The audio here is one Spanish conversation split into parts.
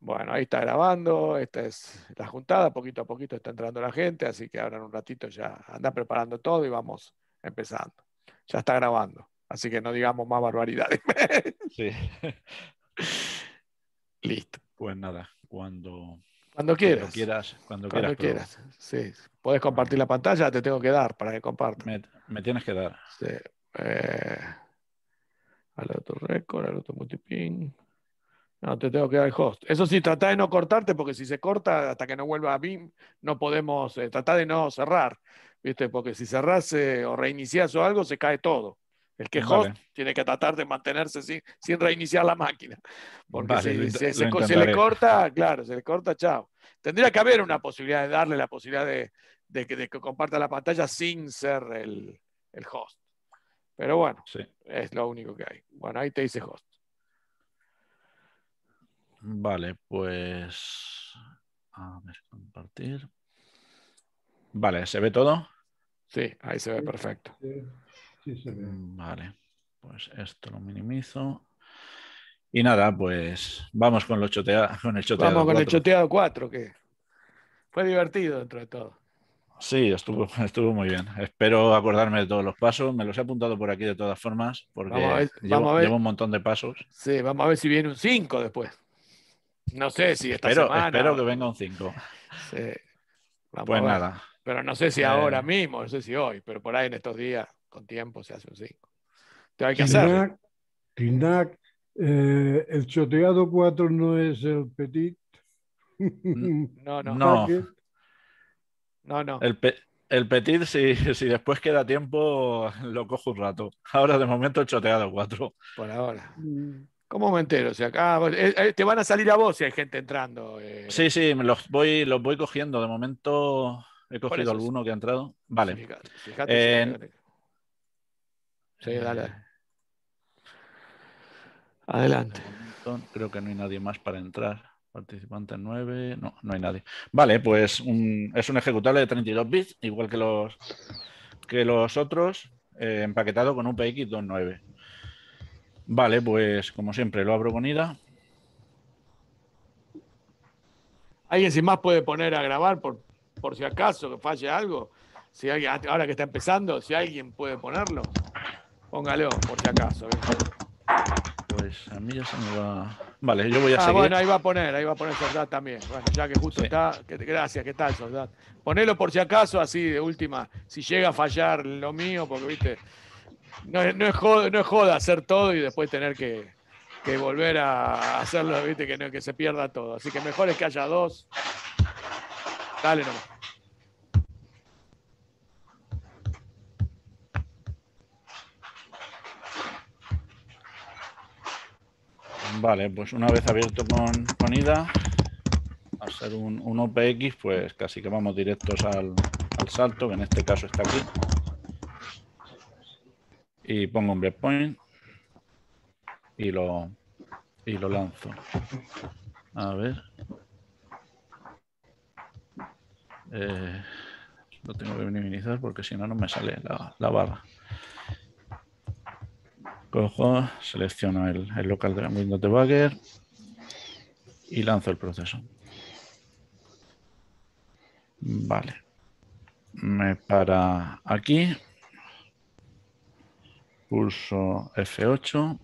Bueno, ahí está grabando, esta es la juntada, poquito a poquito está entrando la gente, así que ahora en un ratito ya anda preparando todo y vamos empezando. Ya está grabando, así que no digamos más barbaridades. Sí. Listo. Pues nada, cuando... Cuando quieras. Cuando quieras. Cuando, quieras. Sí. Puedes compartir la pantalla, te tengo que dar para que compartas. Me, tienes que dar. Sí. Eh, al otro récord, al otro multipin. No, te tengo que dar el host. Eso sí, trata de no cortarte, porque si se corta hasta que no vuelva a BIM, no podemos, eh, tratar de no cerrar, ¿viste? Porque si cerrás eh, o reinicias o algo, se cae todo. El que host tiene que tratar de mantenerse sin, reiniciar la máquina. Porque si, se, le corta, claro, se le corta, chao. Tendría que haber una posibilidad de darle la posibilidad de, que, comparta la pantalla sin ser el, host. Pero bueno, es lo único que hay. Bueno, ahí te dice host. Vale, pues... A compartir. Vale, ¿se ve todo? Sí, ahí se ve perfecto. Mm, vale, pues esto lo minimizo. Y nada, pues vamos con, con el choteado Vamos con el choteado 4, que fue divertido dentro de todo. Sí, estuvo, estuvo muy bien. Espero acordarme de todos los pasos. Me los he apuntado por aquí de todas formas, porque llevo, un montón de pasos. Sí, vamos a ver si viene un 5 después. No sé si esta espero, semana. Espero que venga un 5. Pues nada. Pero no sé si eh. ahora mismo, no sé si hoy, pero por ahí en estos días, con tiempo, se hace un 5. hay que hacer. Eh, el choteado 4 no es el petit. No, no. No, no. El, petit, si, si, después queda tiempo, lo cojo un rato. Ahora, de momento, el choteado 4. Por ahora. Mm. ¿Cómo me entero? O eh, eh, te van a salir a vos si hay gente entrando. Eh. Sí, sí, los voy, los voy cogiendo. De momento he cogido alguno que ha entrado. Vale. Fíjate, Sí, dale. Adelante. creo que no hay nadie más para entrar. Participante 9. No, no hay nadie. Vale, pues es un ejecutable de 32 bits, igual que los, que los otros, empaquetado con un PX 29. Vale, pues como siempre, lo abro con ida. Alguien sin más puede poner a grabar por, por si acaso que falle algo. Si ahora que está empezando, si alguien puede ponerlo, póngalo por si acaso. ¿eh? Pues a mí ya se me va. Vale, yo voy a ah, Bueno, ahí va a poner, ahí va a poner Sordat también. Bueno, ya que justo está. gracias, ¿qué tal, Soldat? Ponelo por si acaso, así de última. Si llega a fallar lo mío, porque viste no, es joda, hacer todo y después tener que, volver a hacerlo, ¿viste? Que, que se pierda todo. Así que mejor es que haya dos. Dale nomás. Vale, pues una vez abierto con, IDA, Hacer ser un, un, OPX, pues casi que vamos directos al salto, que en este caso está aquí y pongo un breakpoint y lo, y lo lanzo. A ver. Eh, lo tengo que minimizar porque si no, no me sale la, barra. Cojo, selecciono el, el local de Windows Debugger y lanzo el proceso. Vale. Me para aquí Pulso F8.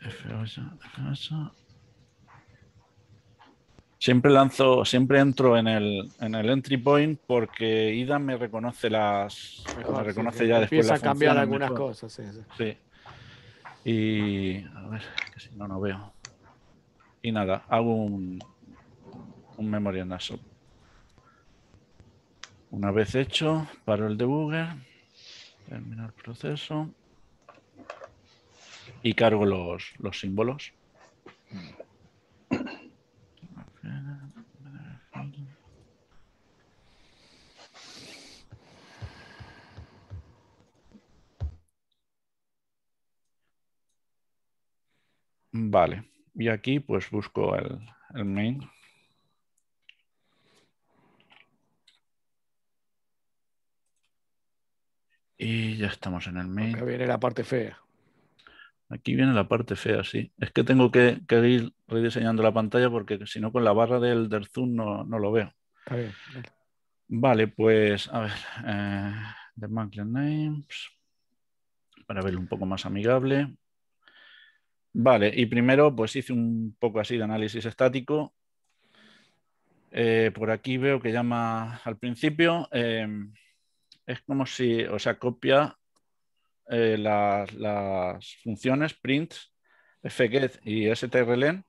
F8, Siempre lanzo, siempre entro en el, en el entry point porque IDA me reconoce las. me reconoce ya después. Empieza a cambiar algunas cosas, sí, Y a ver, que si no, no veo. Y nada, hago un, un memory en Una vez hecho, paro el debugger. Terminar proceso. Y cargo los, símbolos. Vale. Y aquí pues busco el main Y ya estamos en el main. Aquí viene la parte fea. Aquí viene la parte fea, sí. Es que tengo que, ir rediseñando la pantalla porque si no con la barra del, del Zoom no, lo veo. Vale, pues a ver. the eh, Names. Para verlo un poco más amigable. Vale, y primero pues hice un poco así de análisis estático. Eh, por aquí veo que llama al principio. Eh, es como si, o sea, copia eh, las, funciones print, fget y strlen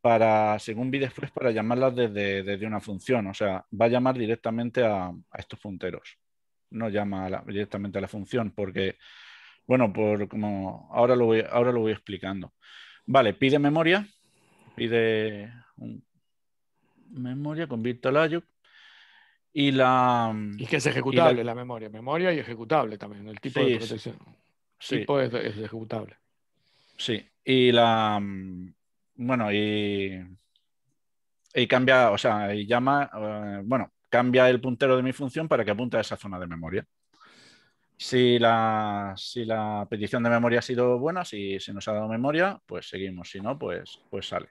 para, según vi después, para llamarlas desde, una función. O sea, va a llamar directamente a, estos punteros. No llama directamente a la función porque, bueno, por como ahora lo voy, ahora lo voy explicando. Vale, pide memoria, pide memoria con virtual y la. Mm, que es ejecutable la, memoria. Memoria y ejecutable también, el tipo de protección. Sí. es, ejecutable. Sí. Y la. Mm, bueno, y. Y cambia, o sea, y llama. Eh, bueno, cambia el puntero de mi función para que apunte a esa zona de memoria. Si la, si la petición de memoria ha sido buena, si se nos ha dado memoria, pues seguimos. Si no, pues, pues sale.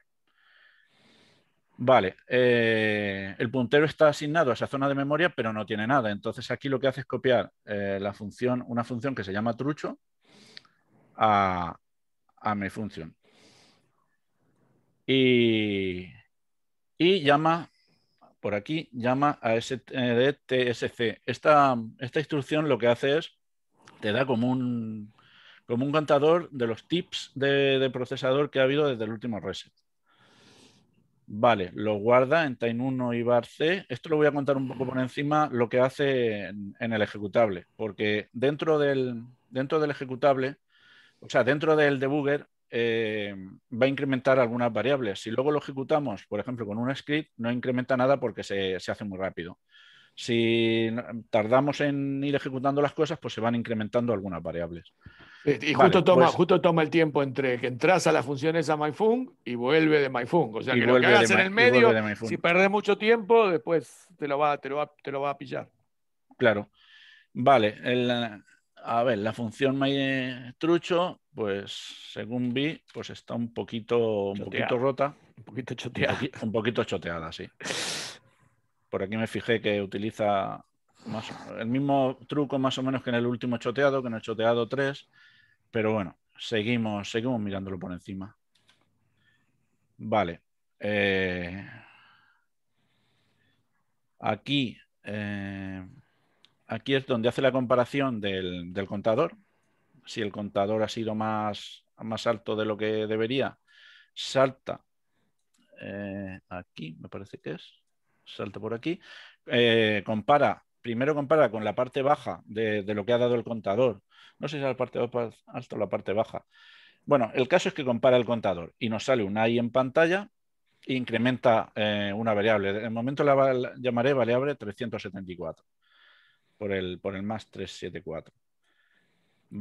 Vale, eh, el puntero está asignado a esa zona de memoria, pero no tiene nada. Entonces aquí lo que hace es copiar eh, la función, una función que se llama trucho a, mi función. Y, y, llama, por aquí, llama a SDTSC. Eh, esta, esta instrucción lo que hace es, te da como un, como un contador de los tips de procesador que ha habido desde el último reset. Vale, lo guarda en time 1 y bar C. Esto lo voy a contar un poco por encima lo que hace en, el ejecutable, porque dentro del, dentro del ejecutable, o sea, dentro del debugger, eh, va a incrementar algunas variables. Si luego lo ejecutamos, por ejemplo, con un script, no incrementa nada porque se hace muy rápido. Si tardamos en ir ejecutando las cosas, pues se van incrementando algunas variables. Y justo, toma, pues- justo toma el tiempo entre que entras a la función esa MyFung y vuelve de MyFung. O sea, que lo que hagas en el medio, si perdés mucho tiempo, después te lo va, te lo va, a pillar. Claro. Vale. a ver, la función MyTrucho, eh, pues según vi, pues está un poquito, poquito rota. Un poquito choteada. Un, poquito choteada, sí. Por aquí me fijé que utiliza el mismo truco más o menos que en el último choteado, que en el choteado 3 pero bueno, seguimos, seguimos mirándolo por encima. Vale. Eh, aquí, eh, aquí es donde hace la comparación del, contador. Si el contador ha sido más, más alto de lo que debería, salta eh, aquí, me parece que es, salta por aquí, compara primero compara con la parte baja de, lo que ha dado el contador. No sé si es la parte alta o la parte baja. Bueno, el caso es que compara el contador y nos sale un I en pantalla e incrementa eh, una variable. De momento la, llamaré variable 374 por el, por el más 374.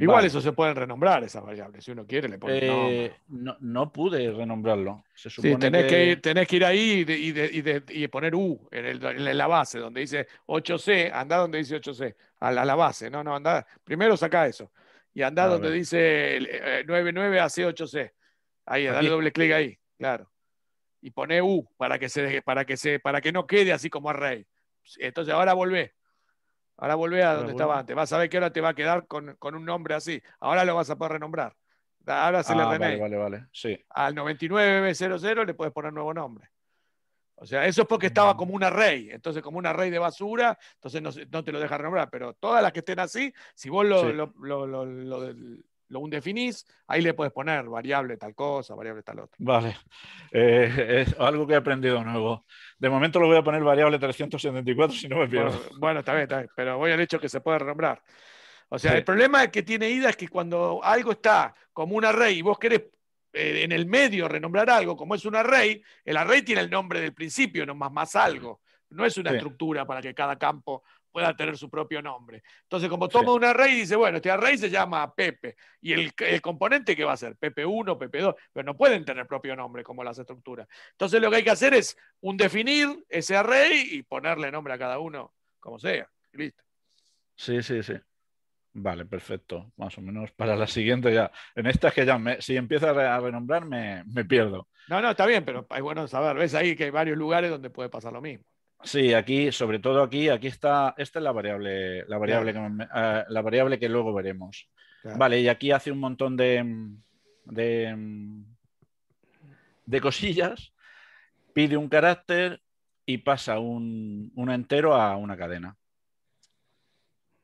Igual eso se pueden renombrar, esas variables. Si uno quiere, le pone eh, no, pude renombrarlo. tenés que... ir, que ir ahí y, poner U en, la base, donde dice 8C, anda donde dice 8C, a la, base. No, no, anda. Primero saca eso. Y anda donde dice 99 eh, eh, a C8C. Ahí, dale doble clic ahí, claro. Y pone U para que, se, para, que se, para que no quede así como array. Entonces ahora volvé Ahora vuelve a donde estaba antes. Vas a ver que ahora te va a quedar con, un nombre así. Ahora lo vas a poder renombrar. Ahora se le ah, Vale, vale, vale. Sí. Al 9900 le puedes poner nuevo nombre. O sea, eso es porque estaba como una rey Entonces, como una rey de basura, entonces no, te lo deja renombrar. Pero todas las que estén así, si vos lo, lo, lo, lo lo un ahí le puedes poner variable tal cosa, variable tal otro. Vale, eh, es algo que he aprendido nuevo. De momento lo voy a poner variable 374 si no me pierdo. Bueno, está bien, está bien, pero voy al hecho que se puede renombrar. O sea, el problema que tiene IDA es que cuando algo está como un array y vos querés eh, en el medio renombrar algo, como es un array, el array tiene el nombre del principio, no más, más algo. No es una estructura para que cada campo pueda tener su propio nombre. Entonces, como toma un array y dice, bueno, este array se llama Pepe, y el, componente que va a ser PP1, PP2, pero no pueden tener propio nombre como las estructuras. Entonces, lo que hay que hacer es un definir ese array y ponerle nombre a cada uno como sea. listo. Sí, sí, sí. Vale, perfecto. Más o menos para la siguiente ya. En estas que ya, si empieza a renombrar, me, me, pierdo. No, no, está bien, pero es bueno saber. Ves ahí que hay varios lugares donde puede pasar lo mismo. Sí, aquí, sobre todo aquí, aquí está, esta es la variable, la variable, ah, que, luego veremos. Vale, y aquí hace un montón de, mm, mm, de, cosillas, pide un carácter y pasa un, entero a una cadena.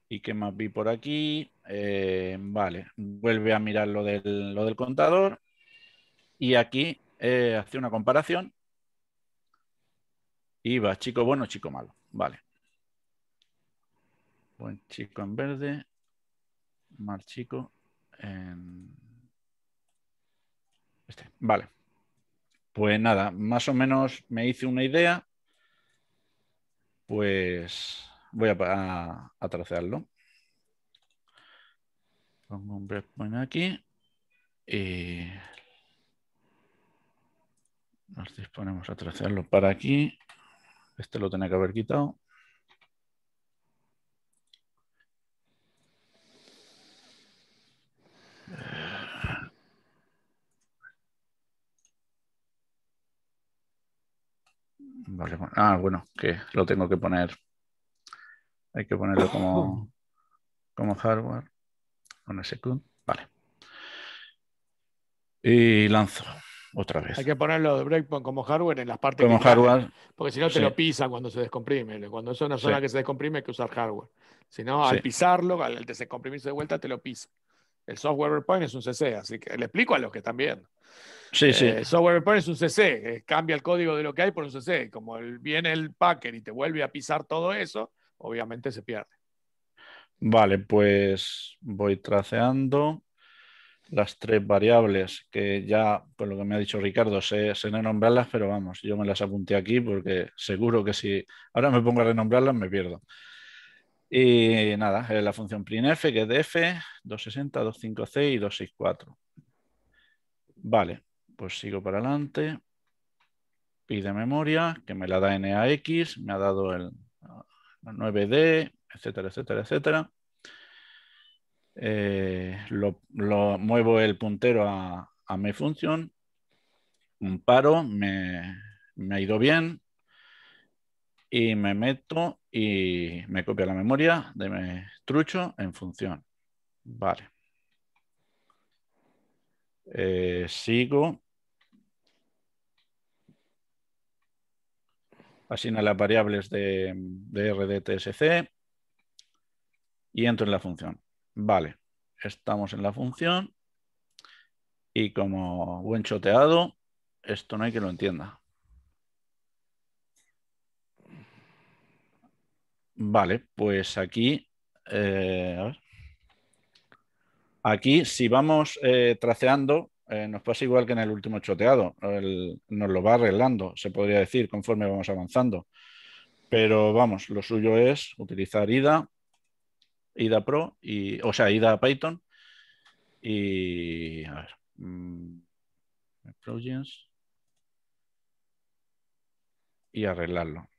¿Y qué más vi por aquí? Eh, vale, vuelve a mirar lo del, lo del contador y aquí eh, hace una comparación Iba chico bueno, chico malo. Vale. Buen chico en verde, mal chico en... Este. Vale. Pues nada, más o menos me hice una idea. Pues voy a, a, Pongo un breakpoint aquí y nos disponemos a trazarlo para aquí. Este lo tenía que haber quitado. Vale, ah, bueno, que lo tengo que poner. Hay que ponerlo como, como hardware. Con ese Vale. Y lanzo vez. Hay que ponerlo de breakpoint como hardware en las partes. Como porque si no te lo pisan cuando se descomprime. Cuando es una zona que se descomprime hay que usar hardware. Si no, al pisarlo, al descomprimirse de vuelta, te lo pisa. El software breakpoint es un CC, así que le explico a los que están viendo. Sí, sí. Eh, el software breakpoint es un CC, eh, cambia el código de lo que hay por un CC. Como el, viene el packer y te vuelve a pisar todo eso, obviamente se pierde. Vale, pues voy traceando las tres variables que ya, por lo que me ha dicho Ricardo, sé, renombrarlas, pero vamos, yo me las apunté aquí porque seguro que si ahora me pongo a renombrarlas me pierdo. Y nada, es la función printf que es de f, 260, 25c y 264. Vale, pues sigo para adelante. Pide memoria, que me la da NAX, me ha dado el 9D, etcétera, etcétera, etcétera. Eh, lo, muevo el puntero a, mi función, un paro, me, ha ido bien y me meto y me copia la memoria de mi trucho en función. Vale. Eh, sigo. Asigna las variables de RDTSC y entro en la función. Vale, estamos en la función y como buen choteado, esto no hay que lo entienda. Vale, pues aquí, eh, aquí si vamos eh, traceando, eh, nos pasa igual que en el último choteado, nos lo va arreglando, se podría decir, conforme vamos avanzando. Pero vamos, lo suyo es utilizar IDA IDA Pro, y, o sea, IDA Python. Y a ver. Mm, y arreglarlo.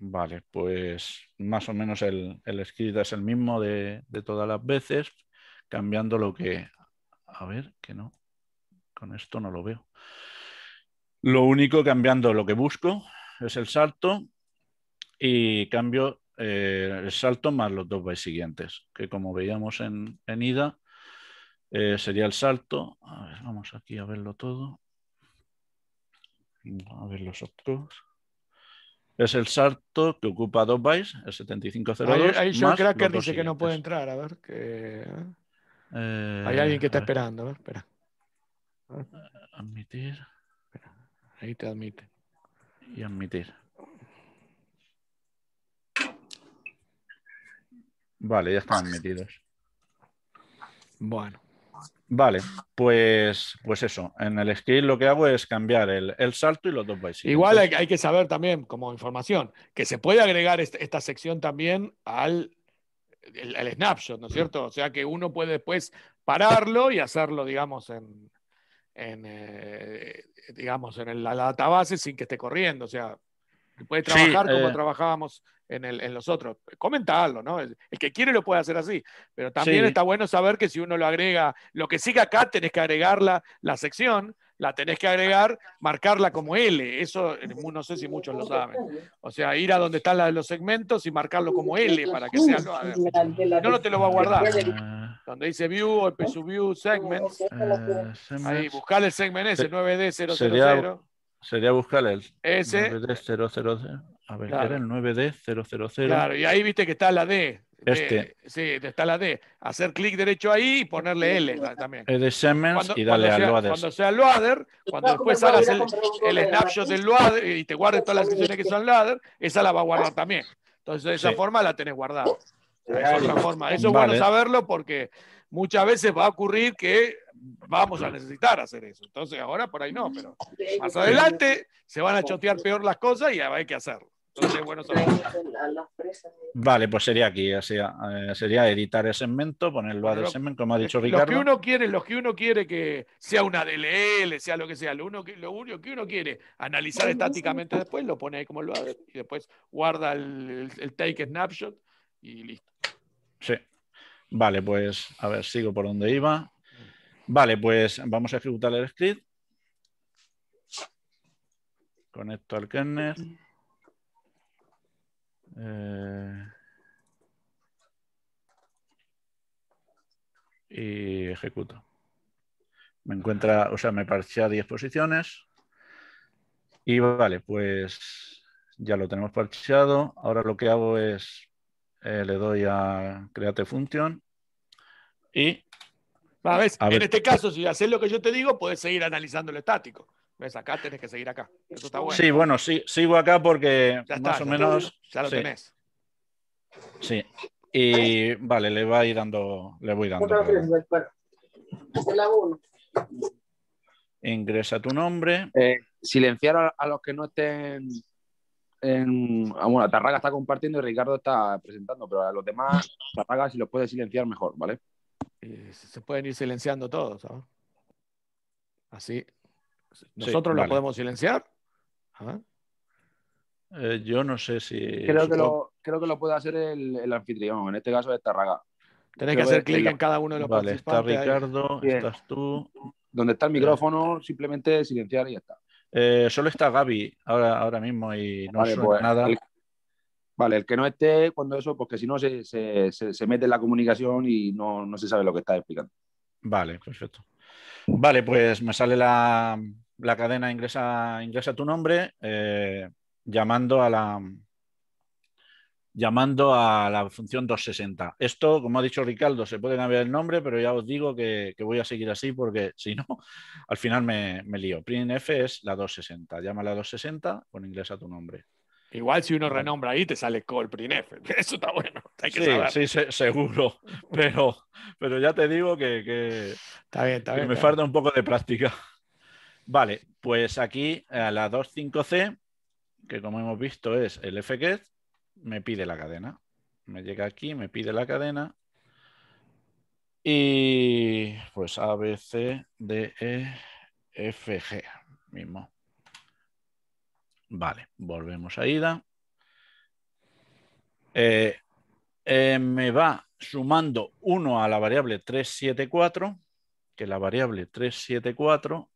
Vale, pues más o menos el, el es el mismo de, de todas las veces, cambiando lo que... A ver, que no. Con esto no lo veo. Lo único cambiando lo que busco es el salto y cambio eh, el salto más los dos bytes siguientes, que como veíamos en, ida, eh, sería el salto. vamos aquí a verlo todo. A ver los otros. Es el salto que ocupa dos bytes, el 7502. Ahí, ahí Cracker dice que no puede entrar, a ver. Que... Eh, hay alguien que está esperando, espera. Admitir. Ahí te admite. Y admitir. Vale, ya están metidos. Bueno. Vale, pues, pues eso. En el skill lo que hago es cambiar el, salto y los dos bytes. Igual hay, que saber también, como información, que se puede agregar este, esta, sección también al el, snapshot, ¿no es cierto? O sea que uno puede después pararlo y hacerlo, digamos, en, eh, digamos, en el, la database sin que esté corriendo. O sea, puede trabajar como eh, trabajábamos en, los otros. Comentarlo, ¿no? El, que quiere lo puede hacer así, pero también está bueno saber que si uno lo agrega, lo que sigue acá tenés que agregar la, sección, la tenés que agregar, marcarla como L. Eso eh, no sé si muchos lo saben. O sea, ir a donde están los segmentos y marcarlo como L para que sea. No, no, te lo va a guardar. Ah. Donde dice view o view segments. Ah, Ahí, buscar el segment ese, 9D000. Sería, buscar el. s 9D000. A ver, era el 9D000. Claro, y ahí viste que está la D. Este. sí, está la D. Hacer clic derecho ahí y ponerle L también. Es de y dale al Loader. Cuando sea Loader, cuando después hagas el, snapshot del Loader y te guardes todas las sesiones que son Loader, esa la va a guardar también. Entonces, de esa forma la tenés guardada. otra forma. Eso es bueno saberlo porque muchas veces va a ocurrir que vamos a necesitar hacer eso. Entonces, ahora por ahí no, pero más adelante se van a chotear peor las cosas y hay que hacerlo. ¿eh? Vale, pues sería aquí, eh, sería editar el segmento, ponerlo a ese como ha eh, dicho Ricardo. Lo que uno quiere, los que uno quiere que sea una DLL, sea lo que sea, lo, uno, lo único que uno quiere analizar estáticamente después, lo pone ahí como lo hace y después guarda el, el take snapshot y listo. Sí. Vale, pues a ver, sigo por donde iba. Vale, pues vamos a ejecutar el script. Conecto al kernel. Eh, y ejecuto. Me encuentra, o sea, me parchea 10 posiciones. Y vale, pues ya lo tenemos parcheado. Ahora lo que hago es eh, le doy a Create función y... En este caso, si haces lo que yo te digo, puedes seguir analizando lo estático ves acá, tienes que seguir acá. Eso está bueno. Sí, bueno, sí, sigo acá porque más o menos. ya lo tenés. Sí. Y vale, le voy dando. Le voy dando. Ingresa tu nombre. Eh, silenciar a, los que no estén. En, ah, bueno, Tarraga está compartiendo y Ricardo está presentando, pero a los demás, Tarraga, si los puedes silenciar, mejor, ¿vale? Eh, se pueden ir silenciando todos, ¿sabes? ¿ah? Así ¿Nosotros lo podemos silenciar? ¿Ah? Eh, yo no sé si. Creo, que lo, creo que lo puede hacer el, anfitrión, en este caso es Tarraga. Tenéis que hacer clic en cada uno de los vale, Está Ricardo, estás tú. Donde está el eh. micrófono, simplemente silenciar y ya está. Eh, solo está Gaby ahora, ahora mismo y no vale, pues, nada. vale, el que no esté, cuando eso, porque si no se, mete en la comunicación y no, no se sabe lo que está explicando. Vale, perfecto. Vale, pues me sale la, cadena ingresa, ingresa tu nombre eh, llamando a la llamando a la función 260. Esto, como ha dicho Ricardo, se puede cambiar el nombre, pero ya os digo que, voy a seguir así porque si no, al final me, me lío. Printf es la 260. Llama a la 260 con ingresa tu nombre. Igual si uno renombra ahí te sale Colprinef. Eso está bueno. sí, seguro. Pero, pero ya te digo que, me falta un poco de práctica. Vale, pues aquí a la 2.5C, que como hemos visto es el fget, me pide la cadena. Me llega aquí, me pide la cadena. Y pues A, B, C, e, mismo. Vale, volvemos a ida. Eh, eh, me va sumando 1 a la variable 374, que la variable 374,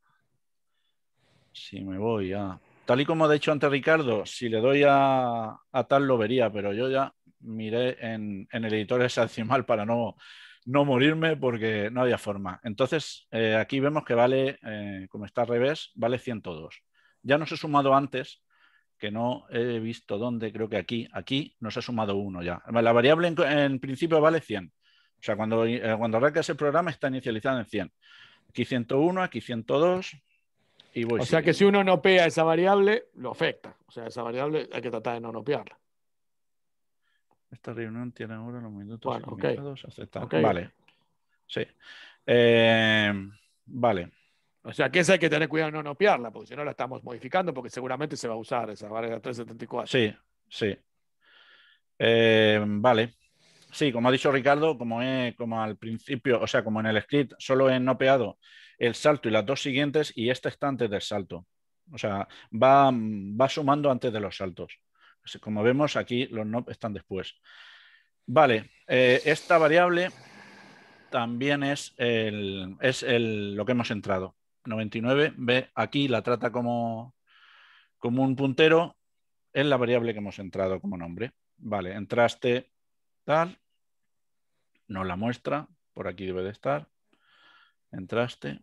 si me voy a... Tal y como ha dicho antes Ricardo, si le doy a, tal lo vería, pero yo ya miré en, el editor hexadecimal para no, no morirme porque no había forma. Entonces, eh, aquí vemos que vale, como está al revés, vale 102. Ya nos he sumado antes que no he visto dónde, creo que aquí, aquí nos ha sumado uno ya. La variable en, principio vale 100. O sea, cuando, eh, cuando arrancas el programa está inicializada en 100. Aquí 101, aquí 102, y o sea que si uno no esa variable, lo afecta. O sea, esa variable hay que tratar de no nopearla. Esta reunión tiene ahora los minutos Vale. Sí. Eh, vale. O sea, que esa hay que tener cuidado de no nopearla, porque si no la estamos modificando, porque seguramente se va a usar esa barrera 374. Sí, sí. Eh, vale. Sí, como ha dicho Ricardo, como, como al principio, o sea, como en el script, solo he nopeado el salto y las dos siguientes y esta está antes del salto. O sea, va, sumando antes de los saltos. Pues, como vemos aquí, los nop están después. Vale, eh, esta variable también es, es lo que hemos entrado. 99, ve aquí la trata como, como un puntero en la variable que hemos entrado como nombre. Vale, entraste tal, no la muestra, por aquí debe de estar, entraste.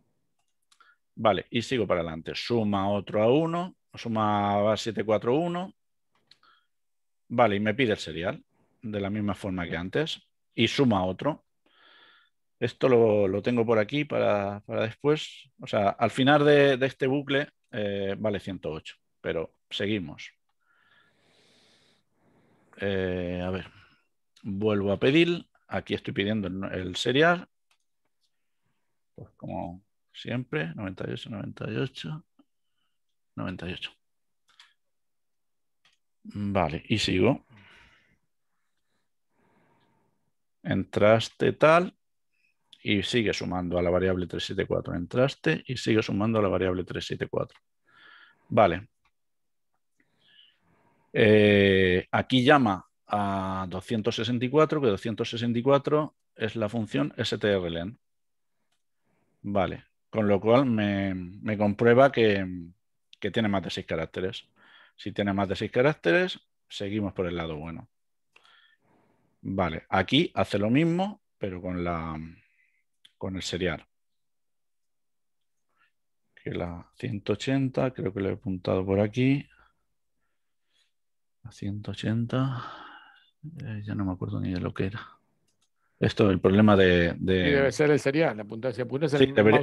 Vale, y sigo para adelante. Suma otro a 1, suma 741. Vale, y me pide el serial de la misma forma que antes. Y suma otro. Esto lo, tengo por aquí para, después. O sea, al final de, este bucle eh, vale 108, pero seguimos. Eh, a ver, vuelvo a pedir. Aquí estoy pidiendo el, serial. Pues como siempre, 98, 98, 98. Vale, y sigo. Entraste tal, y sigue sumando a la variable 374. Entraste y sigue sumando a la variable 374. Vale. Eh, aquí llama a 264, que 264 es la función strlen. Vale, con lo cual me, comprueba que, que tiene más de 6 caracteres. Si tiene más de 6 caracteres, seguimos por el lado bueno. Vale, aquí hace lo mismo, pero con la, con el serial. Que la 180, creo que lo he apuntado por aquí. La 180, eh, ya no me acuerdo ni de lo que era. Esto el problema de, debe ser el serial. Apuntar, si apuntas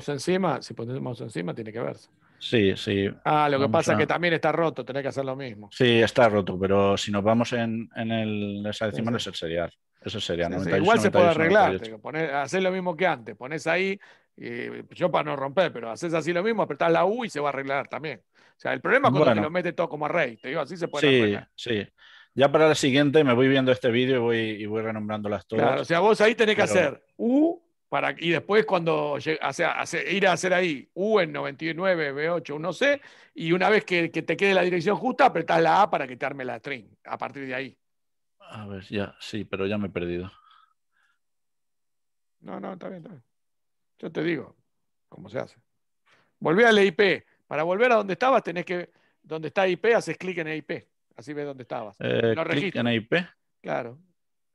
encima, si pones el mouse encima, tiene que verse. Sí, sí. Ah, lo que pasa es que también está roto, tenés que hacer lo mismo. Sí, está roto, pero si nos vamos en, en el, esa decimal es el serial. Eso sería. igual se puede arreglar. poner lo mismo que antes. Pones ahí, yo para no romper, pero haces así lo mismo, apretas la U y se va a arreglar también. O sea, el problema es cuando lo metes todo como array Te digo, así se puede arreglar. Sí. Ya para la siguiente me voy viendo este vídeo y voy, y voy renombrándolas todas. Claro, o sea, vos ahí tenés que hacer U para, y después cuando ir a hacer ahí U en 99, B8, 1 C y una vez que, te quede la dirección justa, apretas la A para quitarme la string a partir de ahí. A ver, ya, sí, pero ya me he perdido. No, no, está bien, está bien. Yo te digo cómo se hace. Volví al IP. Para volver a donde estabas, tenés que. Donde está IP, haces clic en IP. Así ves dónde estabas. no eh, clic en IP. Claro.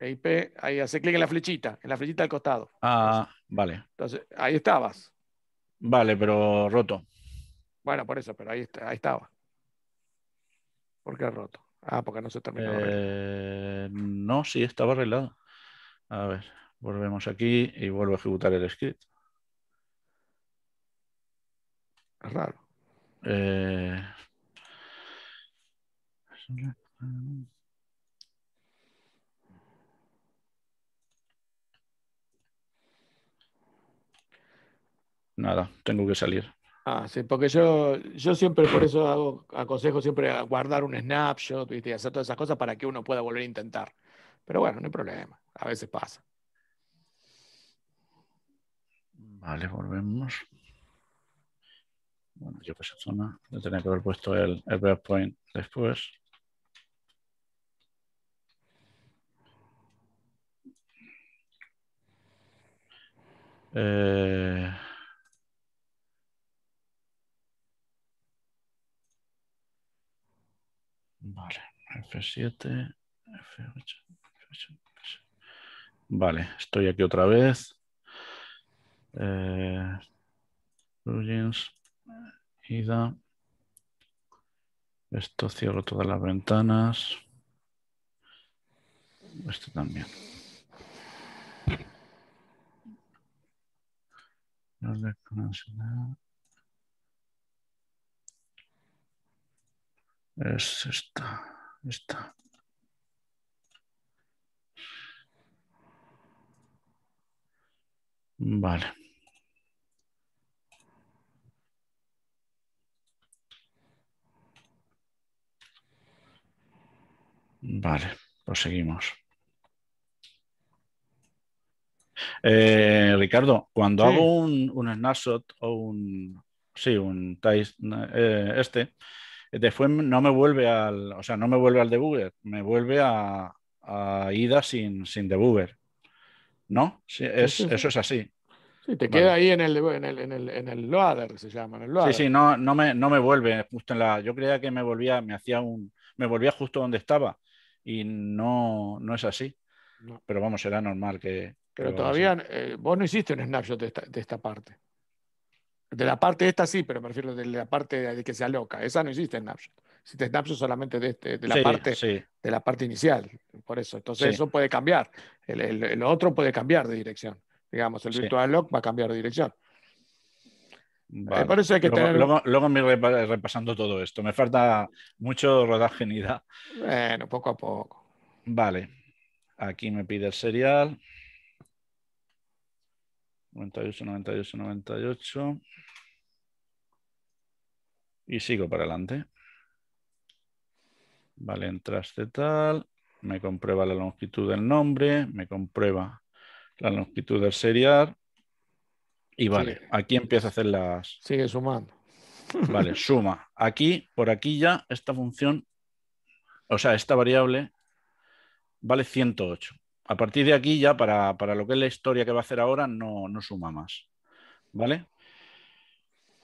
IP, ahí hace clic en la flechita, en la flechita del costado. Ah, vale. Entonces, ahí estabas. Vale, pero roto. Bueno, por eso, pero ahí, ahí estaba. ¿Por qué roto. Ah, porque no se terminó. Eh, no, sí, estaba arreglado. A ver, volvemos aquí y vuelvo a ejecutar el script. Es raro. Eh, nada, tengo que salir. Ah, sí, porque yo, yo siempre por eso aconsejo siempre guardar un snapshot y hacer todas esas cosas para que uno pueda volver a intentar. Pero bueno, no hay problema, a veces pasa. Vale, volvemos. Bueno, yo que esa zona, yo tenía que haber puesto el, PowerPoint después. Eh... Vale, F7, F8, F8, F8. Vale, estoy aquí otra vez. Eh, plugins, ida. Esto cierro todas las ventanas. Esto también. Es esta, esta. Vale. Vale, pues Eh, Ricardo, cuando hago un, un snapshot o un, sí, un eh, este, después no me vuelve al, o sea, no me vuelve al debugger, me vuelve a, ida sin, sin debugger. ¿No? Eso es así. Sí, te queda ahí en el, en el, loader, se llama. Sí, sí, no, no, me, vuelve justo en la. Yo creía que me volvía, me hacía un. Me volvía justo donde estaba. Y no, es así. Pero vamos, será normal que. Pero, todavía eh, vos no hiciste un snapshot de de esta parte. De la parte esta sí, pero me refiero de la parte de que sea loca. Esa no existe en Snapshot. Existe Snapshot solamente de, este, de la parte, de la parte inicial. Por eso. Entonces eso puede cambiar. El, otro puede cambiar de dirección. Digamos, el virtual lock va a cambiar de dirección. Eh, luego, luego, me repasando todo esto. Me falta mucho rodaje en Bueno, poco a poco. Vale. Aquí me pide el serial. 98, 98, 98. Y sigo para adelante. Vale, entraste tal, me comprueba la longitud del nombre, me comprueba la longitud del serial. Y vale, aquí empieza a hacer las... Sigue sumando. Vale, suma. Aquí, por aquí ya, esta función, o sea, esta variable vale 108. A partir de aquí ya para, lo que es la historia que va a hacer ahora no, suma más. ¿Vale?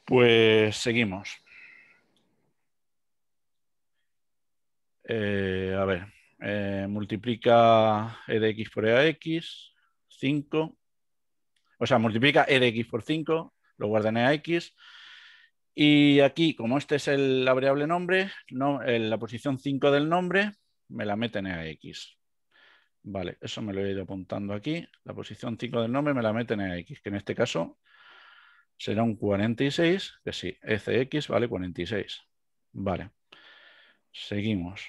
Pues seguimos. Eh, a ver, eh, multiplica e de x por e a x, 5. O sea, multiplica e de x por 5, lo guarda en e a x. Y aquí, como este es el, la variable nombre, no, eh, la posición 5 del nombre, me la mete en e a x. Vale, eso me lo he ido apuntando aquí. La posición 5 del nombre me la meten en X, que en este caso será un 46, que sí, fx vale 46. Vale, seguimos.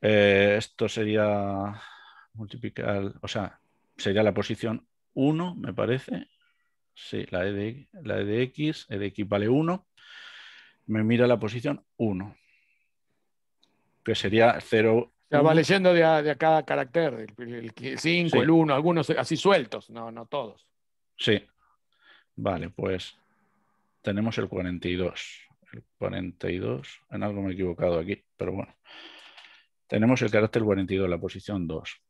Eh, esto sería multiplicar, o sea, sería la posición 1, me parece. Sí, la e de, la e X, e de X vale 1. Me mira la posición 1, que sería 0, sea, va leyendo de cada carácter, el 5, el 1, algunos así sueltos, no, todos. Sí. Vale, pues tenemos el 42. El 42, en algo me he equivocado aquí, pero bueno. Tenemos el carácter 42, la posición 2.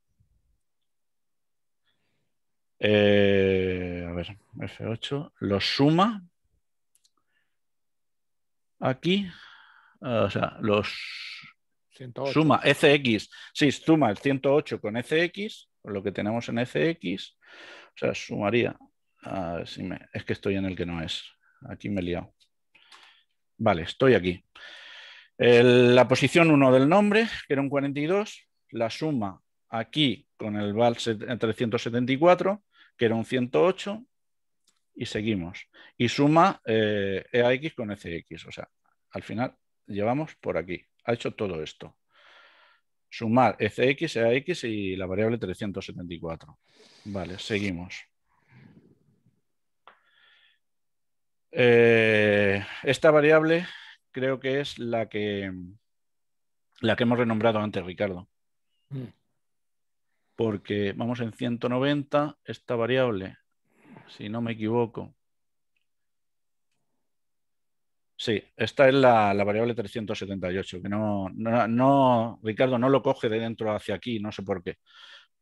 Eh, a ver, F8, lo suma aquí, o sea, los Suma fx sí, suma el 108 con con lo que tenemos en fx o sea, sumaría, me, es que estoy en el que no es, aquí me he liado. Vale, estoy aquí. la posición 1 del nombre, que era un 42, la suma aquí con el VAL 374, eh, que era un 108, y seguimos. Y suma eh, EAX con fx, o sea, al final llevamos por aquí ha hecho todo esto. Sumar a x y la variable 374. Vale, seguimos. Eh, esta variable creo que es la que, la que hemos renombrado antes, Ricardo. Mm. Porque vamos en 190, esta variable, si no me equivoco, Sí, esta es la, variable 378, que no, no, Ricardo, no lo coge de dentro hacia aquí, no sé por qué.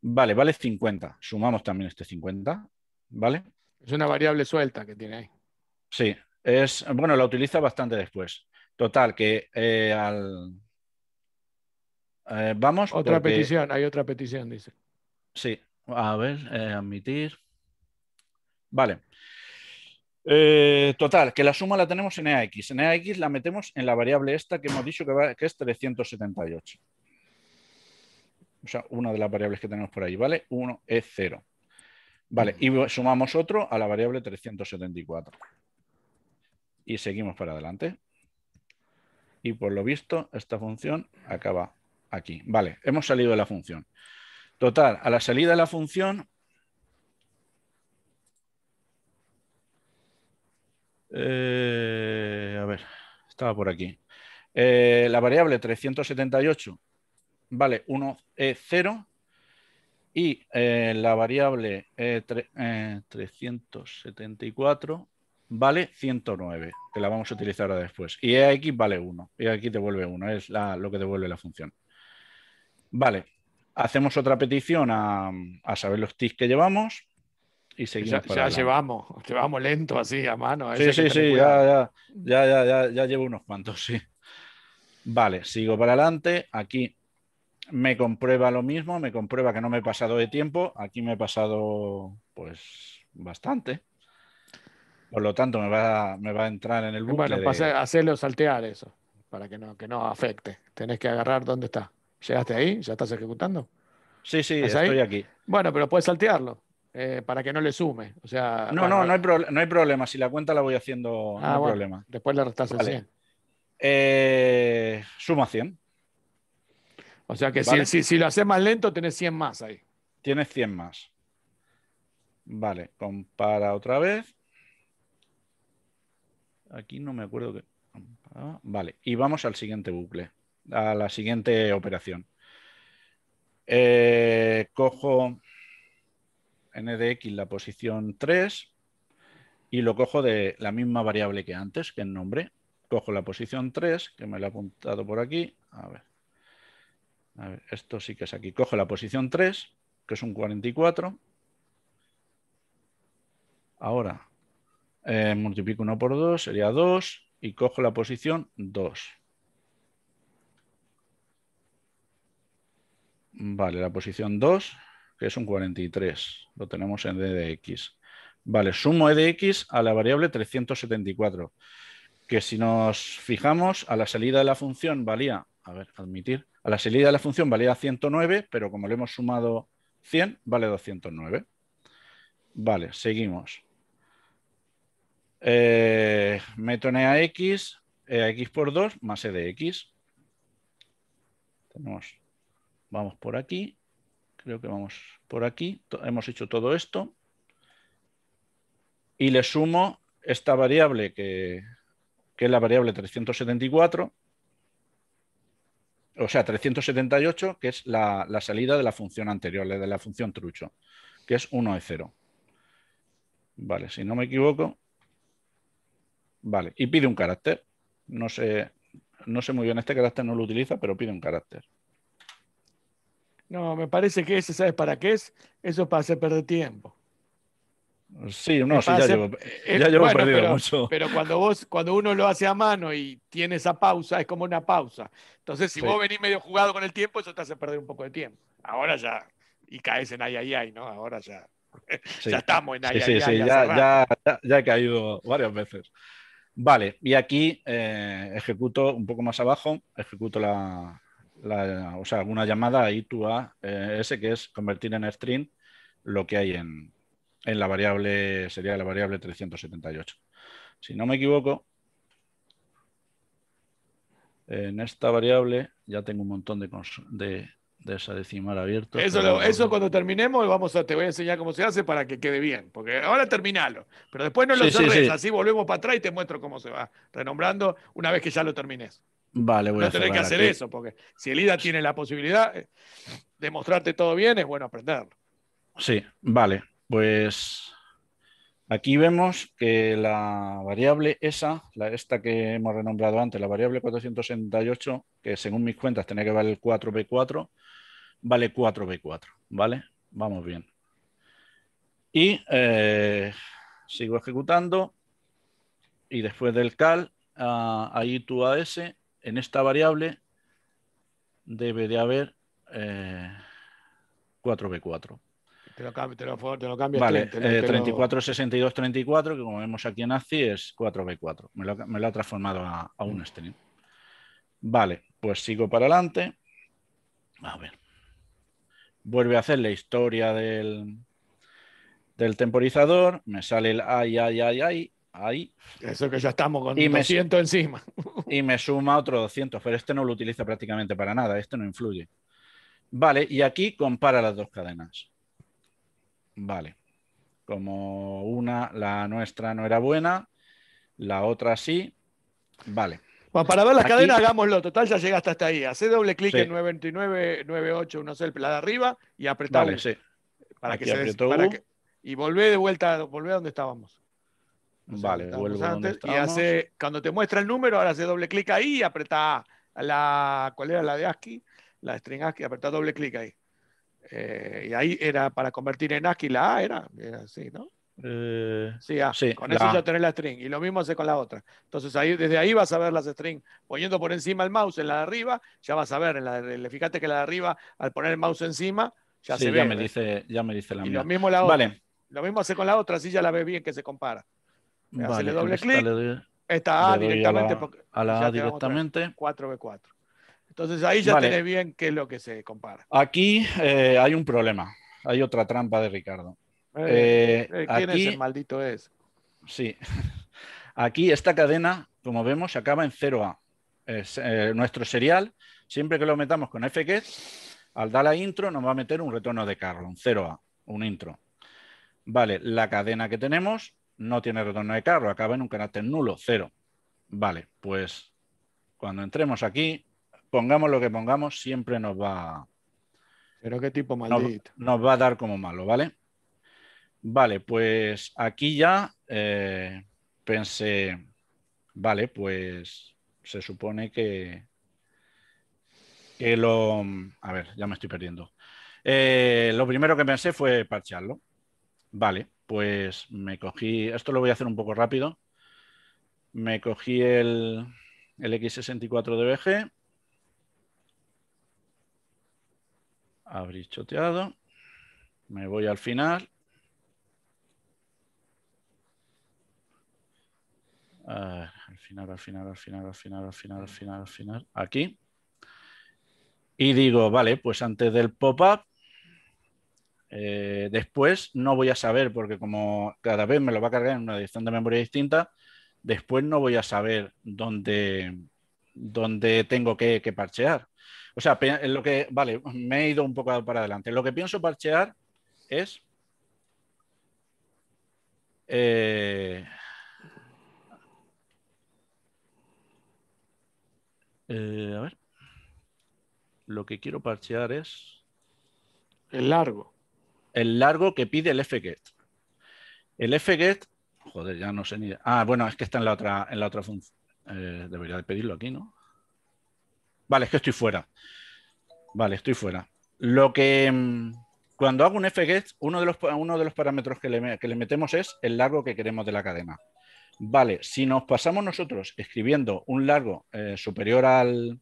Vale, vale 50. Sumamos también este 50, ¿vale? Es una variable suelta que tiene ahí. Sí, es, bueno, la utiliza bastante después. Total, que eh, al... Eh, vamos. Otra petición, hay otra petición, dice. Sí, a ver, eh, admitir. Vale. Eh, total, que la suma la tenemos en e AX. En e AX la metemos en la variable esta que hemos dicho que, que es 378. O sea, una de las variables que tenemos por ahí, ¿vale? 1 es 0. Vale, y sumamos otro a la variable 374. Y seguimos para adelante. Y por lo visto, esta función acaba aquí. Vale, hemos salido de la función. Total, a la salida de la función Eh, a ver, estaba por aquí. Eh, la variable 378 vale 1 e 0 y eh, la variable 374 vale 109, que la vamos a utilizar ahora después. Y e x vale 1, y aquí devuelve 1, es lo que devuelve la función. Vale, hacemos otra petición a, a saber los tics que llevamos y seguimos. Ya, llevamos, llevamos lento así a mano. Sí, sí, sí, ya, ya, ya, ya, ya llevo unos cuantos, sí. Vale, sigo para adelante. Aquí me comprueba lo mismo, me comprueba que no me he pasado de tiempo. Aquí me he pasado, pues, bastante. Por lo tanto, me va, me va a entrar en el bucle. Bueno, hacerlo saltear eso, para que no, que afecte. Tenés que agarrar dónde está. ¿Llegaste ahí? ¿Ya estás ejecutando? Sí, sí, estoy aquí. Bueno, pero puedes saltearlo. Eh, para que no le sume. O sea, no, no, no hay, problema. Si la cuenta la voy haciendo, no ah, hay problema. Después le restas 100. suma 100. O sea que si, si, si, lo haces más lento, tenés 100 más ahí. Tienes 100 más. Vale, compara otra vez. Aquí no me acuerdo que. vale, y vamos al siguiente bucle, a la siguiente operación. Eh, cojo NDX e la posición 3 y lo cojo de la misma variable que antes, que es nombre. Cojo la posición 3, que me la he apuntado por aquí. A ver. esto sí que es aquí. Cojo la posición 3, que es un 44. Ahora eh, multiplico 1 por 2, sería 2, y cojo la posición 2. Vale, la posición 2 que es un 43. Lo tenemos en x. Vale, sumo de x a la variable 374, que si nos fijamos, a la salida de la función valía, a ver, admitir, a la salida de la función valía 109, pero como le hemos sumado 100, vale 209. Vale, seguimos. Eh, meto en e e a x por 2 más de Tenemos, vamos por aquí, creo que vamos por aquí, hemos hecho todo esto, y le sumo esta variable que, es la variable 374, o sea, 378, que es la, salida de la función anterior, de la función trucho, que es 1 de 0. Vale, si no me equivoco. Vale, y pide un carácter. No sé, no sé muy bien, este carácter no lo utiliza, pero pide un carácter. No, me parece que ese, ¿sabes para qué es? Eso es para hacer perder tiempo. Sí, no, sí, eh, ya, llevo, perdido mucho. Pero cuando, vos, cuando uno lo hace a mano y tiene esa pausa, es como una pausa. Entonces, si vos venís medio jugado con el tiempo, eso te hace perder un poco de tiempo. Ahora ya, y caes en ahí, ahí, ay, ¿no? Ahora ya, ya estamos en ahí, sí, sí, ya, he caído varias veces. Vale, y aquí eh, ejecuto un poco más abajo, ejecuto la, o sea, una llamada a i 2 ese eh, que es convertir en string lo que hay en, la variable, sería la variable 378. Si no me equivoco, en esta variable ya tengo un montón de, de, de decimal abierto. Eso, eso cuando terminemos vamos a, te voy a enseñar cómo se hace para que quede bien, porque ahora terminalo, pero después no lo sí, así volvemos para atrás y te muestro cómo se va renombrando una vez que ya lo termines. Vale, voy no a tener que hacer eso, porque si el IDA tiene la posibilidad de mostrarte todo bien, es bueno aprenderlo. Sí, vale. Pues aquí vemos que la variable esa, la, esta que hemos renombrado antes, la variable 468, que según mis cuentas tenía que valer 4B4, vale 4B4, ¿vale? Vamos bien. Y eh, sigo ejecutando y después del cal ah, ahí a as en esta variable debe de haber 4B4. Eh, te lo, te te lo cambio. Vale, 34, 62, 34, que como vemos aquí en ACI es 4B4. Me lo, ha transformado a, un mm. string. Vale, pues sigo para adelante. A ver. Vuelve a hacer la historia del, del temporizador. Me sale el ay, ay, ay, ay, Ay. Eso que ya estamos con y me siento encima y me suma otro 200, pero este no lo utiliza prácticamente para nada, este no influye. Vale, y aquí compara las dos cadenas. Vale, como una, la nuestra no era buena, la otra sí, vale. Bueno, para ver las cadenas, hagámoslo. Total, ya llegaste hasta ahí. hace doble clic en 99, la de arriba y apretamos vale, sí. Para que se Y volvé de vuelta, volvé a donde estábamos y hace, cuando te muestra el número, ahora hace doble clic ahí y apretá la, ¿cuál era la de ASCII? La string ASCII, apretá doble clic ahí. Eh, y ahí era para convertir en ASCII la A, era, así, ¿no? Eh, sí, con eso ya tenés la string. Y lo mismo hace con la otra. Entonces ahí, desde ahí vas a ver las strings. Poniendo por encima el mouse en la de arriba, ya vas a ver. fíjate que la de arriba, al poner el mouse encima, ya sí, se ya ve. Me dice, ya me dice la y Lo mismo la Lo mismo hace con la otra, así ya la ve bien que se compara. Vale, doble clic. A directamente. A la, directamente. 4B4. Entonces ahí ya tiene bien qué es lo que se compara. Aquí eh, hay un problema. Hay otra trampa de Ricardo. Eh, eh, ¿Quién es el maldito es? Sí. Aquí esta cadena, como vemos, acaba en 0A. Es, nuestro serial, siempre que lo metamos con fget, al dar la intro nos va a meter un retorno de carro ...un 0A, un intro. Vale, la cadena que tenemos no tiene retorno de carro, acaba en un carácter nulo, cero. Vale, pues cuando entremos aquí, pongamos lo que pongamos, siempre nos va. Pero qué tipo maldito. Nos, va a dar como malo, ¿vale? Vale, pues aquí ya eh, pensé, vale, pues se supone que, que lo... A ver, ya me estoy perdiendo. Eh, lo primero que pensé fue parcharlo. Vale, pues me cogí, esto lo voy a hacer un poco rápido, me cogí el, X64 DBG, abrí choteado, me voy al final, ah, al final, al final, al final, al final, al final, al final, al final, aquí. Y digo, vale, pues antes del pop-up eh, después no voy a saber, porque como cada vez me lo va a cargar en una dirección de memoria distinta, después no voy a saber dónde, tengo que, parchear. O sea, lo que, vale, me he ido un poco para adelante. Lo que pienso parchear es... Eh, eh, a ver. Lo que quiero parchear es... El largo el largo que pide el fget. El fget, joder, ya no sé ni... Ah, bueno, es que está en la otra, en la otra función. Eh, debería de pedirlo aquí, ¿no? Vale, es que estoy fuera. Vale, estoy fuera. Lo que... Mm, cuando hago un fget, uno de los, uno de los parámetros que le, que le metemos es el largo que queremos de la cadena. Vale, si nos pasamos nosotros escribiendo un largo eh, superior al,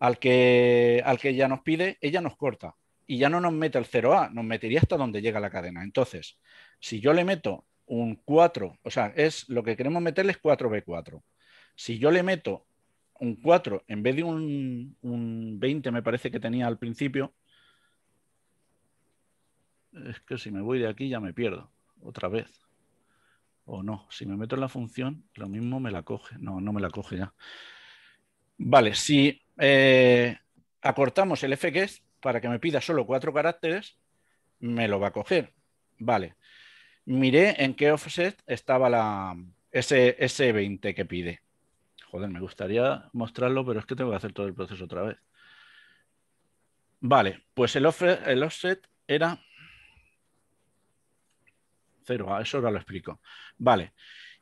al, que, al que ella nos pide, ella nos corta y ya no nos mete el 0A, nos metería hasta donde llega la cadena. Entonces, si yo le meto un 4, o sea, es lo que queremos meterle es 4B4. Si yo le meto un 4 en vez de un, 20, me parece que tenía al principio, es que si me voy de aquí ya me pierdo otra vez. O no, si me meto en la función, lo mismo me la coge. No, no me la coge ya. Vale, si eh, acortamos el f que es, para que me pida solo cuatro caracteres, me lo va a coger. Vale. Miré en qué offset estaba la ese 20 que pide. Joder, me gustaría mostrarlo, pero es que tengo que hacer todo el proceso otra vez. Vale, pues el, offset, era cero, ah, eso ahora lo explico. Vale,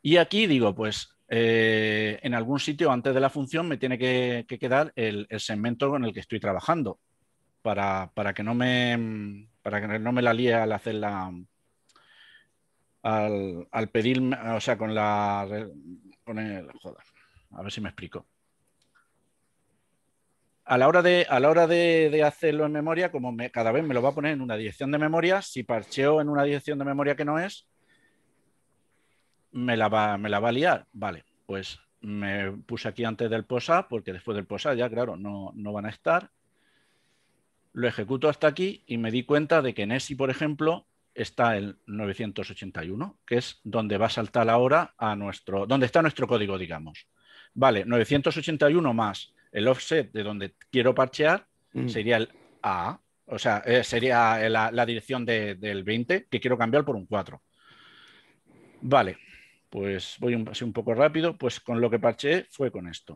y aquí digo, pues eh, en algún sitio antes de la función me tiene que, quedar el, el, segmento con el que estoy trabajando para, que no me que no me la líe al hacer la al, al o sea, con la con el, joder, a ver si me explico. A la hora de, a la hora de, hacerlo en memoria, como cada vez me lo va a poner en una dirección de memoria, si parcheo en una dirección de memoria que no es, me la va, me la va a liar. Vale, pues me puse aquí antes del POSA, porque después del POSA ya, claro, no, no van a estar lo ejecuto hasta aquí y me di cuenta de que en ESI, por ejemplo, está el 981, que es donde va a saltar ahora a nuestro, donde está nuestro código, digamos. Vale, 981 más el offset de donde quiero parchear mm. sería el A, o sea, eh, sería la, dirección del 20 que quiero cambiar por un 4. Vale, pues voy un, así un poco rápido, pues con lo que parcheé fue con esto.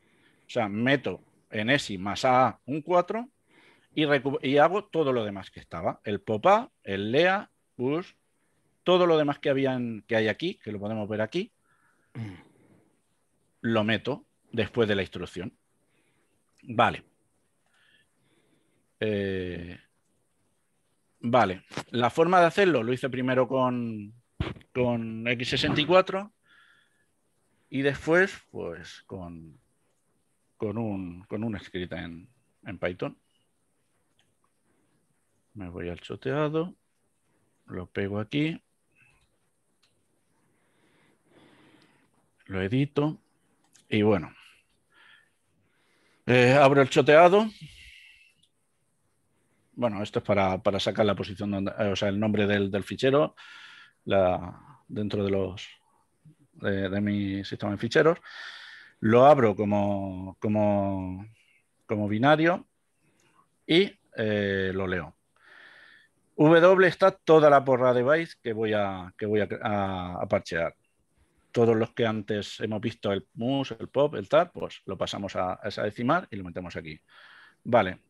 O sea, meto en ESI más A un 4 y, hago todo lo demás que estaba. El popa, el lea, push, todo lo demás que, habían, que hay aquí, que lo podemos ver aquí, lo meto después de la instrucción. Vale. Eh, vale. La forma de hacerlo lo hice primero con, con X64 y después, pues, con, con, un, con una escrita en Python. Me voy al choteado. Lo pego aquí. Lo edito. Y bueno. Eh, abro el choteado. Bueno, esto es para, sacar la posición, eh, o sea, el nombre del, fichero dentro de los de, mi sistema de ficheros. Lo abro como, como, binario y eh, lo leo. W está toda la porra de bytes que voy a, que voy a, parchear. Todos los que antes hemos visto, el mus, el pop, el tar, pues lo pasamos a, esa decimal y lo metemos aquí. Vale.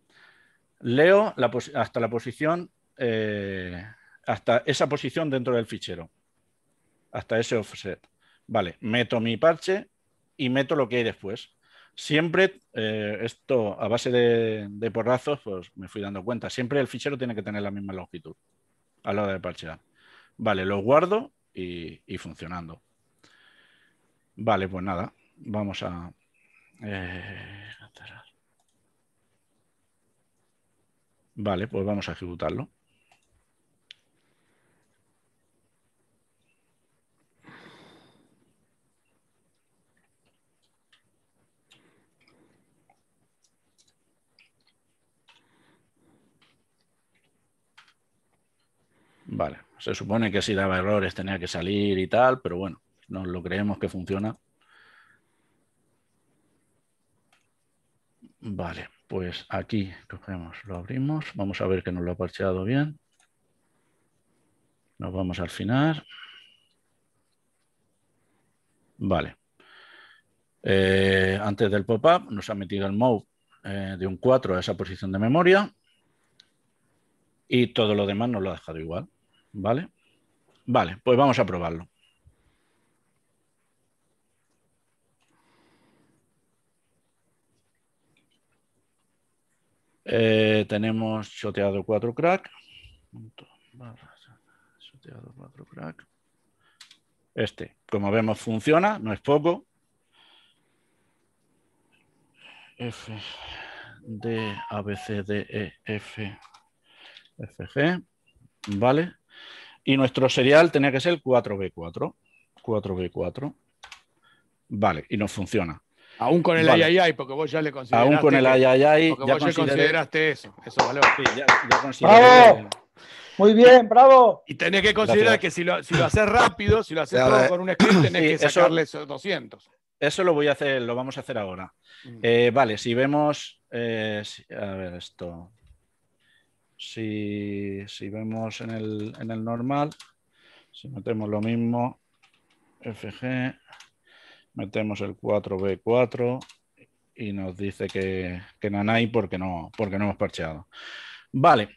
Leo hasta la posición, eh, hasta esa posición dentro del fichero, hasta ese offset. Vale, meto mi parche y meto lo que hay después. Siempre, eh, esto a base de, porrazos, pues me fui dando cuenta, siempre el fichero tiene que tener la misma longitud a la hora de parchear. Vale, lo guardo y, funcionando. Vale, pues nada, vamos a... Eh, vale, pues vamos a ejecutarlo. Vale, se supone que si daba errores tenía que salir y tal, pero bueno, nos lo creemos que funciona. Vale, pues aquí cogemos, lo abrimos, vamos a ver que nos lo ha parcheado bien. Nos vamos al final. Vale. Eh, antes del pop-up nos ha metido el mode eh, de un 4 a esa posición de memoria y todo lo demás nos lo ha dejado igual. ¿Vale? Vale, pues vamos a probarlo. Eh, tenemos choteado 4 crack. Este, como vemos, funciona, no es poco. F, de A, B, C, D, E, F, F, ¿Vale? Y nuestro serial tenía que ser 4B4. 4B4. Vale, y nos funciona. Aún con el porque vos ya le consideraste. Aún con el consideraste eso. Eso vale. Sí, ya, consideré... ¡Bravo! Muy bien, bravo. Y tenés que considerar que si lo, si lo haces rápido, si lo haces eh. con un script, tenés que sacarle esos 200. Eso lo voy a hacer, lo vamos a hacer ahora. Mm. Eh, vale, si vemos. Eh, a ver, esto si, si vemos en el, normal, si metemos lo mismo, FG, metemos el 4B4 y nos dice que, que nanay porque no, porque no hemos parcheado. Vale,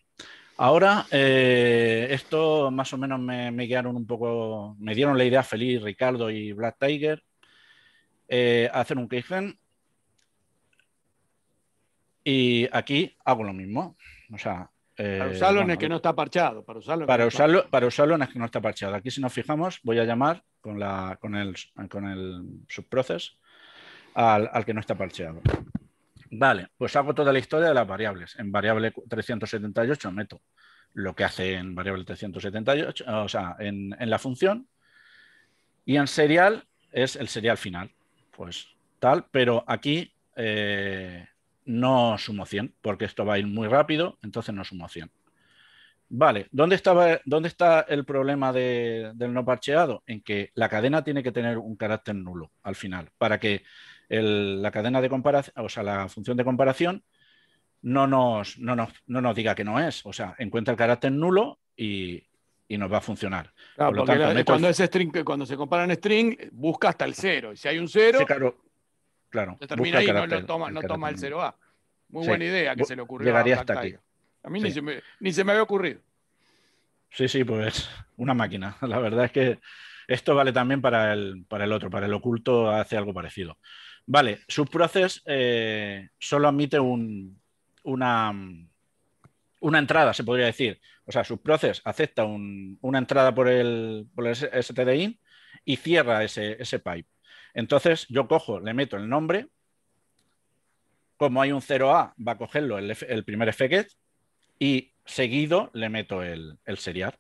ahora eh, esto más o menos me, me, guiaron un poco, me dieron la idea feliz Ricardo y Black Tiger eh, hacer un Kaizen y aquí hago lo mismo. O sea, eh, para usarlo en el que no está parchado. Para usarlo, para en el que no está parchado. Aquí si nos fijamos, voy a llamar con, la, con, el, con el subprocess al, que no está parcheado. Vale, pues hago toda la historia de las variables. En variable 378 meto lo que hace en variable 378, o sea, en, la función. Y en serial es el serial final. Pues tal, pero aquí eh, no sumo 100, porque esto va a ir muy rápido, entonces no sumo 100. Vale, ¿dónde, dónde está el problema del no parcheado? En que la cadena tiene que tener un carácter nulo al final, para que la cadena de comparación, o sea, la función de comparación no nos, no nos, diga que no es. O sea, encuentra el carácter nulo y, nos va a funcionar. cuando, ese string, cuando se comparan string, busca hasta el cero. Y si hay un cero, claro. Claro. termina ahí, no, toma, el 0A. Muy buena idea que se le ocurrió. Llegaría hasta aquí. A mí ni, se me, había ocurrido. Sí, sí, pues una máquina. La verdad es que esto vale también para el, para el otro, para el oculto hace algo parecido. Vale, subproces eh, solo admite una, una entrada, se podría decir. O sea, subproces acepta una entrada por el, por STDI y cierra ese pipe. Entonces yo cojo, le meto el nombre, como hay un 0A, va a cogerlo el, primer fget y seguido le meto el, serial.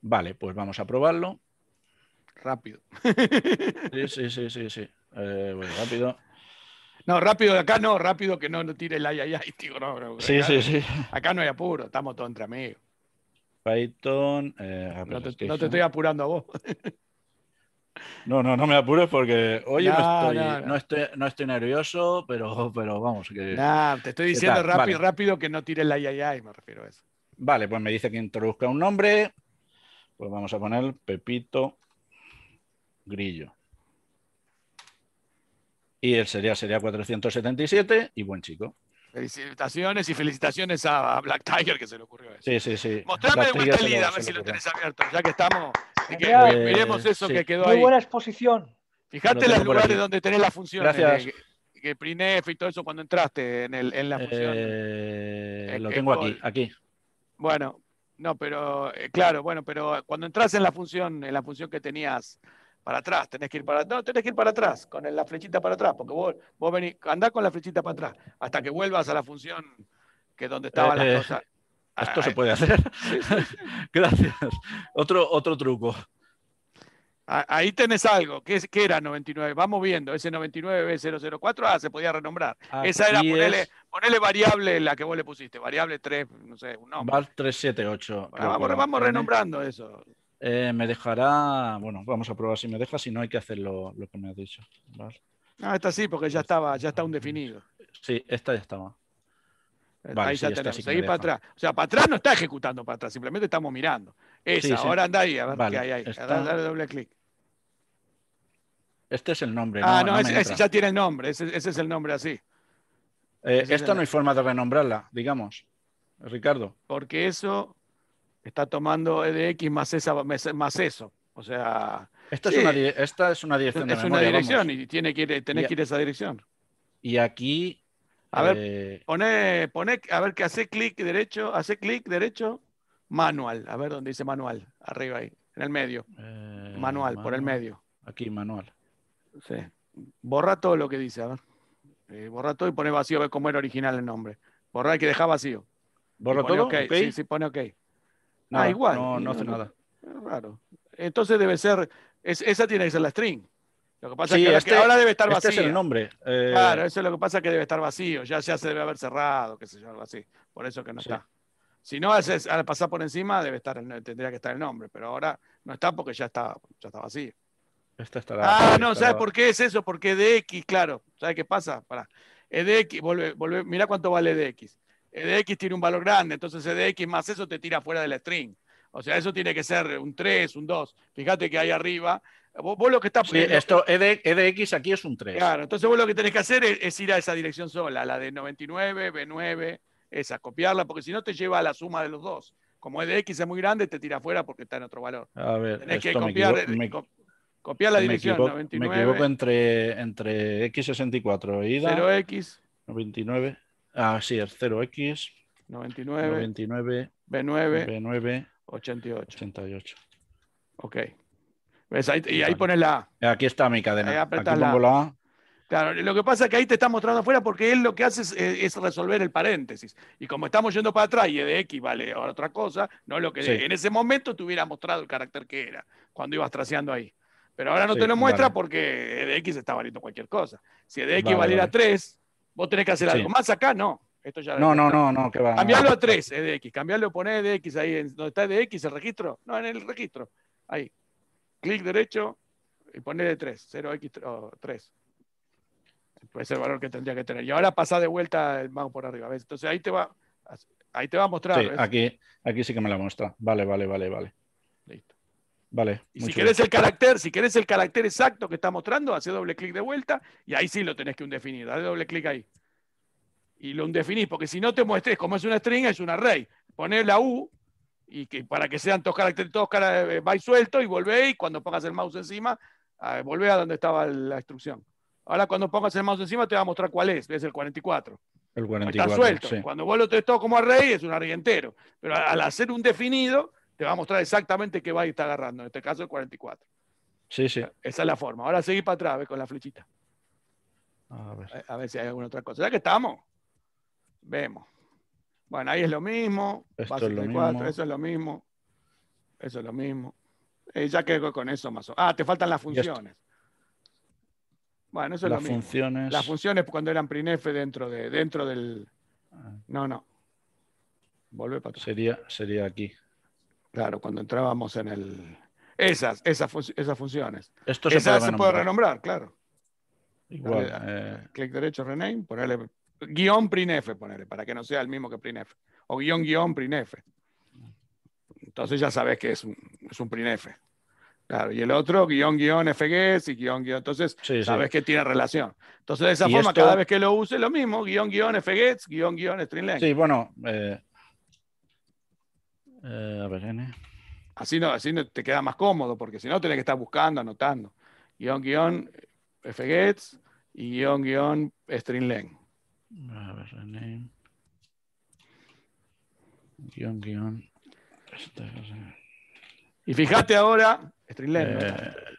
Vale, pues vamos a probarlo. Rápido. Sí, sí, sí, sí, sí. Eh, rápido. No, rápido acá no, rápido que no, no tire el ay, tío. No, sí, sí, sí. Acá no hay apuro, estamos todos entre amigos. Python. Eh, ah, pues no, te, estoy apurando a vos. No, no, no me apures porque hoy no, estoy, no. estoy, nervioso, pero, pero vamos. Que, te estoy diciendo rápido, rápido que no tires la y me refiero a eso. Vale, pues me dice que introduzca un nombre. Pues vamos a poner Pepito Grillo. Y él sería, sería 477 y buen chico. Felicitaciones y felicitaciones a Black Tiger que se le ocurrió eso. Sí, sí, sí. Mostrame de el a ver si lo tenés abierto, ya que estamos miremos eh, eso que quedó Muy ahí. Muy buena exposición. fíjate los lugares donde tenés la función. Gracias. que, y todo eso cuando entraste en, la función. Eh, eh, lo tengo aquí, aquí. Bueno, no, pero claro, bueno, pero cuando entras en la función, en la función que tenías para atrás, tenés que ir para no, tenés que ir para atrás, con la flechita para atrás, porque vos, vos andás con la flechita para atrás, hasta que vuelvas a la función que es donde estaban las cosas. Esto se puede hacer. Gracias. Otro, otro truco. Ah, ahí tenés algo. ¿Qué, era 99? Vamos viendo. Ese 99B004 ah, se podía renombrar. Ah, Esa era ponerle, variable la que vos le pusiste. Variable 3, no sé, un nombre. var 378. vamos, renombrando eso. Eh, me dejará. Bueno, vamos a probar si me deja. Si no, hay que hacer lo, que me has dicho. Ah, esta sí, porque ya estaba, ya está un definido. Sí, esta ya estaba ahí ya tenemos. Seguir para atrás. O sea, para atrás no está ejecutando para atrás, simplemente estamos mirando. Esa, ahora anda ahí, a ver qué hay ahí. Dale doble clic. Este es el nombre. Ah, no, ese, ya tiene nombre, ese, es el nombre así. Eh, esta no hay forma de renombrarla, digamos, Ricardo. Porque eso está tomando EDX más, esa, más eso. O sea. Esta, es, una, esta es una dirección. Es una dirección y tiene que ir, que ir esa dirección. Y aquí a ver, pone, eh, pone, a ver que hace clic derecho, hace clic derecho, manual. A ver dónde dice manual, arriba ahí, en el medio. Eh, manual, por el medio. Aquí, manual. Sí. Borra todo lo que dice, a ver. Eh, borra todo y pone vacío, a ver cómo era original el nombre. Borra y que deja vacío. ¿Borra todo? Okay. Sí, sí, pone ok. Ah, igual. No, no, hace nada. Raro. Entonces debe ser, esa tiene que ser la string. Lo sí, este ahora debe estar vacío. Este es el nombre. Eh. Claro, eso es lo que pasa que debe estar vacío. Ya, se debe haber cerrado, qué sé yo, algo así. Por eso que no está. Si no, al pasar por encima debe estar tendría que estar el nombre, pero ahora no está porque ya está, ya está vacío. Este ah, no, ¿sabes por qué es eso? Porque de x claro. ¿Sabes qué pasa? Para EDX, vuelve, vuelve mira cuánto vale de EDX. EDX tiene un valor grande, entonces EDX más eso te tira fuera del string. O sea, eso tiene que ser un 3, un 2. Fíjate que ahí arriba lo que Sí, eh, esto, EDX aquí es un 3. Claro, entonces vos lo que tenés que hacer es, ir a esa dirección sola, la de 99, B9, esa, copiarla, porque si no te lleva a la suma de los dos. Como EDX es muy grande, te tira afuera porque está en otro valor. A ver, tenés que copiar, me copiar la dirección 99. Me equivoco entre, entre X64 y 0X. 99. Ah, sí, es 0X. 99. 99. B9. B9. 88. 88. Ok y ahí pones la Aquí está mi cadena. Claro, lo que pasa es que ahí te está mostrando afuera porque él lo que hace es, eh, resolver el paréntesis. Y como estamos yendo para atrás y de X vale otra cosa, no lo que en ese momento te hubiera mostrado el carácter que era cuando ibas traceando ahí. Pero ahora no te lo muestra porque de X está valiendo cualquier cosa. Si de X valiera 3, vos tenés que hacer algo más acá, no. Esto ya no, no, no, no, Cambiarlo a 3, EDX. Cambiarlo, poner EDX ahí. En, ¿Dónde está EDX el registro? No, en el registro. Ahí clic derecho y de 3, 0x3. Es el valor que tendría que tener. Y ahora pasa de vuelta el mouse por arriba. Entonces ahí te va, ahí te va a mostrar. aquí, aquí sí que me la muestra. Vale, vale, vale, vale. Listo. Vale. si quieres el carácter, si quieres el carácter exacto que está mostrando, hace doble clic de vuelta y ahí sí lo tenés que undefinir. Dale doble clic ahí. Y lo undefinís, porque si no te muestres como es una string, es un array. Poner la U y que para que sean todos caracteres, todos eh, vais suelto y volvéis, y cuando pongas el mouse encima, ah, volvé a donde estaba la instrucción. Ahora cuando pongas el mouse encima te va a mostrar cuál es, es el 44. El 44, Está suelto. Cuando vos lo tenés todo como array, es un array entero. Pero al hacer un definido, te va a mostrar exactamente qué va a estar agarrando. En este caso, el 44. Sí, sí. Eh, esa es la forma. Ahora seguí para atrás, con la flechita. A ver. a ver. si hay alguna otra cosa. Ya que estamos, vemos. Bueno, ahí es lo mismo. es Eso es lo mismo. Eso es lo mismo. Eh, ya quedó con eso más o Ah, te faltan las funciones. Bueno, eso es lo mismo. Las Funciones... Las funciones cuando eran PRINEF dentro, de, dentro del... Ah. No, no. Vuelve para Sería, sería aquí. Claro, cuando entrábamos en el... Esas, esas, funciones. Esto se esas se puede renombrar, claro. Igual. Eh. Clic derecho, rename, ponerle guión Prinefe, ponerle, para que no sea el mismo que Prinefe. O guión guión Prinefe. Entonces ya sabes que es un, es un Claro, y el otro, guión, guión, fgets y guión, guión. Entonces, sabes que tiene relación. Entonces, de esa forma, cada vez que lo use, lo mismo, guión, guión, fgets guión, guión, stringlang. Sí, bueno. Eh, eh, a ver, N. Así, no, así te queda más cómodo, porque si no, tenés que estar buscando, anotando. Guión, guión, fgets y guión, guión, length a ver, rename. Guión, guión. Y fíjate ahora, Stringland,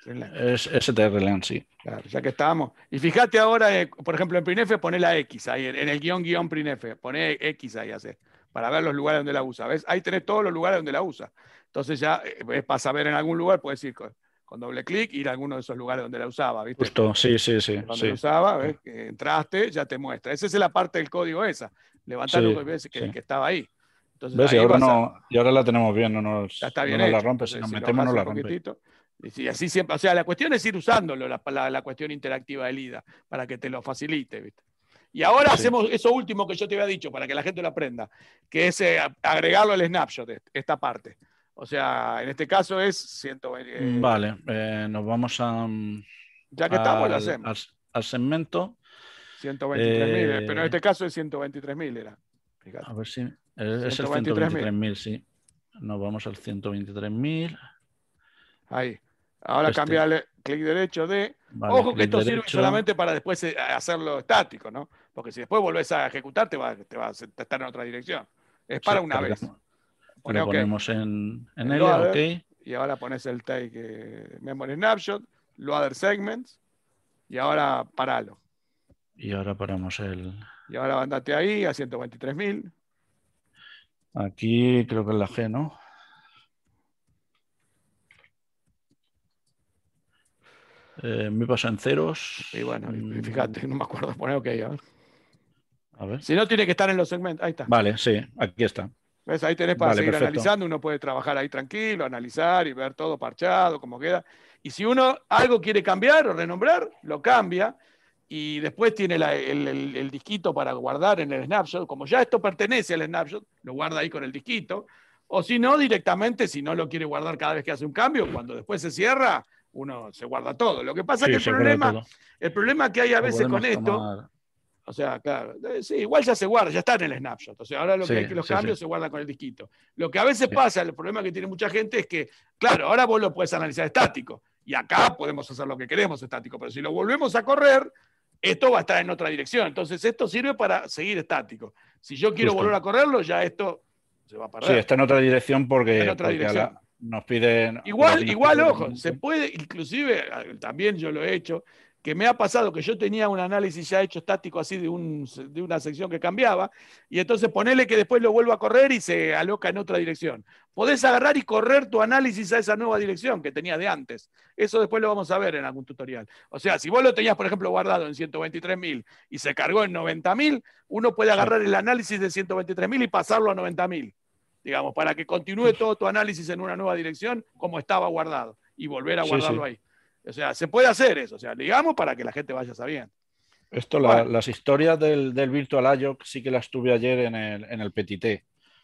eh, ¿no? sí. ya que estábamos. Y fíjate ahora, eh, por ejemplo, en Prinefe poné la X ahí, en el guión guión Prinefe, pone X ahí hace, para ver los lugares donde la usa. ¿Ves? Ahí tenés todos los lugares donde la usa. Entonces ya, eh, para saber en algún lugar, puedes ir con, con doble clic, ir a alguno de esos lugares donde la usaba, ¿viste? Justo, sí, sí, sí. usaba, entraste, ya te muestra. Esa es la parte del código esa. Levantar sí, y que, estaba ahí. Entonces, y, ahora la tenemos bien, no nos, la rompes, nos metemos no la rompes. Y así siempre, o sea, la cuestión es ir usándolo, la, la, cuestión interactiva del IDA, para que te lo facilite, ¿viste? Y ahora hacemos eso último que yo te había dicho, para que la gente lo aprenda, que es eh, agregarlo al snapshot, esta parte. O sea, en este caso es 120. Eh, mm, vale, eh, nos vamos a. Mm, ya que estamos, lo hacemos. Al, segmento. 123.000, eh, pero en este caso es 123.000 era. A ver si. Es, el 123.000, sí. Nos vamos al 123.000. Ahí. Ahora este. cambiarle clic derecho de. Ojo que esto sirve solamente para después hacerlo estático, ¿no? Porque si después volvés a ejecutar, te va, te va a estar en otra dirección. Es para una vez ponemos en, en el Y ahora pones el take eh, Memory Snapshot, Loader Segments, y ahora paralo. Y ahora paramos el. Y ahora andate ahí a 123.000. Aquí creo que es la G, ¿no? Eh, me pasa en ceros. Y bueno, mm. fíjate, no me acuerdo poner ok. A Si no, tiene que estar en los segmentos. Ahí está. Vale, sí, aquí está. Ahí tenés para seguir analizando, uno puede trabajar ahí tranquilo, analizar y ver todo parchado, como queda. Y si uno algo quiere cambiar o renombrar, lo cambia y después tiene el, disquito para guardar en el snapshot. Como ya esto pertenece al snapshot, lo guarda ahí con el disquito. O si no, directamente, si no lo quiere guardar cada vez que hace un cambio, cuando después se cierra, uno se guarda todo. Lo que pasa es que el problema, el problema que hay a veces con esto o sea, claro, sí, igual ya se guarda, ya está en el snapshot. O sea, ahora lo que hay que los cambios se guardan con el disquito. Lo que a veces pasa, el problema que tiene mucha gente es que, claro, ahora vos lo puedes analizar estático y acá podemos hacer lo que queremos estático, pero si lo volvemos a correr, esto va a estar en otra dirección. Entonces, esto sirve para seguir estático. Si yo quiero volver a correrlo, ya esto se va a parar. Sí, está en otra dirección porque, nos piden. Igual, igual, ojo, se puede, inclusive, también yo lo he hecho que me ha pasado que yo tenía un análisis ya hecho estático así de, de una sección que cambiaba, y entonces ponele que después lo vuelvo a correr y se aloca en otra dirección. Podés agarrar y correr tu análisis a esa nueva dirección que tenía de antes. Eso después lo vamos a ver en algún tutorial. O sea, si vos lo tenías, por ejemplo, guardado en 123.000 y se cargó en 90.000, uno puede agarrar el análisis de 123.000 y pasarlo a 90.000, digamos, para que continúe todo tu análisis en una nueva dirección como estaba guardado y volver a guardarlo ahí. O sea, se puede hacer eso, o sea, digamos para que la gente vaya sabiendo. Esto, las historias del, del Virtual IOC sí que las tuve ayer en el, en el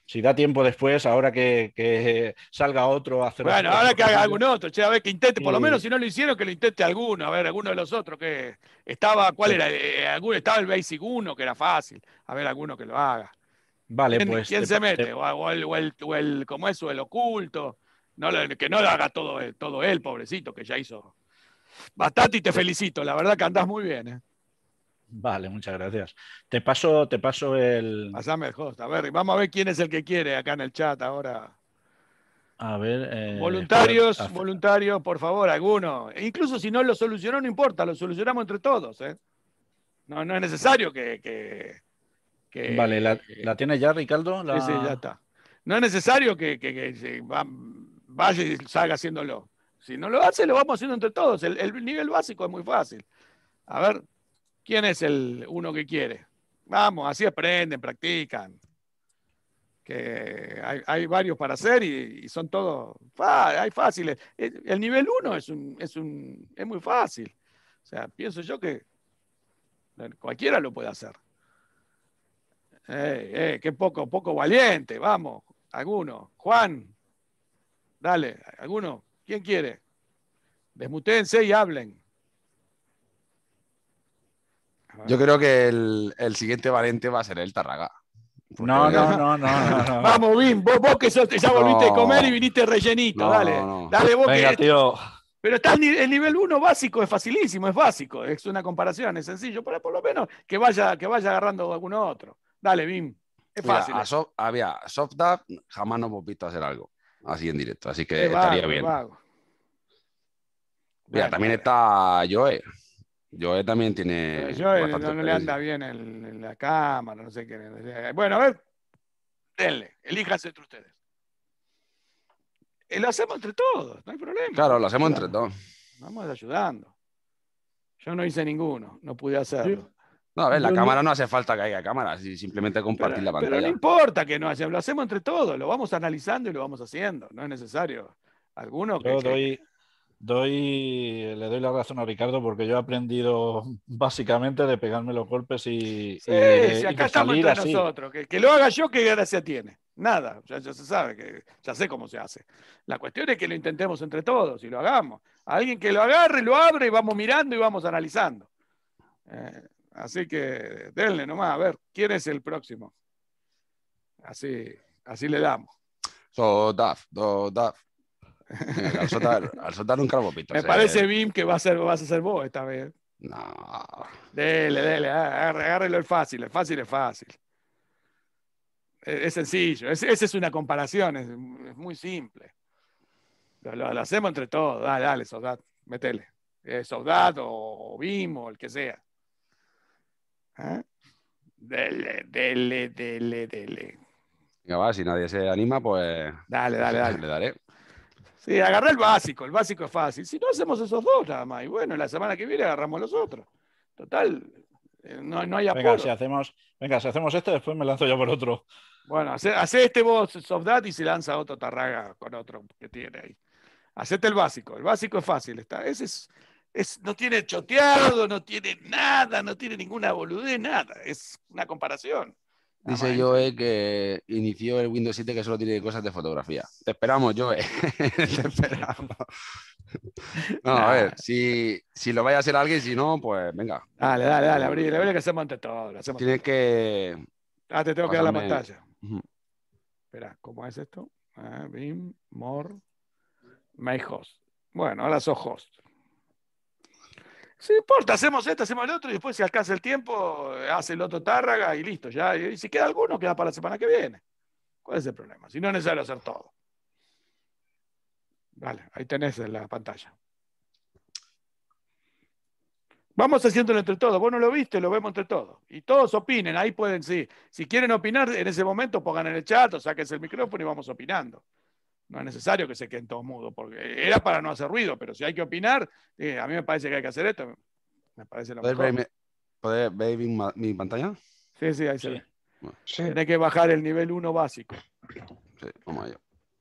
Si da tiempo después, ahora que, que salga otro a hacer. Bueno, ahora que haga algún otro, che, a ver que intente, por lo menos si no lo hicieron, que lo intente alguno, a ver, alguno de los otros que estaba, ¿cuál era? Eh, eh, alguno, estaba el Basic 1, que era fácil, a ver, alguno que lo haga. Vale, pues. ¿Quién eh, se mete? O, el, el, ¿cómo es? el oculto. No, que no lo haga todo, todo él, pobrecito, que ya hizo y te felicito, la verdad que andás muy bien. Eh. Vale, muchas gracias. Te paso, te paso el. Pasame el A ver, vamos a ver quién es el que quiere acá en el chat ahora. A ver. Eh, voluntarios, voluntarios, por favor, alguno. incluso si no lo solucionó, no importa, lo solucionamos entre todos. Eh. No, es necesario que. vale, ¿la, tienes ya, Ricardo? Sí, sí, ya está. No es necesario que, que vaya y salga haciéndolo. Si no lo hace, lo vamos haciendo entre todos. El, nivel básico es muy fácil. A ver, ¿quién es el uno que quiere? Vamos, así aprenden, practican. Que hay, varios para hacer y, son todos hay fáciles. Eh, el nivel uno es, un, es, muy fácil. O sea, pienso yo que cualquiera lo puede hacer. Eh, eh, qué poco, poco valiente, vamos, alguno. Juan, dale, alguno. ¿Quién quiere? Desmutense y hablen. Yo creo que el, siguiente valente va a ser el Tarraga. No, no, no, no, Vamos, Bim. vos, vos que ya volviste a comer y viniste rellenito, dale. Dale vos Pero está el, nivel 1 básico, es facilísimo, es básico, es una comparación, es sencillo, pero por lo menos que vaya, que vaya agarrando alguno otro. Dale, Bim, es fácil. Había a, jamás nos hemos visto hacer algo así en directo. Así que estaría bien. Mira, también está Joe. Joe también tiene. Joe no, le anda bien en la cámara, no sé qué. Bueno, a ver, denle, elíjanse entre ustedes. Eh, lo hacemos entre todos, no hay problema. Claro, lo hacemos entre todos. Vamos ayudando. Yo no hice ninguno, no pude hacerlo. No, a ver, la cámara no... hace falta que haya cámara, simplemente compartir la pantalla. no importa que no haya, lo hacemos entre todos, lo vamos analizando y lo vamos haciendo, no es necesario. Alguno que, doy, le doy la razón a Ricardo porque yo he aprendido básicamente de pegarme los golpes y. Sí, si acá estamos entre nosotros. Que, lo haga yo, ¿qué gracia tiene? Nada, ya, se sabe, que, ya sé cómo se hace. La cuestión es que lo intentemos entre todos y lo hagamos. Alguien que lo agarre, lo abre y vamos mirando y vamos analizando. Eh, Así que denle nomás, a ver, ¿quién es el próximo? Así, así le damos. So, Daf, al, soltar, un carbopito. Me parece, Bim, que va a vas a ser vos esta vez. No. Dele, dele, agárrelo el fácil, el fácil es fácil. Es, sencillo, esa es una comparación, es, muy simple. Lo, hacemos entre todos, dale, dale, Soldat, metele. Eh, o Bim o el que sea. ¿Eh? Dele, dele, dele, dele. va, si nadie se anima, pues. Dale, pues, dale, eh, dale. Le Sí, agarré el básico, el básico es fácil. Si no, hacemos esos dos nada más. Y bueno, la semana que viene agarramos los otros. Total, eh, no, hay apuro. Venga, si hacemos, venga, si hacemos este, después me lanzo yo por otro. Bueno, hace, hace este vos of y se lanza otro Tarraga con otro que tiene ahí. Hacete el básico. El básico es fácil. Está, ese es no tiene choteado, no tiene nada, no tiene ninguna boludez, nada. Es una comparación. Dice Joe que inició el Windows 7 que solo tiene cosas de fotografía. Te esperamos, Joe. Te esperamos. No, a ver, si, si lo vaya a hacer alguien, si no, pues venga. Dale, dale, dale, abrí, abrí que se monte todo. Tienes que. Ah, te tengo que dar la pantalla. Espera, ¿cómo es esto? Ah, Bim, More, My Host. Bueno, ahora sos host. Sí, importa, hacemos esto, hacemos el otro y después si alcanza el tiempo, hace el otro tárraga y listo. Ya. Y si queda alguno, queda para la semana que viene. ¿Cuál es el problema? Si no es necesario hacer todo. Vale, ahí tenés la pantalla. Vamos haciéndolo entre todos. Vos no lo viste, lo vemos entre todos. Y todos opinen, ahí pueden, sí. Si quieren opinar, en ese momento pongan en el chat o sáquense el micrófono y vamos opinando. No es necesario que se queden todos mudos, porque era para no hacer ruido, pero si hay que opinar, eh, a mí me parece que hay que hacer esto. Me parece mi, pantalla? Sí, sí, ahí se ve. que bajar el nivel 1 básico. Sí,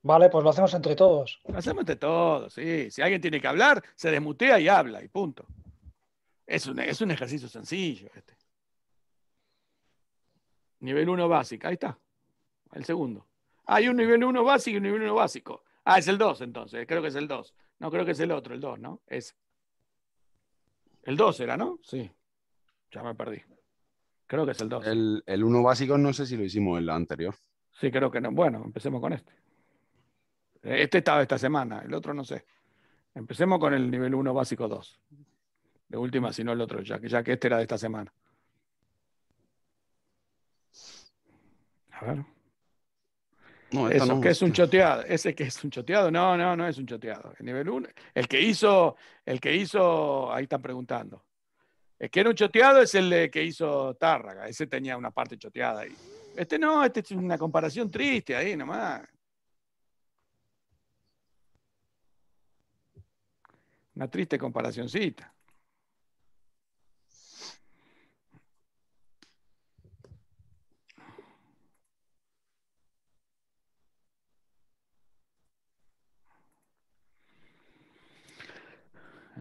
Vale, pues lo hacemos entre todos. Lo hacemos entre todos, sí. Si alguien tiene que hablar, se desmutea y habla, y punto. Es un, ejercicio sencillo este. Nivel 1 básico, ahí está. El segundo. Hay un nivel 1 básico y un nivel 1 básico. Ah, es el 2 entonces, creo que es el 2. No, creo que es el otro, el 2, ¿no? Es. El 2 era, ¿no? Sí. Ya me perdí. Creo que es el 2. El, 1 básico no sé si lo hicimos en la anterior. Sí, creo que no. Bueno, empecemos con este. Este estaba esta semana, el otro no sé. Empecemos con el nivel 1 básico 2. De última, si no el otro, ya que, ya que este era de esta semana. A ver. No, Eso que es un choteado, ese que es un choteado, no, no, no es un choteado. El nivel 1, el que hizo, el que hizo, ahí están preguntando. El que era un choteado es el que hizo Tárraga, ese tenía una parte choteada ahí. Este no, este es una comparación triste ahí nomás. Una triste comparacioncita.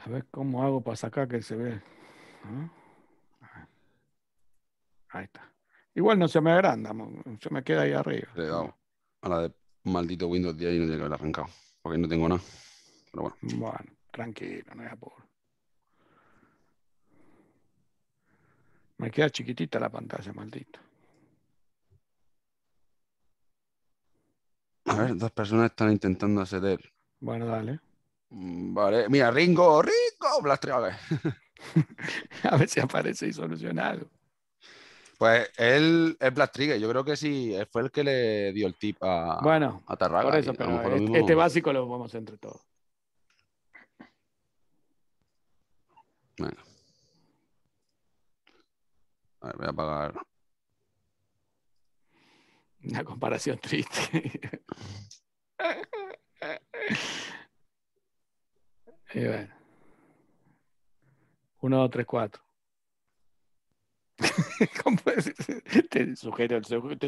A ver cómo hago para sacar que se ve. ¿Ah? Ah, ahí está. Igual no se me agranda, se me queda ahí arriba. Le he a la de maldito Windows 10 y no tiene que haber arrancado, porque no tengo nada. Pero bueno. Bueno, tranquilo, no hay apuro. Me queda chiquitita la pantalla, maldito. A ver, dos personas están intentando acceder. Bueno, dale. Mm, vale, mira, Ringo, Ringo, Blastrigue a ver si aparece y soluciona Pues él es Black Trigger, yo creo que sí, fue el que le dio el tip a, bueno, Tarraga. Este, este, básico lo vamos entre todos. Bueno. A ver, voy a apagar. Una comparación triste. Y 1, 2, 3, 4. ¿Cómo Te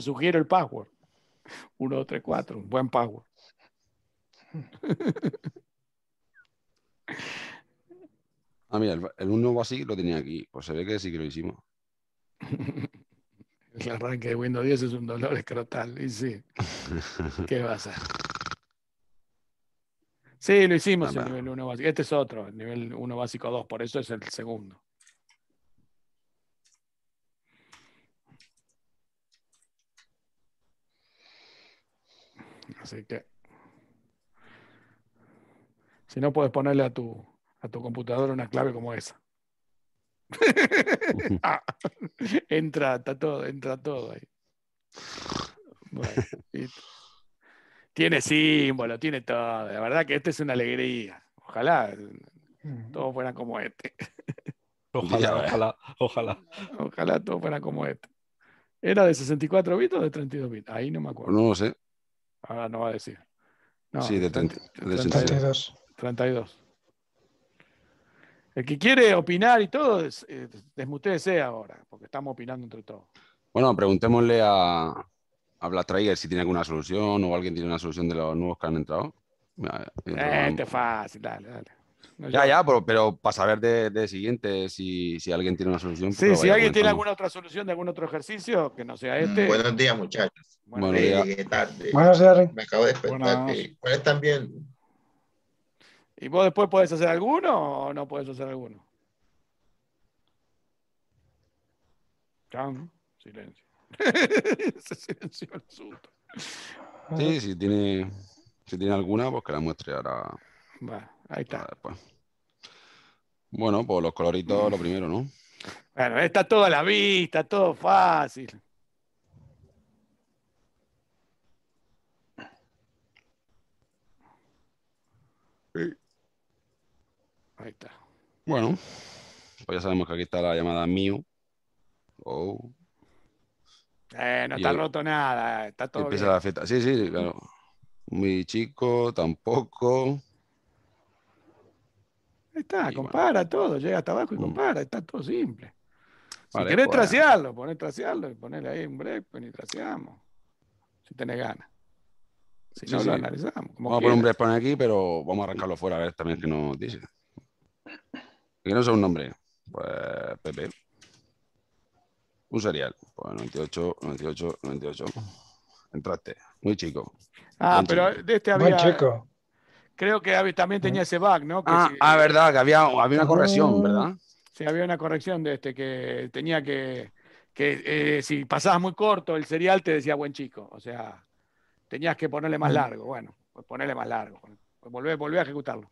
sugiero el password 1, 2, 3, 4, un buen password Ah, mira, el 1 así lo tenía aquí. Pues se ve que sí que lo hicimos. El arranque de Windows 10 es un dolor escrotal. ¿Qué va a hacer? Sí, lo hicimos en el nivel 1 básico. Este es otro, el nivel 1 básico 2, por eso es el segundo. Así que. Si no, puedes ponerle a tu, computadora una clave como esa. Ah, entra, está todo, entra todo ahí. Bueno, y... Tiene símbolo, tiene todo. La verdad que este es una alegría. Ojalá todos fueran como este. Ojalá, ojalá, ojalá. Ojalá todos fueran como este. ¿Era de 64 bits o de 32 bits? Ahí no me acuerdo. No lo sé. Ahora no va a decir. sí, de, 32. 32. El que quiere opinar y todo, desmuteese ahora, porque estamos opinando entre todos. Bueno, preguntémosle a, habla Traiger si tiene alguna solución o alguien tiene una solución de los nuevos que han entrado. Eh, eh, este fácil, dale, dale. ya, ya, pero, para saber de, de siguiente, si, alguien tiene una solución. Sí, pues si alguien tiene alguna otra solución de algún otro ejercicio, que no sea mm, este. Buenos días, muchachos. Buenos, días. Me acabo de despertar. ¿Cuáles también? ¿Y vos después podés hacer alguno o no puedes hacer alguno? Chao, silencio. Se silenció el ah. Sí, si tiene, si tiene alguna, pues que la muestre ahora. Bueno, ahí está. Pues. Bueno, pues los coloritos, lo primero, ¿no? Bueno, está toda a la vista, todo fácil. Ahí está. Bueno, pues ya sabemos que aquí está la llamada mío. Oh. Eh, no está roto nada, está todo. Empieza la fiesta. Sí, sí, claro. Muy chico, tampoco. Ahí está, compara todo, llega hasta abajo y mm. compara, está todo simple. Si quieres querés poner trasearlo, ponés trasearlo y ponerle ahí un breakpoint pues y traseamos. Si tenés ganas. Si no, lo analizamos. vamos a poner un breakpoint aquí, pero vamos a arrancarlo fuera a ver también qué nos dice. quién no sea un nombre. Pues Pepe. Un serial. 98, 98, 98. Entraste. Muy chico. Ah, pero de este había. Muy chico. Creo que también tenía ese bug, ¿no? Ah, ah, verdad, que había, había una corrección, ¿verdad? Sí, había una corrección de este que tenía que que eh, si pasabas muy corto el serial te decía buen chico, o sea, tenías que ponerle más mm. largo, bueno, pues ponerle más largo, pues volver volvé a ejecutarlo,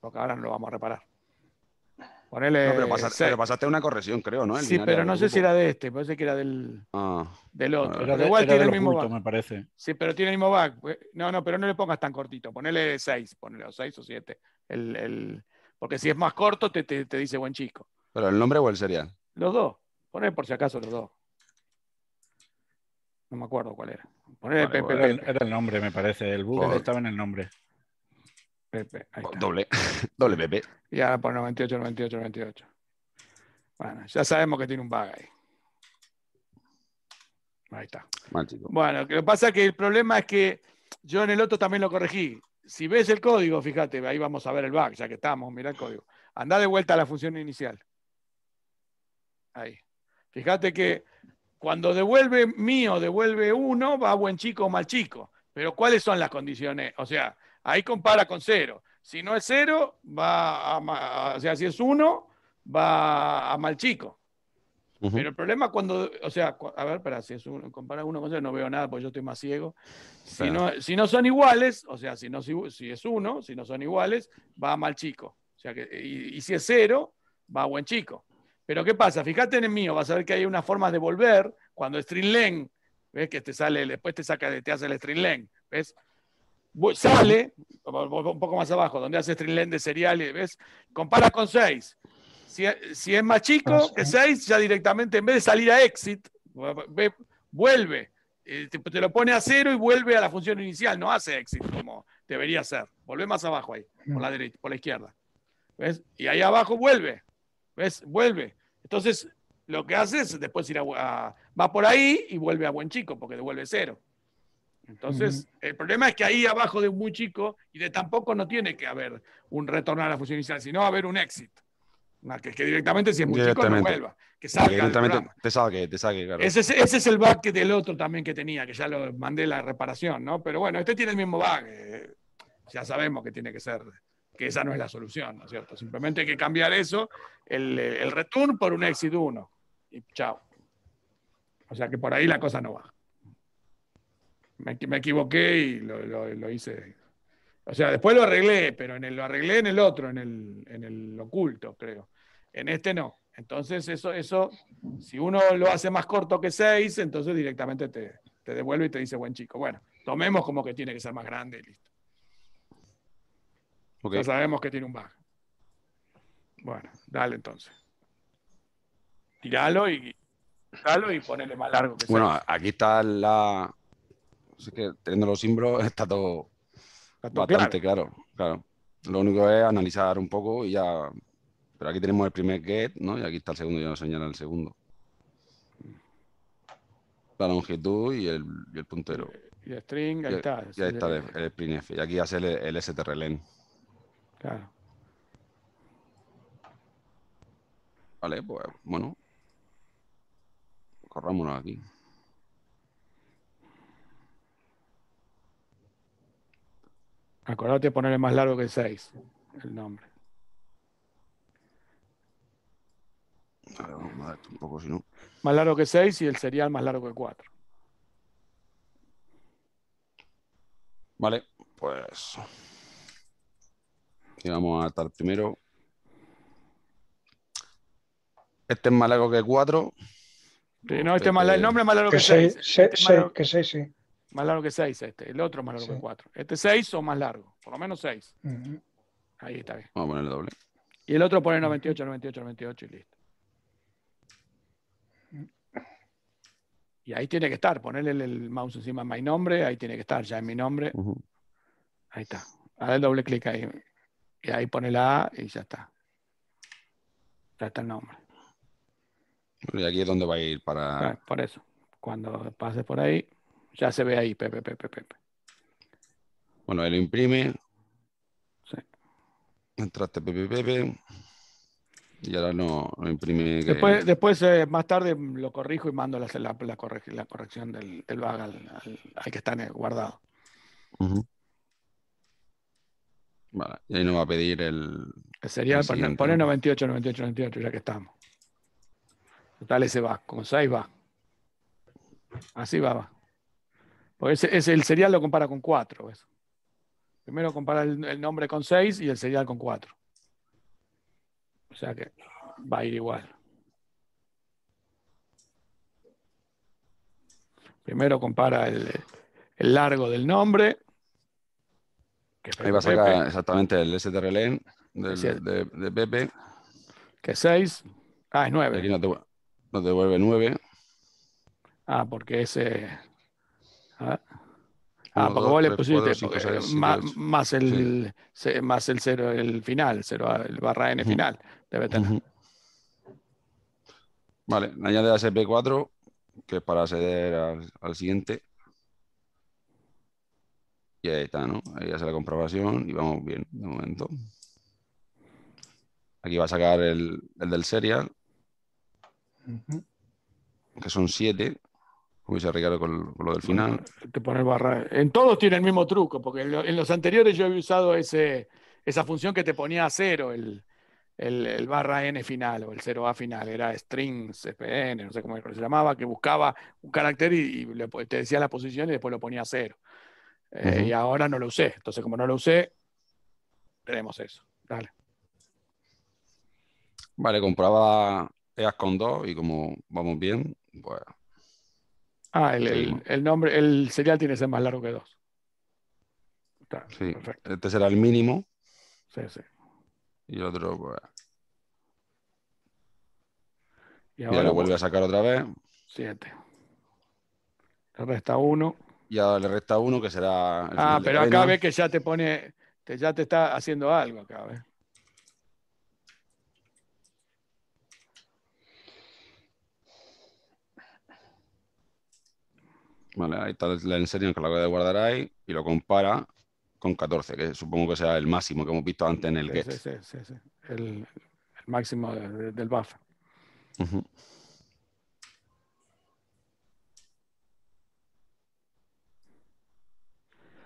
porque ahora no lo vamos a reparar pero, pasaste, una corrección, creo, ¿no? sí, pero no sé si era de este, parece que era del, ah. otro. igual tiene el mismo back. me parece. Sí, pero tiene el mismo back. Eh, no, no, pero no le pongas tan cortito. Ponele 6, ponele 6 o 7. El, Porque si es más corto, te, dice buen chico. ¿Pero el nombre o el serial? Los dos. Ponele por si acaso los dos. No me acuerdo cuál era. Era, el nombre, me parece. El bug estaba en el nombre. Oh, doble, doble Pepe. Y ahora por 98, 98, 98. Bueno, ya sabemos que tiene un bug ahí. Ahí está. bueno, lo que pasa es que el problema es que yo en el otro también lo corregí. Si ves el código, fíjate, ahí vamos a ver el bug, ya que estamos, mira el código. anda de vuelta a la función inicial. Ahí. Fíjate que cuando devuelve mío, devuelve uno, va buen chico o mal chico. Pero ¿cuáles son las condiciones? O sea, Ahí compara con cero. Si no es cero, va a, o sea, si es uno, va a mal chico. Pero el problema cuando, o sea, a ver, para si es uno, compara uno con cero, no veo nada porque yo estoy más ciego. Si, no, si no son iguales, o sea, si, no, si, es uno, si no son iguales, va a mal chico. O sea y, si es cero, va a buen chico. Pero ¿qué pasa? Fíjate en el mío, vas a ver que hay una forma de volver cuando string ves que te sale, después te saca, te hace el string ¿ves? sale, un poco más abajo, donde hace Strinland de cereales, ¿ves? Compara con 6. Si, es más chico ah, que 6, ya directamente, en vez de salir a exit, vuelve. Eh, te, lo pone a cero y vuelve a la función inicial, no hace exit como debería ser. Vuelve más abajo ahí, mm. por la derecha, por la izquierda. ¿Ves? Y ahí abajo vuelve. ¿Ves? Vuelve. Entonces, lo que hace es después ir a, va por ahí y vuelve a buen chico, porque devuelve cero. Entonces, el problema es que ahí abajo de un muy chico y de tampoco no tiene que haber un retorno a la función inicial, sino haber un exit. que, directamente si es muy chico no vuelva, que salga te saque, Ese, es el bug del otro también que tenía, que ya lo mandé la reparación, ¿no? Pero bueno, este tiene el mismo bug. ya sabemos que tiene que ser, que esa no es la solución, ¿no es cierto? Simplemente hay que cambiar eso, el, return por un exit 1. Y chao. O sea que por ahí la cosa no va me, equivoqué y lo, hice. O sea, después lo arreglé, pero en el, lo arreglé en el otro, en el, oculto, creo. En este no. Entonces, eso, eso, si uno lo hace más corto que seis, entonces directamente te, devuelve y te dice, buen chico, bueno, tomemos como que tiene que ser más grande y listo. Ya sabemos que tiene un bajo. Bueno, dale entonces. Tíralo y, y ponele más largo que Bueno, aquí está la, Así que teniendo los símbolos está todo bastante claro. Lo único es analizar un poco y ya... Pero aquí tenemos el primer get, ¿no? Y aquí está el segundo, ya nos señala el segundo. La longitud y el, puntero. Y el string, ahí está. Y ahí está el, F. Y aquí hace el, el strlen. Claro. Vale, pues bueno. Corrámonos aquí. Acordate de ponerle más largo que 6 el nombre. A ver, un poco si no. Más largo que 6 y el serial más largo que 4. Vale, pues. Y vamos a estar primero. Este es más largo que 4. no, este es más este largo, el nombre es más largo que 6. Que 6, este sí. Más largo que 6 este. El otro más largo que 4. Este 6 o más largo. Por lo menos 6. Ahí está bien. Vamos a ponerle doble. Y el otro pone 98, 98, 98 y listo. Y ahí tiene que estar. Ponerle el mouse encima de mi nombre. Ahí tiene que estar ya en mi nombre. Ahí está. haz el doble clic ahí. Y ahí pone la A y ya está. Ya está el nombre. Y aquí es donde va a ir para. por eso. Cuando pases por ahí. Ya se ve ahí, Pepe, Pepe, Pepe. Bueno, él imprime. Sí. Entraste, Pepe, Pepe. Y ahora no, imprime. Después, eh, más tarde lo corrijo y mando la, la, corrección del, del bug al, que está guardado. Vale, y ahí nos va a pedir el. Sería el 98, 98, 98, ya que estamos. Total ese va, con 6 va. Así va, va. Porque ese, el serial lo compara con 4. Primero compara el, nombre con 6 y el serial con 4. O sea que va a ir igual. Primero compara el, largo del nombre. Ahí va a sacar exactamente el STRLN del, de, de Pepe. Que es 6. Ah, es 9. Aquí nos devuelve 9. Ah, porque ese Ah, ah porque dos, vos más, el, más el cero, el final, el barra N final. Debe tener. Vale, añade la CP4, que es para acceder al, siguiente. Y ahí está, ¿no? Ahí hace la comprobación y vamos bien de momento. Aquí va a sacar el, del serial, que son 7 como dice con, con, lo del final. Te poner barra. En todos tiene el mismo truco, porque en, los anteriores yo había usado ese, esa función que te ponía a cero el, barra N final o el 0A final, era string, CPN, no sé cómo se llamaba, que buscaba un carácter y, te decía la posición y después lo ponía a cero. Eh, y ahora no lo usé. Entonces, como no lo usé, tenemos eso. Dale. Vale, compraba EAS con 2 y como vamos bien, bueno, Ah, el, nombre, el serial tiene que ser más largo que dos. sí. Perfecto. Este será el mínimo. Sí, sí. Y otro, pues, Y ahora ya lo vuelve a sacar otra vez. Siete. Le resta uno. Y ahora le resta uno que será. ah, pero acá ve que ya te pone, te, ya te está haciendo algo acá, ¿ves? Vale, ahí está la en que la voy a guardar ahí y lo compara con 14, que supongo que sea el máximo que hemos visto antes en el sí, get. Sí, sí, sí. El, máximo del buffer.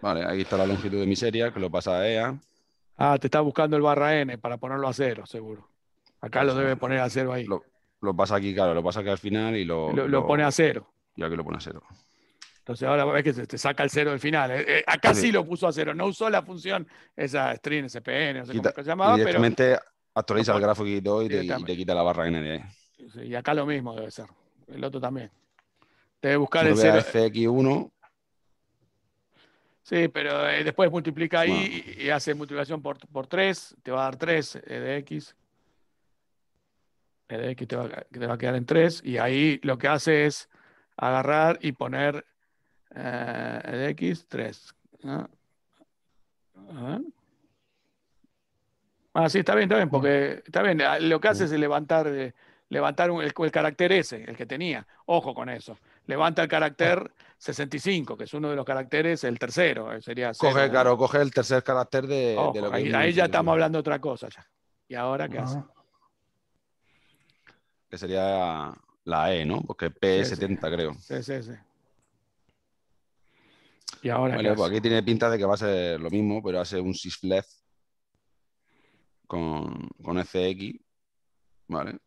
Vale, ahí está la longitud de miseria, que lo pasa a EA. Ah, te está buscando el barra N para ponerlo a cero, seguro. Acá lo debe poner a cero ahí. Lo, pasa aquí, claro, lo pasa aquí al final y lo, lo, pone a cero. ya que lo pone a cero. Entonces ahora ves que te saca el cero del final. Eh, eh, acá sí. lo puso a cero, no usó la función esa string, SPN, no sé cómo se llamaba. Directamente actualiza el gráfico y, y te quita la barra de y acá lo mismo debe ser. El otro también. Debe buscar el cero. Eh. FX1. Sí, pero después multiplica ahí y, hace multiplicación por, por 3, te va a dar 3 e de X. e de X te va, te va a quedar en 3 y ahí lo que hace es agarrar y poner eh, el X 3. Ah, sí, está bien, está bien, porque está bien, ah, lo que hace es levantar, eh, levantar el, carácter S, el que tenía. Ojo con eso. Levanta el carácter 65, ah. que es uno de los caracteres, el tercero, eh, sería Coge, coge el tercer carácter de, lo que ahí, ahí, ya estamos hablando de otra cosa ya. ¿Y ahora qué hace? Ah. Que sería la E, ¿no? Porque P70, creo. Sí, sí, sí. Y ahora. Vale, pues aquí tiene pinta de que va a ser lo mismo, pero va a ser un shift con, con FX. Vale.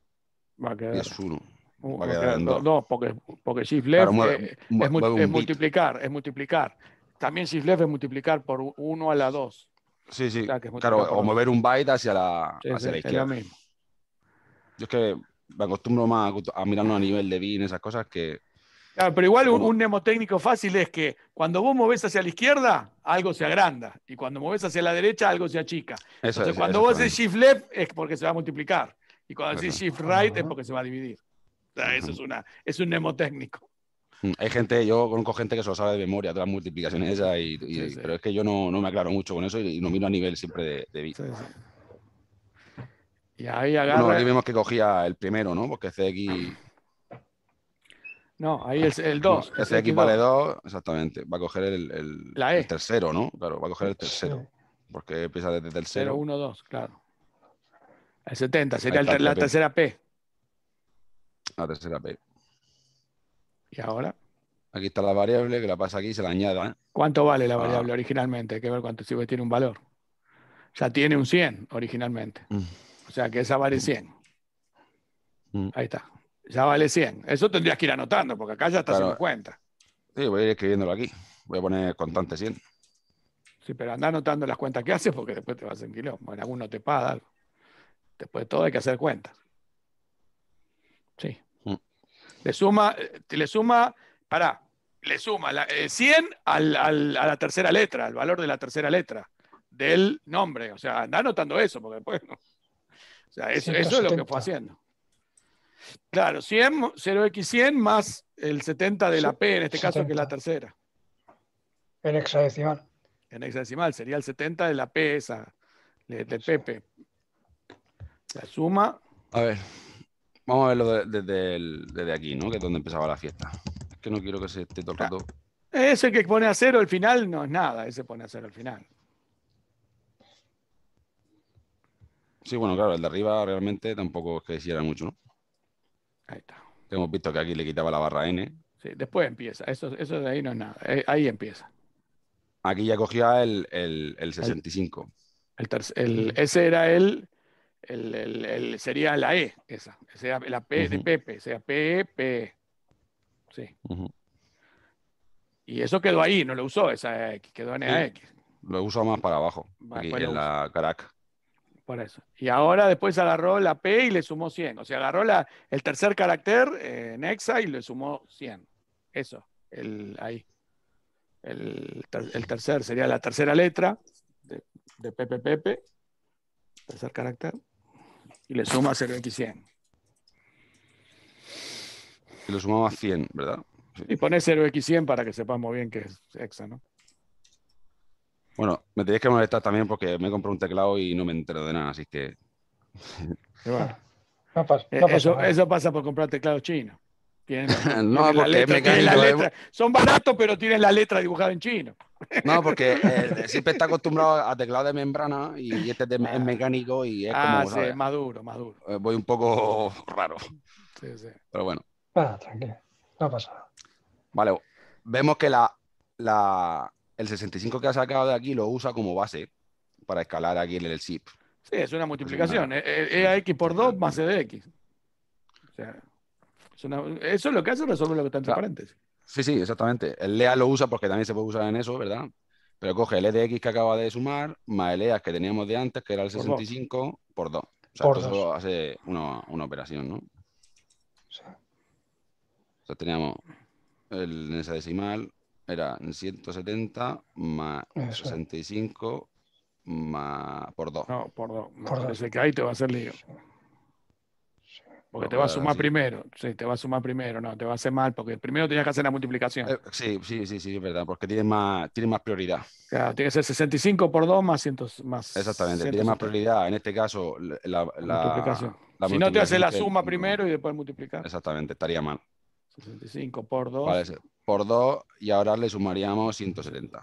Va a quedar. Y es uno. Uh, va a quedar porque, porque shift es, multiplicar, es multiplicar. También left es multiplicar por uno a la 2. Sí, sí. O claro, o mover un byte hacia la, hacia la izquierda. Yo es que me acostumbro más a mirarnos a nivel de BIN, esas cosas, que pero igual un, un, mnemotécnico fácil es que cuando vos movés hacia la izquierda, algo se agranda. Y cuando movés hacia la derecha, algo se achica. Entonces, cuando vos haces shift left, es porque se va a multiplicar. Y cuando haces shift right, es porque se va a dividir. O sea, eso es, una, es un mnemotécnico. Mm, hay gente, yo conozco gente que solo sabe de memoria, todas las multiplicaciones esas, y, pero es que yo no, no, me aclaro mucho con eso y, lo miro a nivel siempre de, vista. y ahí agarra... vemos que cogía el primero, ¿no? Porque CX ah. No, ahí es el 2. Ese ese vale 2, exactamente. Va a coger e. el, tercero, ¿no? Claro, va a coger el tercero. Porque empieza desde el 0. 0, 1, 2, claro. El 70, sería la, tercera P. La tercera P. ¿Y ahora? Aquí está la variable, que la pasa aquí y se la añada. ¿eh? ¿Cuánto vale la ah. variable originalmente? Hay que ver cuánto sirve tiene un valor. O sea, tiene un 100 originalmente. Mm. O sea, que esa vale 100. Mm. Ahí está. Ya vale 100. Eso tendrías que ir anotando, porque acá ya está claro. 50. Sí, voy a ir escribiéndolo aquí. Voy a poner constante 100. Sí, pero anda anotando las cuentas que haces porque después te vas en quilombo. bueno alguno te paga algo. Después de todo hay que hacer cuentas. Sí. Mm. Le suma, eh, le suma, pará, le suma 100 eh, a la tercera letra, al valor de la tercera letra del nombre. O sea, anda anotando eso, porque después no. O sea, eso es lo que fue haciendo. Claro, 0x100 más el 70 de la P, en este caso, que es la tercera. En hexadecimal. En hexadecimal, sería el 70 de la P esa, de, Pepe. La suma. A ver, vamos a verlo desde, aquí, ¿no? Que es donde empezaba la fiesta. Es que no quiero que se esté todo ah, Ese que pone a cero al final no es nada, ese pone a cero al final. Sí, bueno, claro, el de arriba realmente tampoco es que hiciera mucho, ¿no? Ahí está. Hemos visto que aquí le quitaba la barra N. Sí, después empieza. Eso, eso de ahí no es nada. Eh, ahí empieza. Aquí ya cogía el, 65. ese era el, el, Sería la E, esa. la P de Pepe. Sea P, Sí. Y eso quedó ahí, no lo usó esa e X, quedó en e Lo usó más para abajo, aquí, pues en la Carac por eso. Y ahora después agarró la P y le sumó 100. O sea, agarró la, el tercer carácter, eh, en Nexa, y le sumó 100. Eso, el, ahí. El, tercer sería la tercera letra de, de Pepe tercer carácter, y le suma 0x100. Y lo sumamos a 100, ¿verdad? Y pone 0x100 para que sepamos bien que es hexa, ¿no? Bueno, me tenéis que molestar también porque me compré un teclado y no me entero de nada, así que. Eh, eso, pasa por comprar teclado chino. no, porque mecánico, eh. Son baratos, pero tienen la letra dibujada en chino. No, porque eh, siempre está acostumbrado a teclado de membrana y este es ah. mecánico y es ah, como. Sí, es más duro, más duro. Voy un poco raro. Sí, sí. Pero bueno. Ah, tranquilo. No pasa nada. Vale, vemos que la, la el 65 que ha sacado de aquí lo usa como base para escalar aquí en el ZIP. Sí, es una multiplicación. EAX eh, eh, por 2 más EDX. de X. eso es lo que hace resolver lo que está entre paréntesis. Sí, sí, exactamente. El LEA lo usa porque también se puede usar en eso, ¿verdad? Pero coge el EDX que acaba de sumar más el EA que teníamos de antes, que era el 65, por 2. O sea, eso hace una, operación, ¿no? O sea, teníamos el, en esa decimal era 170 más 65 más por 2. No, por 2. Por que ahí te va a hacer lío. Porque te va a sumar primero. Sí, te va a sumar primero. No, te va a hacer mal porque primero tenías que hacer la multiplicación. Eh, sí, sí, sí, sí, es verdad. Porque tiene más, tiene más prioridad. tiene que ser 65 por 2 más 100. Más Exactamente, tiene más prioridad. En este caso, la, multiplicación. si no te hace la suma primero y después multiplicar. Exactamente, estaría mal. 65 por 2. Vale, por 2 y ahora le sumaríamos 170.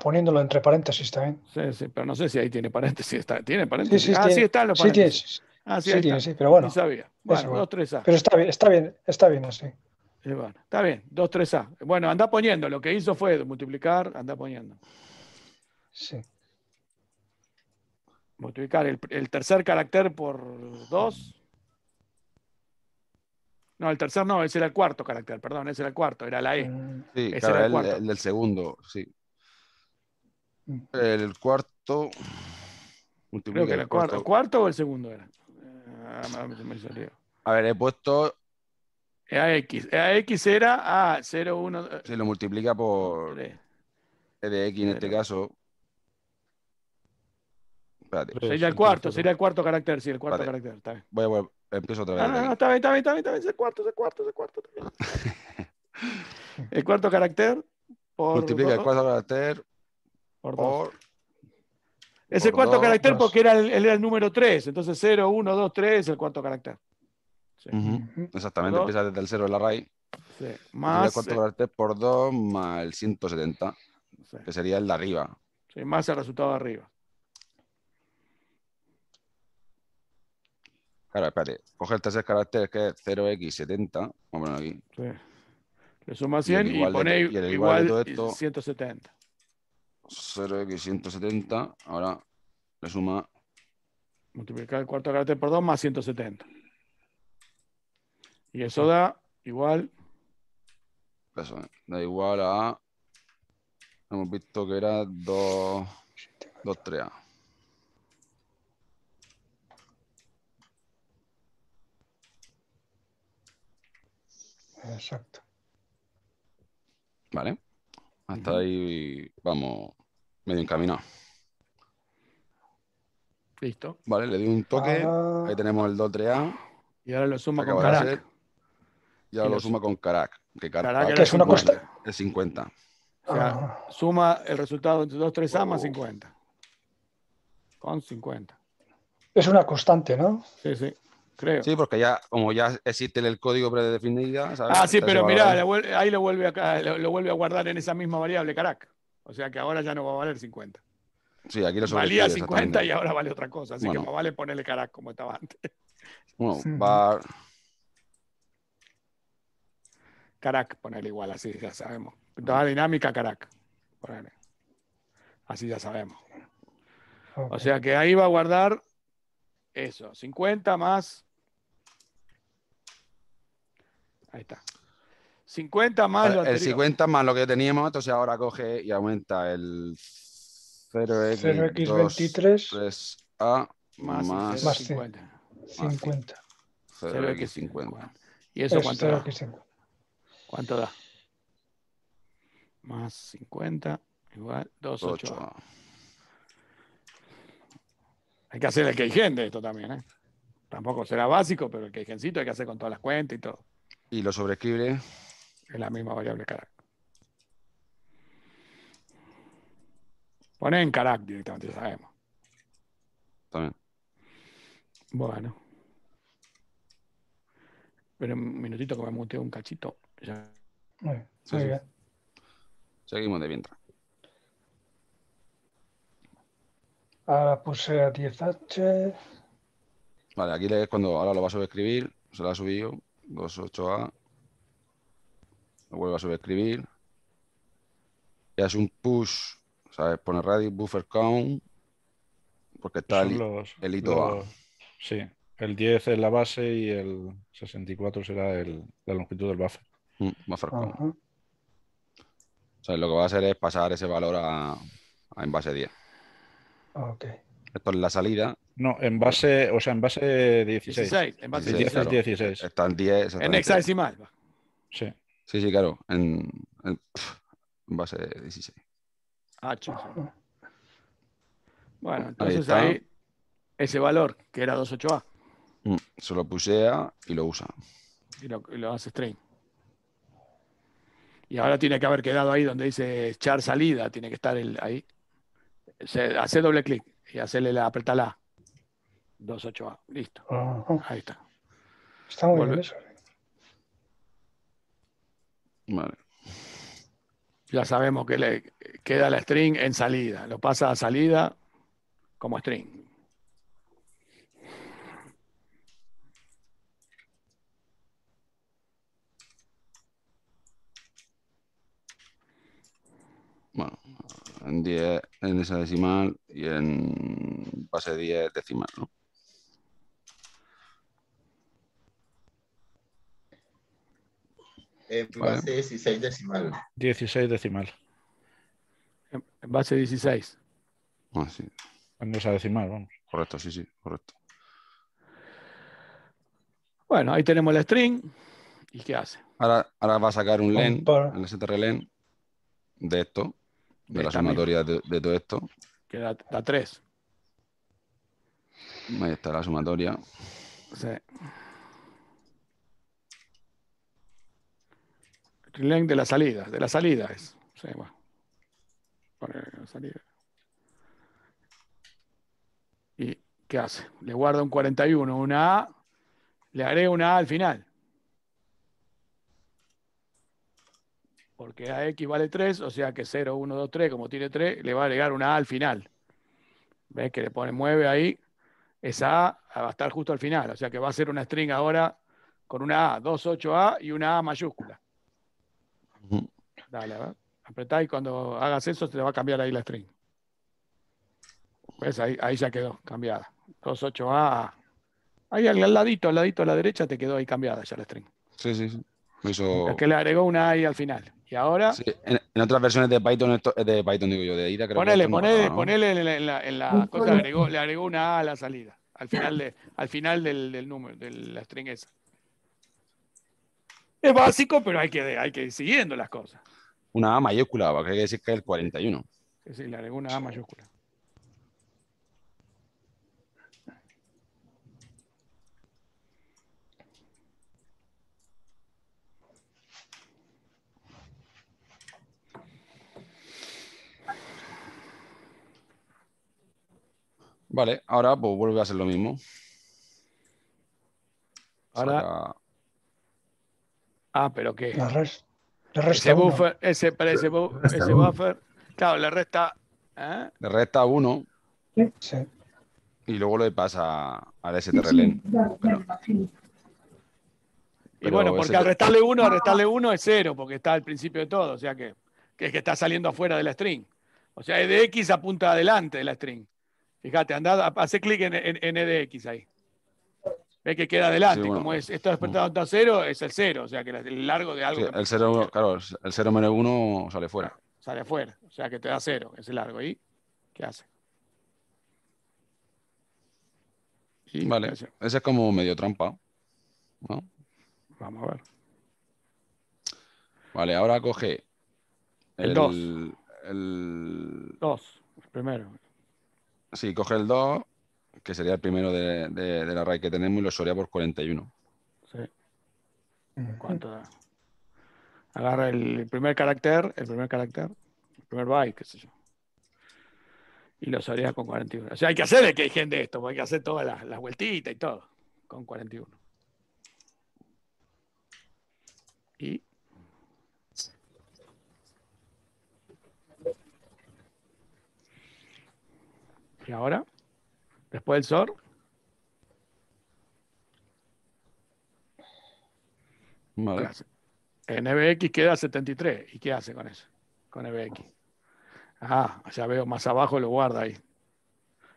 poniéndolo entre paréntesis también. Sí, sí, pero no sé si ahí tiene paréntesis. Está, ¿Tiene paréntesis? Sí, sí, ah, sí, los paréntesis. Sí, ah, sí, sí, tiene, sí, pero bueno. No sabía. Bueno, 2, 3A. Pero está bien, está bien, está bien así. bueno, está bien, 2, 3A. Bueno, anda poniendo. Lo que hizo fue multiplicar, anda poniendo. Sí. Multiplicar el, el tercer carácter por 2. No, el tercer no, ese era el cuarto carácter, perdón, ese era el cuarto, era la E. Sí, ese era el, del segundo, sí. Mm. El cuarto. Creo que era el cuarto. cuarto o el segundo era? Ah, me, salió. A ver, he puesto. EAX. EAX era A01. Eh. Se lo multiplica por. E de X en este caso. Espérate. Sería el cuarto, sería el cuarto carácter, sí, el cuarto carácter. Está bien. Voy, Empiezo otra vez. Ah, está bien, está bien, está bien, está bien. cuarto, ese cuarto, ese cuarto. el cuarto carácter. Por Multiplica el cuarto carácter por. por ese cuarto carácter porque era el, era el número 3. Entonces 0, 1, 2, 3 es el cuarto carácter. Exactamente, empieza desde el 0 el array. Eh, sí. Más. El cuarto carácter por 2 más el 170, que sería el de arriba. más el resultado de arriba. Ahora, espérate, coge el tercer carácter que es 0x70, vamos a aquí. Sí. Le suma 100 y, pone igual, esto, 170. 0x170, ahora le suma... Multiplicar el cuarto carácter por 2 más 170. Y eso ah. da igual... Eso, da igual a... Hemos visto que era 2... 2, 3A. Exacto. Vale. Hasta ahí vamos medio encaminado. Listo. Vale, le doy un toque. Ahí tenemos el 2-3A. Y ahora lo suma con Carac. Y ahora lo, suma con Carac. Que Carac, es una constante. Es 50. O sea, ah. suma el resultado entre 2-3A más 50. Con 50. Es una constante, ¿no? Sí, sí creo. Sí, porque ya, como ya existe el código predefinido, Ah, sí, pero mira, ahí lo vuelve, a, lo, vuelve a guardar en esa misma variable, carac. O sea que ahora ya no va a valer 50. Sí, aquí lo Valía 50 y ahora vale otra cosa, así que vale ponerle carac como estaba antes. Bueno, bar. Carac, ponerle igual, así ya sabemos. Toda dinámica, carac. Así ya sabemos. O sea que ahí va a guardar eso, 50 más. Ahí está. 50 más. lo el 50 más lo que teníamos, entonces ahora coge y aumenta el 0x23 a más, 50. 50. 0x50. ¿Y eso, cuánto da? ¿Cuánto da? Más 50 igual 2,8. Hay que hacer el keygen de esto también, ¿eh? Tampoco será básico, pero el queigencito hay que hacer con todas las cuentas y todo. ¿Y lo sobrescribe? en la misma variable carac. Poné en carac directamente, ya sabemos. También. Bueno. Pero un minutito que me muteo un cachito. Muy, Seguimos de vientre. Ahora puse a 10H. Vale, aquí le cuando ahora lo va a sobreescribir. Se lo ha subido. 28A. Lo vuelve a sobreescribir. Y hace un push. ¿Sabes? Pone radio buffer count. Porque está el, hito A. Sí. El 10 es la base y el 64 será la longitud del buffer. Mm, buffer count. lo que va a hacer es pasar ese valor a en base 10. Ah, Esto es la salida. No, en base, o sea, en base 16. en base 16. Está en 10. En hexadecimal. Sí. Sí, claro. En, en, base 16. Ah, ah, Bueno, entonces ahí, ese valor, que era 28A. Mm, se lo pusea y lo usa. Y lo, hace string. Y ahora tiene que haber quedado ahí donde dice char salida, tiene que estar el, ahí hace doble clic y hacerle la la 28A. Listo. Ahí está. Está muy bien Ya sabemos que le queda la string en salida. Lo pasa a salida como string. en 10 en esa decimal y en base 10 decimal, ¿no? En base 16 decimal. 16 decimal. En, base 16. Ah, sí. En esa decimal, vamos. Correcto, sí, sí, correcto. Bueno, ahí tenemos el string. ¿Y qué hace? Ahora, va a sacar un len, el strlen de esto de la sumatoria de, todo esto. Que da, 3 Ahí está la sumatoria. Sí. Length de la salida, de la salida es. Sí, bueno. ¿Y qué hace? Le guarda un 41, una A, le haré una A al final. porque AX vale 3, o sea que 0, 1, 2, 3, como tiene 3, le va a agregar una a al final. ¿Ves que le pone 9 ahí? Esa a va a estar justo al final, o sea que va a ser una string ahora con una a, 2, 8a y una a mayúscula. Dale, ¿verdad? apretá y cuando hagas eso te va a cambiar ahí la string. Pues ahí, ya quedó cambiada. 2, 8a. Ahí al ladito, al ladito a la derecha te quedó ahí cambiada ya la string. Sí, sí, sí. Es que le agregó una A al final. Y ahora. en, otras versiones de Python, eh, de Python digo yo, de IRA. Creo ponele, que ponele, ponele en la, cosa, le agregó, una A a la salida, al final, de, al final del, número, de la string esa. Es básico, pero hay que, hay que ir siguiendo las cosas. Una A mayúscula, Porque hay que decir que es el 41. Sí, le agregó una A mayúscula. Vale, ahora pues vuelve a hacer lo mismo. Ahora. Ah, pero qué. La resta ese buffer, ese, ese, buffer. Claro, le resta. ¿eh? Le resta uno. Sí, Y luego le pasa al STRLN. Y bueno, porque al restarle uno, al restarle uno es cero, porque está al principio de todo, o sea que, que está saliendo afuera de la string. O sea, es de X apunta adelante de la string. Fíjate, hace clic en, en, NDX e ahí. Ve que queda adelante. Como es, pues, esto despertado mm. a cero, es el cero. O sea, que el largo de algo. el 0, claro, el 0 menos uno sale fuera. Sale fuera. O sea, que te da cero, Ese largo. ¿Y qué hace? Y vale, ese es como medio trampa. Vamos a ver. Vale, ahora coge el 2. El 2, el primero. Sí, coge el 2, que sería el primero de, de, la que tenemos, y lo soría por 41. Sí. ¿Cuánto da? Agarra el primer carácter, el primer carácter, el primer byte, qué sé yo. Y lo soría con 41. O sea, hay que hacer que hay gente esto, porque hay que hacer todas las, las vueltitas y todo, con 41. Y ¿Y ahora? Después del SOR. En NBX queda 73. ¿Y qué hace con eso? Con NBX. Ah, ya veo, más abajo lo guarda ahí.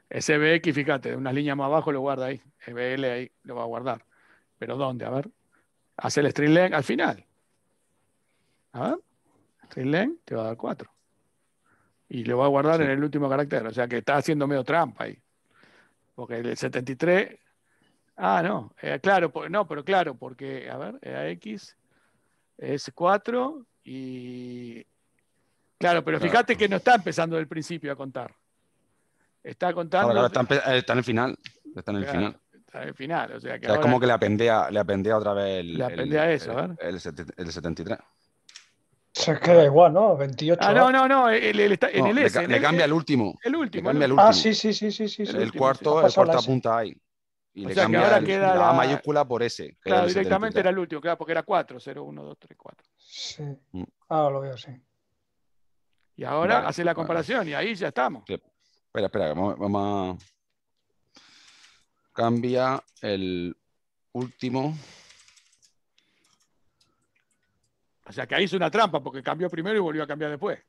SBX, fíjate, De unas líneas más abajo lo guarda ahí. EBL ahí lo va a guardar. ¿Pero dónde? A ver. Hace el string length al final. A ver. String length te va a dar 4 y lo va a guardar en el último carácter. O sea que está haciendo medio trampa ahí. Porque el 73. Ah, no, eh, claro, no, pero claro, porque, a ver, X es 4 y. Claro, pero fíjate que no está empezando del principio a contar. Está contando. está, en el final. Está en el final. Está en final, o sea Es como que le apendea, le apendea otra vez el. Le eso, el 73 se queda igual, ¿no? 28. Ah, no, no, no, el, el, S, le, cambia el último. El último. Ah, último. Ah, sí, sí, sí, sí. el, cuarto, la el cuarta punta ahí. Y le cambia ahora queda la, mayúscula por S. Claro, directamente era el último, porque era 4, 0, 1, 2, 3, 4. Sí. Ah, lo veo así. Y ahora hace la comparación y ahí ya estamos. Espera, espera, vamos a... Cambia el último O sea que ahí hizo una trampa porque cambió primero y volvió a cambiar después.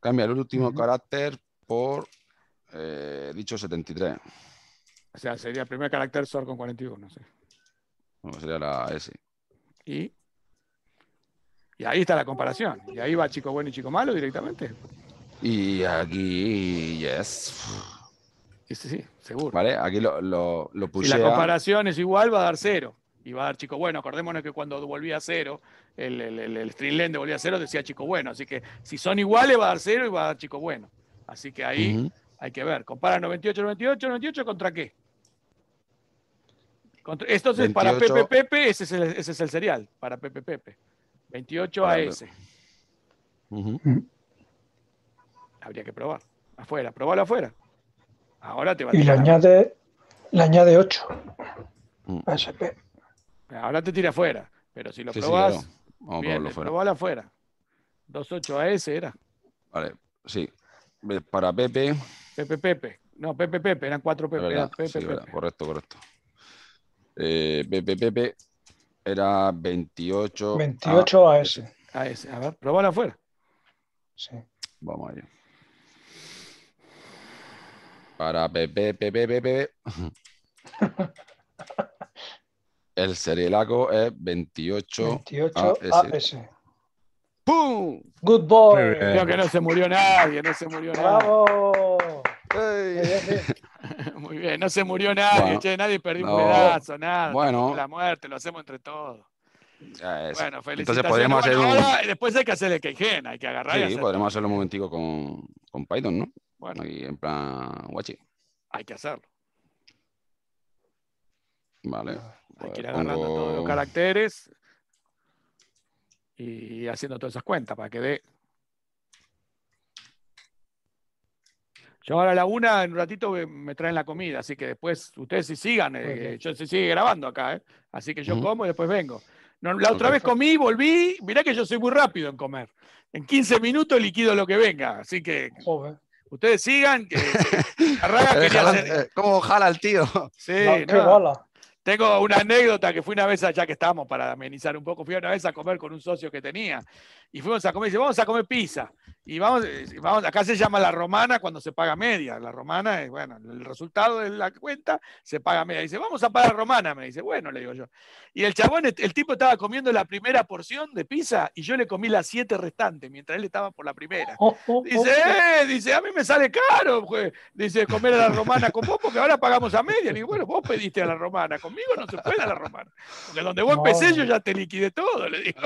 Cambia el último carácter por eh, dicho 73. O sea, sería el primer carácter SOR con 41, no sé. sería la S. Y, y ahí está la comparación. Y ahí va chico bueno y chico malo directamente. Y aquí, yes. Sí, sí, seguro. Vale, aquí lo, lo, la comparación es igual, va a dar cero y va a dar chico bueno. Acordémonos que cuando volvía a cero, el, el, volvía a cero, decía chico bueno. Así que si son iguales, va a dar cero y va a dar chico bueno. Así que ahí hay que ver. Compara 98, 98, 98 contra qué. esto entonces, para Pepe Pepe, ese es, el, serial, para Pepe Pepe. 28 a AS. Habría que probar. Afuera, probalo afuera. Ahora te va a Y le añade, le añade 8. Mm. a Ahora te tira afuera, pero si lo sí, probás, sí, Vamos bien, a probarlo afuera. 2.8 AS era. Vale, sí. Para Pepe. Pepe Pepe. No, Pepe Pepe, eran cuatro Pepe. Correcto, correcto. Eh, Pepe Pepe era 28. 28 AS. AS. A ver, probalo afuera. Sí. Vamos allá. Para Pepe Pepe Pepe. Pepe. El serialago es 28, 28 ¡Pum! Good boy. Creo que no se murió nadie, no se murió nadie. ¡Bravo! Muy bien, no se murió nadie, che, nadie perdió un pedazo, nada. Bueno. La muerte, lo hacemos entre todos. Bueno, Entonces podemos hacer un... Eh, después hay que hacer el gen, hay que agarrar. Sí, y hacer podremos hacerlo un momentico con, con Python, ¿no? Bueno. Y en plan, guachi. Hay que hacerlo. Vale. Hay que ir agarrando todos los caracteres y haciendo todas esas cuentas para que dé. Yo ahora a la una, en un ratito me traen la comida, así que después ustedes si sigan, eh, yo se sigue grabando acá, eh. así que yo como y después vengo. la otra vez comí, volví, mirá que yo soy muy rápido en comer. En 15 minutos liquido lo que venga, así que... Ustedes sigan. Como eh, ¿Cómo jala el tío? Sí, tengo una anécdota que fui una vez allá que estábamos para amenizar un poco, fui una vez a comer con un socio que tenía y fuimos a comer, dice, vamos a comer pizza. Y vamos, eh, vamos, acá se llama la romana cuando se paga media. La romana es, bueno, el resultado de la cuenta se paga media. dice, vamos a pagar romana, me dice, bueno, le digo yo. Y el chabón, el tipo estaba comiendo la primera porción de pizza y yo le comí las siete restantes mientras él estaba por la primera. Oh, oh, oh. dice, eh, dice, a mí me sale caro, pues. dice, comer a la romana con vos porque ahora pagamos a media. Le digo, bueno, vos pediste a la romana, conmigo no se puede a la romana. Porque donde vos empecé yo ya te liquidé todo, le digo.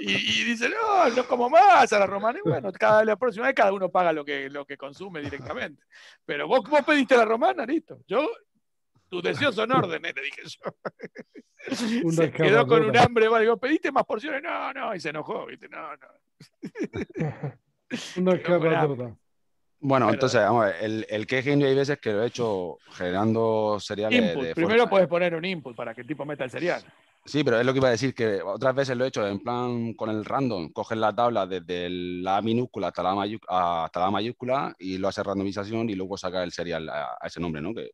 Y, y dice, no, no, como más a la romana. Y bueno, cada, la próxima vez cada uno paga lo que, lo que consume directamente. Pero vos, vos pediste la romana, listo. Yo, tus deseos son órdenes, le dije yo. quedó con un hambre, vale, vos pediste más porciones, no, no, y se enojó, viste, no, no. Una Bueno, entonces, vamos a ver, el, el genio hay veces que lo he hecho generando cereales. Primero puedes poner un input para que el tipo meta el cereal. Sí, pero es lo que iba a decir, que otras veces lo he hecho en plan con el random, coges la tabla desde la minúscula hasta la, mayúscula y lo hace randomización y luego saca el serial a, ese nombre, ¿no? Que,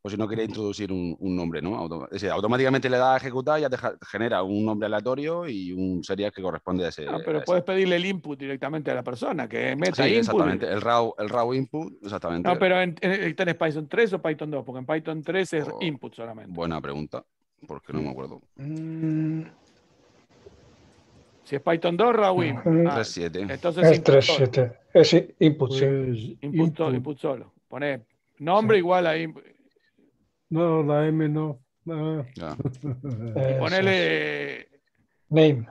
pues, si no quería introducir un, nombre, ¿no? es decir, automáticamente le da a ejecutar y ya te genera un nombre aleatorio y un serial que corresponde a ese. Ah, pero puedes pedirle el input directamente a la persona, que meta el input. exactamente, el raw, el raw input, exactamente. No, pero en, Python 3 o Python 2? Porque en Python 3 es oh, input solamente. Buena pregunta porque no me acuerdo. Mm. Si es Python 2, Raúl. 3.7. Ah, entonces es 3.7. Es pues, input, input, solo. Pone nombre igual a No, la M no. no. ponele. Name.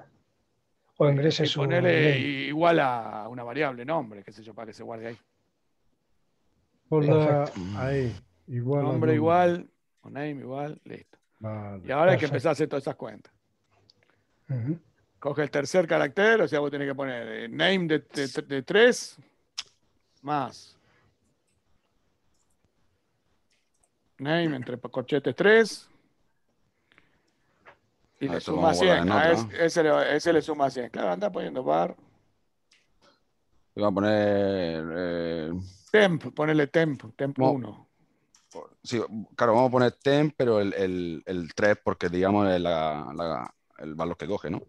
O ingrese y su. Ponele igual a una variable, nombre, qué sé yo, para que se guarde ahí. ahí. E, igual. Nombre, nombre. igual. O name igual. Listo. Y ahora hay que empezar a hacer todas esas cuentas. Coge el tercer carácter, o sea, vos tenés que poner eh, name de, 3 más. Name entre corchetes 3. Y ah, le suma 100. Ah, ese, le, suma 100. Claro, anda poniendo bar. Le voy a poner. Eh, temp, ponele temp, temp 1 sí, claro, vamos a poner 10, pero el, 3 porque digamos es eh, el valor que coge, ¿no?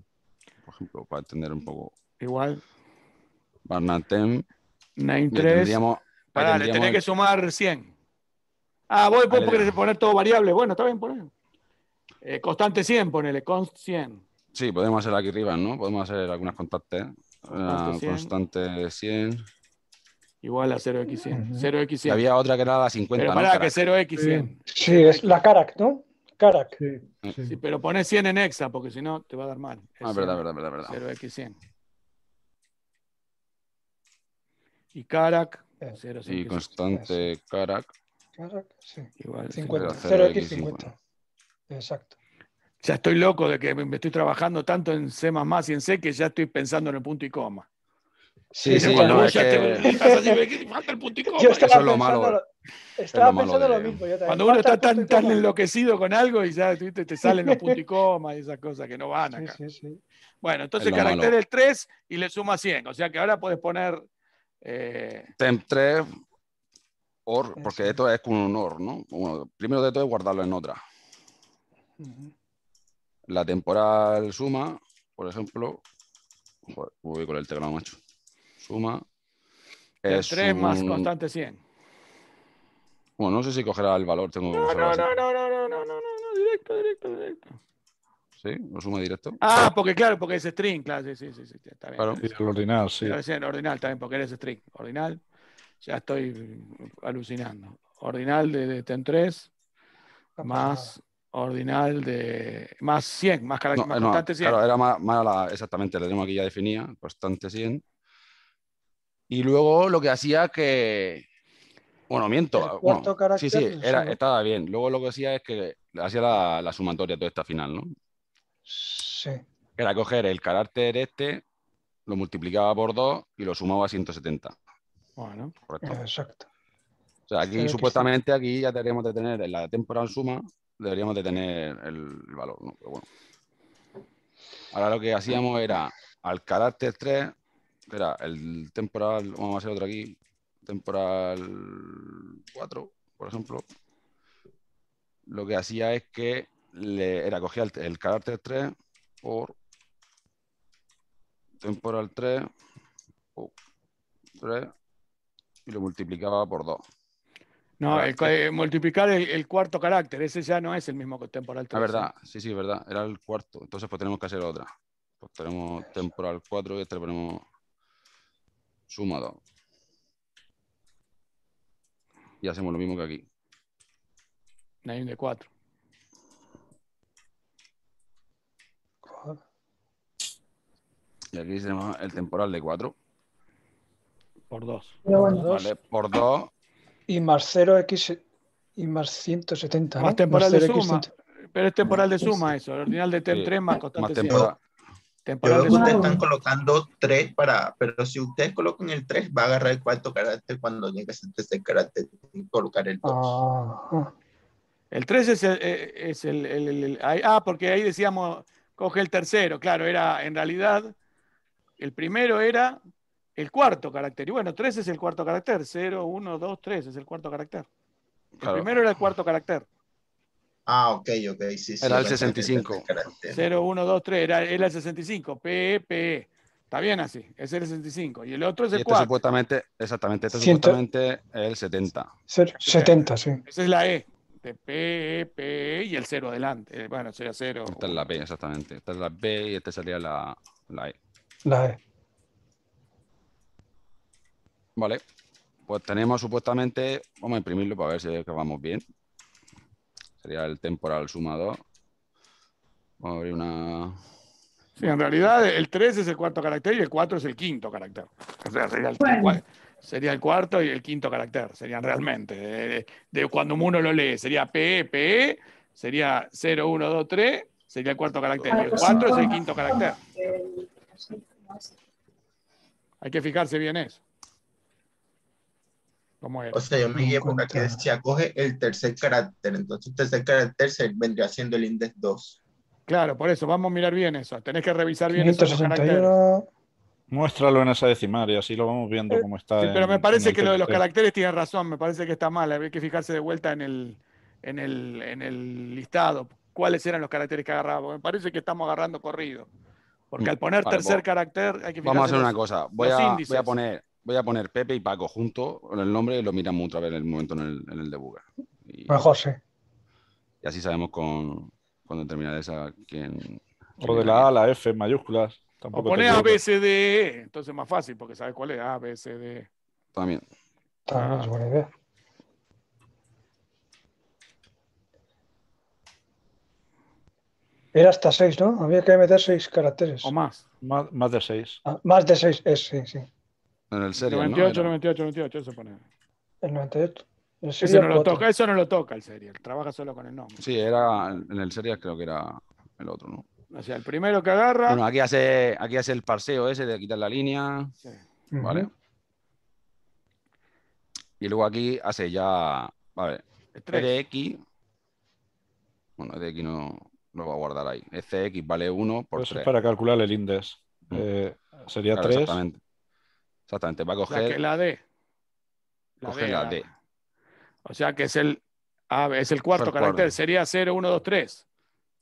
Por ejemplo, para entender un poco. Igual. van 10. 9, Para, le ah, tenés que sumar 100. Ah, voy, pues, porque poner todo variable. Bueno, está bien, ponelo. Eh, constante 100, ponele, const 100. Sí, podemos hacer aquí arriba, ¿no? Podemos hacer algunas constantes. Constante, 100. Ah, constante 100 igual a 0x100. 0x100. Había otra que era la 50. Pero para que 0x100. Sí. es la Carac, ¿no? Carac. Sí, pero pones 100 en hexa, porque si no te va a dar mal. ah, verdad, verdad, verdad, 0x100. Y Carac, eh. Y constante Carac. Carac, sí. Igual. 0x50. Exacto. Ya estoy loco de que me estoy trabajando tanto en C y en C que ya estoy pensando en el punto y coma. Sí, sí, lo mismo. Cuando uno está tan, enloquecido con algo y ya te, salen los punticomas y esas cosas que no van acá. Bueno, entonces carácter el 3 y le suma 100. O sea que ahora puedes poner. Eh... Temp 3, or, porque esto es con un or, ¿no? primero de todo es guardarlo en otra. La temporal suma, por ejemplo. voy con el teclado, macho. Suma. Es 3 más constante 100. Bueno, no sé si cogerá el valor. Tengo no, no, no, no, no, no, no, no, no, directo, directo, directo. ¿Sí? ¿Lo suma directo? Ah, porque claro, porque es string, claro, sí, sí, sí, sí está bien. sí, el ordinal, sí. ordinal también, porque eres string. Ordinal, ya estoy alucinando. Ordinal de, de ten 3 más ordinal de más 100, más, no, más constante 100. Claro, era más, más la, exactamente, la tenemos aquí ya definida, constante 100. Y luego lo que hacía que. Bueno, miento. Ah, bueno, sí, sí, era, estaba bien. Luego lo que hacía es que hacía la, la sumatoria toda esta final, ¿no? Sí. Era coger el carácter este, lo multiplicaba por 2 y lo sumaba a 170. Bueno, correcto. Exacto. O sea, aquí supuestamente aquí ya deberíamos de tener en la temporal suma, deberíamos de tener el valor, ¿no? Pero bueno. Ahora lo que hacíamos era al carácter 3 era el temporal, vamos a hacer otro aquí, temporal 4, por ejemplo. Lo que hacía es que le, era cogía el, carácter 3 por temporal 3, 3 y lo multiplicaba por 2. No, el, eh, multiplicar el, cuarto carácter, ese ya no es el mismo que temporal 3. Es ah, verdad, sí, sí, verdad, era el cuarto. Entonces, pues tenemos que hacer otra. Pues tenemos temporal 4 y este le ponemos suma 2. Y hacemos lo mismo que aquí. Hay de 4. Y aquí tenemos el temporal de 4. Por 2. Vale, por 2. Y más 0x y más 170. ¿eh? Más temporal de suma. Pero es temporal de suma eso. El ordinal de t3 más constante. Más temporal. Yo ustedes están colocando tres para, pero si ustedes colocan el 3, va a agarrar el cuarto carácter cuando llegue ese tercer carácter y colocar el 2. El 3 es, el, eh, Ah, porque ahí decíamos, coge el tercero. Claro, era en realidad, el primero era el cuarto carácter. Y bueno, 3 es el cuarto carácter. 0, 1, 2, 3 es el cuarto carácter. El primero era el cuarto carácter. Ah, ok, ok, sí, sí. Era el 65. 3, era el, 65, PE, Está bien así, es el 65. Y el otro es el y este Supuestamente, exactamente, este supuestamente es el 70. 70, sí. Esa es la E. De P, e, P y el 0 adelante. Eh, bueno, sería 0. Esta es la B, exactamente. Esta es la B y esta sería la, E. La E. Vale. Pues tenemos supuestamente, vamos a imprimirlo para ver si es vamos bien. Sería el temporal sumado. Vamos a abrir una... Sí, en realidad el 3 es el cuarto carácter y el 4 es el quinto carácter. O sea, sería el, sería el cuarto y el quinto carácter, serían realmente. De, cuando uno lo lee, sería PE, PE, sería 0, 1, 2, 3, sería el cuarto carácter. Y el 4 es el quinto carácter. Eh, Hay que fijarse bien eso. O sea, yo me guié una que decía, coge el tercer carácter. Entonces, el tercer carácter se vendría siendo el index 2. Claro, por eso, vamos a mirar bien eso. Tenés que revisar bien esos caracteres. Muéstralo en esa decimaria y así lo vamos viendo como eh, cómo está. pero me parece que lo de los caracteres tiene razón, me parece que está mal. hay que fijarse de vuelta en el, en el, listado, cuáles eran los caracteres que agarraba. Me parece que estamos agarrando corrido. Porque mm, al poner tercer pues carácter hay que fijarse Vamos a hacer una cosa. voy a, poner voy a poner Pepe y Paco junto con el nombre y lo miramos otra vez en el momento en el, en el debugger. Y, pues Y así sabemos con, con determinada esa quién. O de la A la F mayúsculas. Tampoco o pone A, B, C, D, e. Entonces es más fácil porque sabes cuál es A, B, C, D, e. También. es buena idea. Era hasta seis, ¿no? Había que meter seis caracteres. O más. Más, de seis. más de seis, ah, sí, sí. En el serial. 98, ¿no? 98, 98, eso pone. El 98. eso, no lo toca, eso no lo toca el serial, trabaja solo con el nombre. Sí, era en el serial creo que era el otro, ¿no? O sea, el primero que agarra. Bueno, aquí hace, aquí hace el parseo ese de quitar la línea. ¿Vale? Y luego aquí hace ya. Vale. EDX. Bueno, EDX no lo va a guardar ahí. ECX vale 1 por Eso 3. es para calcular el índice. Mm. Eh, sería 3. Exactamente. Exactamente, va a coger. La, D. La coge D, D. O sea que es el, ah, es el cuarto carácter, sería 0, 1, 2, 3.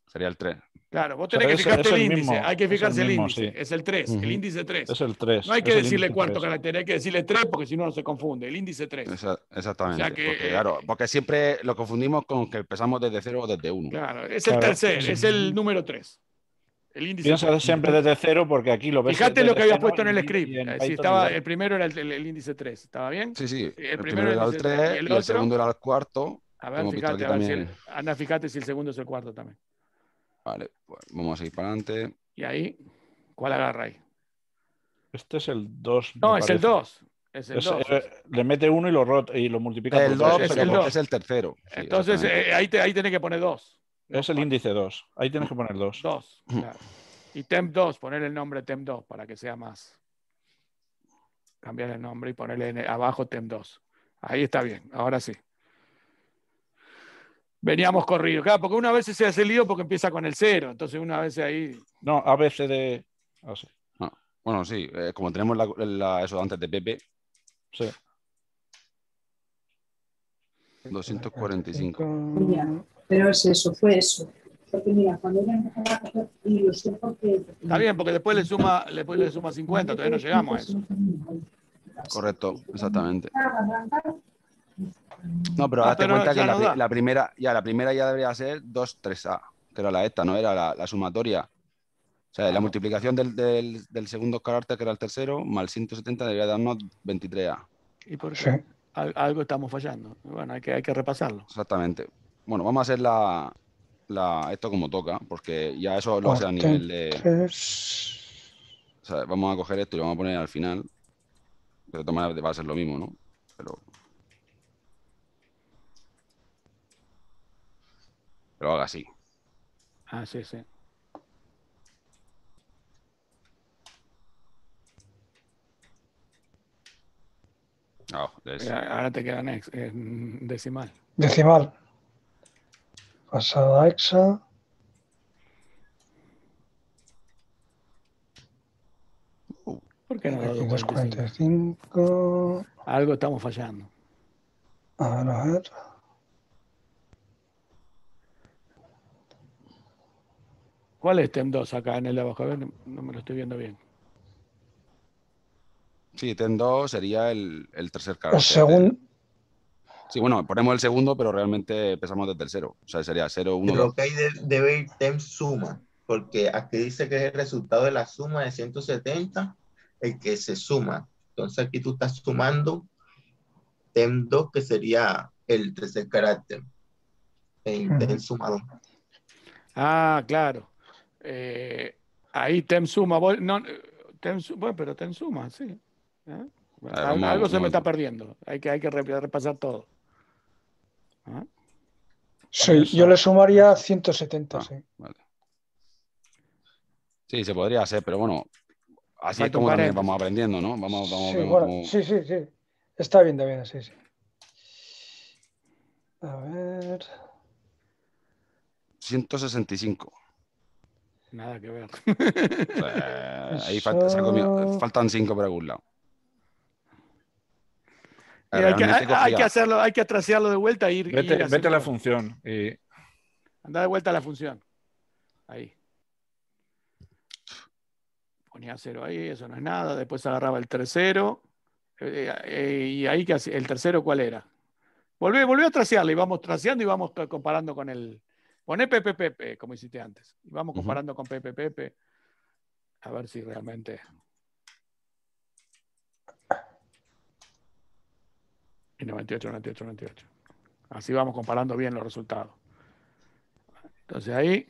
Sería el 3. Claro, vos tenés que fijarte el, índice, hay que fijarse el, índice, es el 3, el índice 3. Es el 3. No hay que decirle cuarto carácter, hay que decirle 3 porque si no, no se confunde, el índice 3. exactamente. Eh, porque, siempre lo confundimos con que empezamos desde 0 o desde 1. Claro, es el tercer, es el número 3. El índice. Piensa siempre desde cero porque aquí lo ves. Fíjate lo que habías puesto en el script. Eh, estaba, el primero era el, índice 3, ¿estaba bien? Sí, sí. El, primero, era el 3 el, segundo era el cuarto. A ver, fíjate, a ver si el, anda, fíjate si el segundo es el cuarto también. Vale, pues vamos a ir para adelante. ¿Y ahí? ¿Cuál agarra ahí? Este es el 2. No, es el 2. Es el 2. Eh, le mete uno y lo, y lo multiplica por 2. Es, el es el tercero. Entonces, eh, ahí, ahí tiene que poner 2 es el índice 2. Ahí tienes que poner 2. 2. Y TEMP2, poner el nombre TEMP2 para que sea más. Cambiar el nombre y ponerle abajo TEMP2. Ahí está bien, ahora sí. Veníamos corridos. Claro, porque una vez se hace el lío porque empieza con el 0. Entonces una vez ahí. No, a veces de. Ah, ah, bueno, sí, eh, como tenemos la, eso antes de PP Sí. 245. Pero es eso, fue eso. Está bien, porque después le suma, después le suma 50, todavía no llegamos a eso. Correcto, exactamente. No, pero ah, hazte cuenta que la, primera, ya, la primera ya debería ser 2, 3A, que era la esta, ¿no? Era la, la sumatoria. O sea, la multiplicación del, del, segundo carácter, que era el tercero, mal 170 debería darnos 23A. ¿Y por qué? algo estamos fallando. Bueno, hay que, hay que repasarlo. Exactamente. Bueno, vamos a hacer la, la esto como toca, porque ya eso lo hace a nivel de... vamos a coger esto y lo vamos a poner al final. De todas va a ser lo mismo, ¿no? Pero... Pero haga así. Ah, sí, sí. Ah, oh, ahora te queda next, eh, decimal. Decimal pasada EXA. ¿Por qué no? 45. Algo estamos fallando. A ver, a ver. ¿Cuál es TEM2 acá en el de abajo? A ver, no me lo estoy viendo bien. Sí, TEM2 sería el, el tercer carácter. El, Sí, bueno, ponemos el segundo, pero realmente empezamos desde tercero O sea, sería 0, 1. Creo que ahí de, debe ir tem suma, porque aquí dice que es el resultado de la suma de 170, el que se suma. Entonces aquí tú estás sumando TEM 2, que sería el tercer carácter. El Ah, claro. Eh, ahí TEM suma. bueno, pero TEM suma, sí. ¿Eh? algo, se me está perdiendo. Hay que, hay que repasar todo. ¿Eh? Sí, yo le sumaría 170, ah, sí. Vale. Sí, se podría hacer, pero bueno, así es como también vamos aprendiendo, ¿no? Vamos, vamos, sí, bueno, sí, sí, sí. Está bien, está bien, sí, sí. A ver. 165. Nada que ver. Eh, ahí falta, faltan 5 por algún lado. Eh, hay, que, hacerlo, hay que trasearlo de vuelta y e ir. Vete, a la función. Anda de vuelta a la función. Ahí. Ponía cero ahí, eso no es nada. Después agarraba el tercero. Eh, eh, y ahí que el tercero, ¿cuál era? Volví, a trasearlo y vamos traseando y vamos comparando con el. Poné PPPP, como hiciste antes. Y vamos comparando con PPPP. A ver si realmente. y 98, 98, 98. Así vamos comparando bien los resultados. Entonces ahí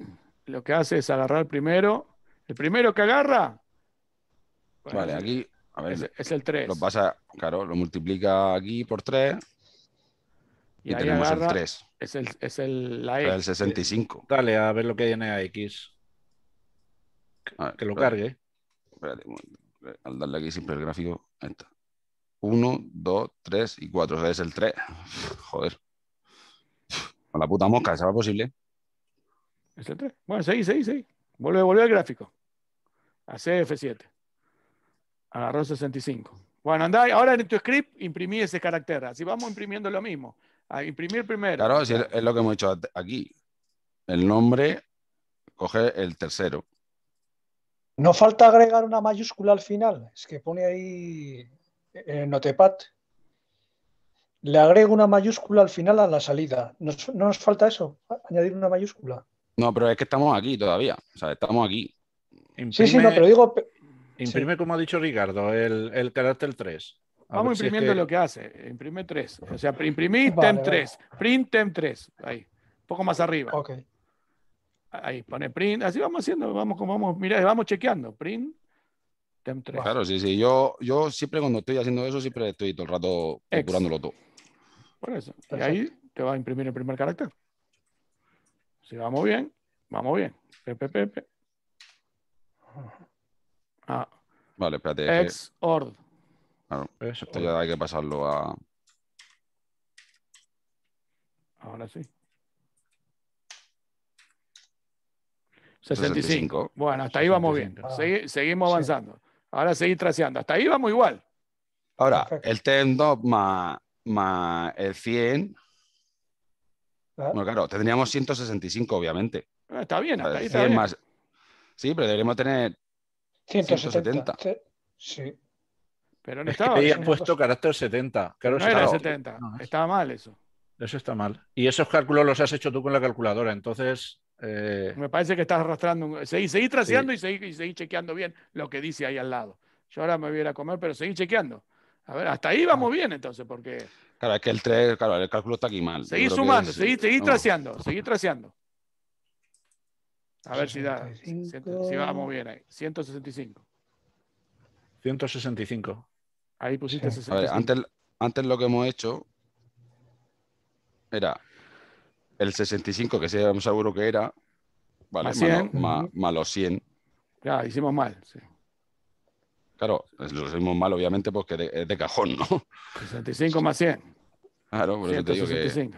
lo que hace es agarrar primero. El primero que agarra. vale, aquí a ver, es, el 3. Lo pasa, claro, lo multiplica aquí por 3. Y, tenemos el 3. Es el, el, 65. E. Dale a ver lo que tiene en x ah, Que, lo cargue. Espérate, al darle aquí siempre el gráfico, ahí está. 1, 2, 3 y 4. O sea, es el 3. Joder. Con la puta mosca, ¿será posible? Es el 3. Bueno, 6, 6, 6. Vuelve, vuelve al gráfico. A CF7. Agarró 65. Bueno, anda, ahora en tu script imprimí ese carácter. Así vamos imprimiendo lo mismo. A imprimir primero. Claro, es lo que hemos hecho aquí. El nombre, coge el tercero. No falta agregar una mayúscula al final. Es que pone ahí eh, Notepad, le agrego una mayúscula al final a la salida. ¿No nos falta eso? ¿Añadir una mayúscula? No, pero es que estamos aquí todavía. O sea, estamos aquí. Imprime, sí, sí, no, pero digo. Imprime, como ha dicho Ricardo, el, carácter 3. Vamos imprimiendo lo que hace. Imprime 3. O sea, imprimí tem 3. Print tem 3. Ahí. Un poco más arriba. Ok. Ahí, pone print. Así vamos haciendo. Vamos, vamos, mira, vamos chequeando. Print. Claro, sí, sí. Yo, yo siempre cuando estoy haciendo eso, siempre estoy todo el rato procurándolo todo. Por eso. Y ahí te va a imprimir el primer carácter. Si vamos bien, vamos bien. Pepe, Ah. Vale, espérate. Ex hay que pasarlo a. Ahora sí. 65. Bueno, hasta ahí vamos bien. Ah. seguimos avanzando. Ahora seguir traseando. Hasta ahí vamos igual. Ahora, el tendo más, más el 100. Ah. Bueno, claro, tendríamos 165, obviamente. Ah, está bien, hasta ahí está Sí, pero deberíamos tener 170. Sí. Pero no estaba. Es puesto carácter 70. Claro, era 70. estaba mal eso. Eso está mal. Y esos cálculos los has hecho tú con la calculadora, entonces eh, me parece que estás arrastrando, seguí, seguí traseando y, seguí, chequeando bien lo que dice ahí al lado. Yo ahora me voy a ir a comer, pero seguí chequeando. A ver, hasta ahí vamos ah. bien entonces, porque... Claro, es que el 3, claro, el cálculo está aquí mal. Seguí sumando, seguí, traseando, seguí traseando. A ver si da, si vamos bien ahí. 165. 165. Ahí pusiste A ver, antes, antes lo que hemos hecho era el 65, que vamos seguro que era, vale, más, 100. los 100. Ya, hicimos mal, sí. Claro, lo hicimos mal, obviamente, porque es de, cajón, ¿no? 65 más 100. Claro, por te digo que...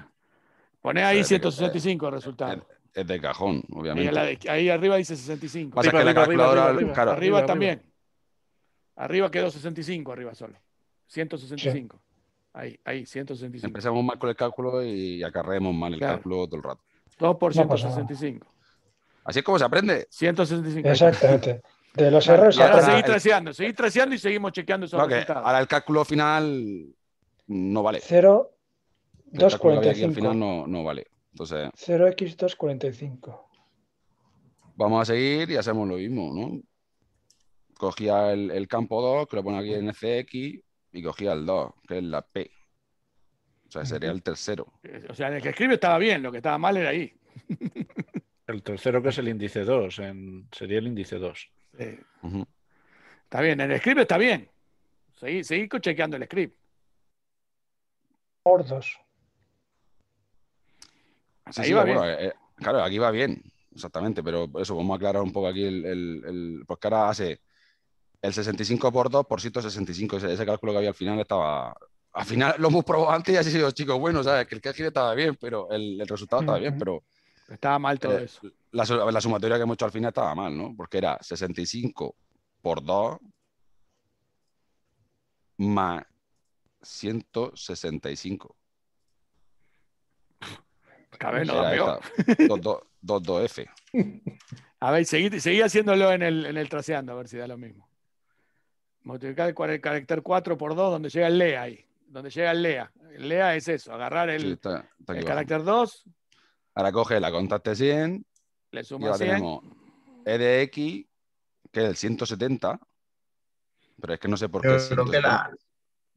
Poné ahí 165 el resultado. Es, de cajón, obviamente. ahí arriba dice 65. Pasa arriba, que la arriba también. Arriba quedó 65, arriba solo. 165. Ahí, ahí, 165. Empezamos mal con el cálculo y acarremos mal el cálculo todo el rato. 2 por 165. Así es como se aprende. 165. Exactamente. De los errores. errores. ahora seguís traceando, seguís traceando y seguimos chequeando esos resultados. Ahora el cálculo final no vale. 0, 245. Al final no, vale. Entonces. 0x245. Vamos a seguir y hacemos lo mismo, ¿no? Cogía el, el campo 2, que lo pone aquí en CX, y cogía el 2, que es la P. O sea, sería el tercero. O sea, en el que estaba bien, lo que estaba mal era ahí. El tercero que es el índice 2, sería el índice 2. Está bien, en el script está bien. Seguí, seguí chequeando el script. Por dos. Sí, eh, eh, claro, aquí va bien, exactamente, pero eso, vamos a aclarar un poco aquí el, el pues que ahora hace el 65 por 2 por 165. Ese, cálculo que había al final estaba. Al final lo hemos probado antes y así sido, chicos, bueno, ¿sabes? Que el cálculo estaba bien, pero el, resultado estaba bien, pero. Estaba mal todo eh, eso. La, sumatoria que hemos hecho al final estaba mal, ¿no? Porque era 65 por 2 más 165. Cabe, no, 2, 2, 2F. A ver, seguí, haciéndolo en el, en el traseando, a ver si da lo mismo. Multiplicar el carácter 4 por 2, donde llega el LEA ahí. Donde llega el LEA. El LEA es eso, agarrar el, carácter 2. Ahora coge la contaste 100. Le suma 100. Tenemos e de X, que es el 170. Pero es que no sé por qué. es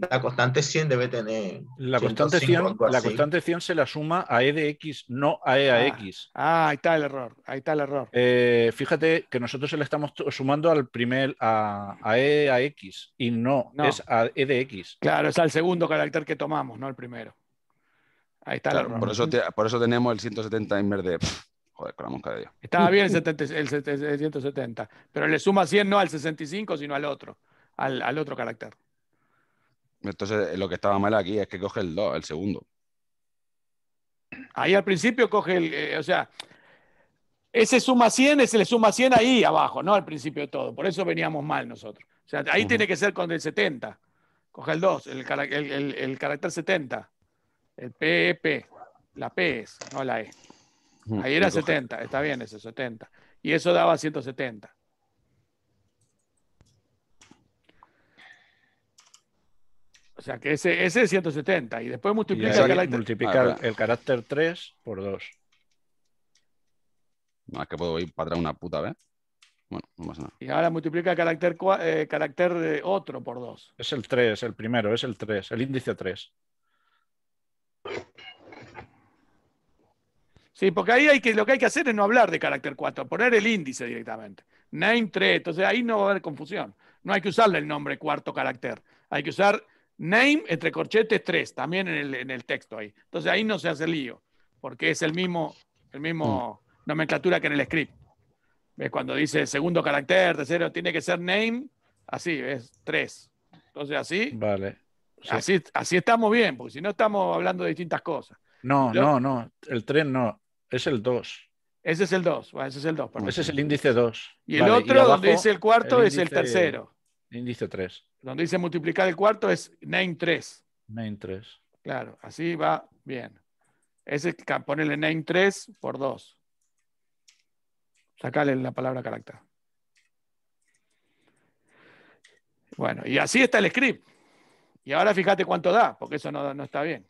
la constante 100 debe tener. La constante, 100, la constante se la suma a E de X, no a E a X. Ah, ah, ahí está el error. Ahí está el error. Eh, fíjate que nosotros se la estamos sumando al primer, a, E a X, y no, es a E de X. Claro, es al segundo carácter que tomamos, no al primero. Ahí está el error. Por eso, por eso tenemos el 170 en verde de. joder, con la monca de Dios. Estaba bien el, 170, pero le suma 100 no al 65, sino al otro, al otro carácter. Entonces, eh, lo que estaba mal aquí es que coge el 2, el segundo. Ahí al principio coge el, eh, o sea, ese suma 100, ese le suma 100 ahí abajo, ¿no? Al principio de todo. Por eso veníamos mal nosotros. O sea, ahí tiene que ser con el 70. Coge el 2, el, el, el carácter 70. El PEP. La P es, no la E. Ahí era 70, está bien ese 70. Y eso daba 170. O sea que ese, es 170 y después multiplica, ah, el, carácter. el, carácter 3 por 2. más que puedo ir para atrás una puta vez. Bueno, no pasa nada. Y ahora multiplica el carácter, eh, carácter eh, otro por 2. Es el 3, el primero, es el 3, el índice 3. Sí, porque ahí hay que, lo que hay que hacer es no hablar de carácter 4, poner el índice directamente. Name 3, entonces ahí no va a haber confusión. No hay que usarle el nombre cuarto carácter, hay que usar name entre corchetes 3, también en el, texto ahí. Entonces ahí no se hace lío, porque es el mismo, el mismo mm. nomenclatura que en el script. ¿Ves? Cuando dice segundo carácter, tercero, tiene que ser name, así, es 3. Entonces así. Vale. Así, así estamos bien, porque si no estamos hablando de distintas cosas. No, no, no. El 3 no. Es el 2. Ese es el 2. Ah, ese es el 2. Ese es el índice 2. Y el otro, donde dice el cuarto, es el tercero. Índice 3. Donde dice multiplicar el cuarto es name 3. Name 3. Claro, así va bien. Ese ponerle name 3 por 2. sacarle la palabra carácter. Bueno, y así está el script. Y ahora fíjate cuánto da, porque eso no está bien.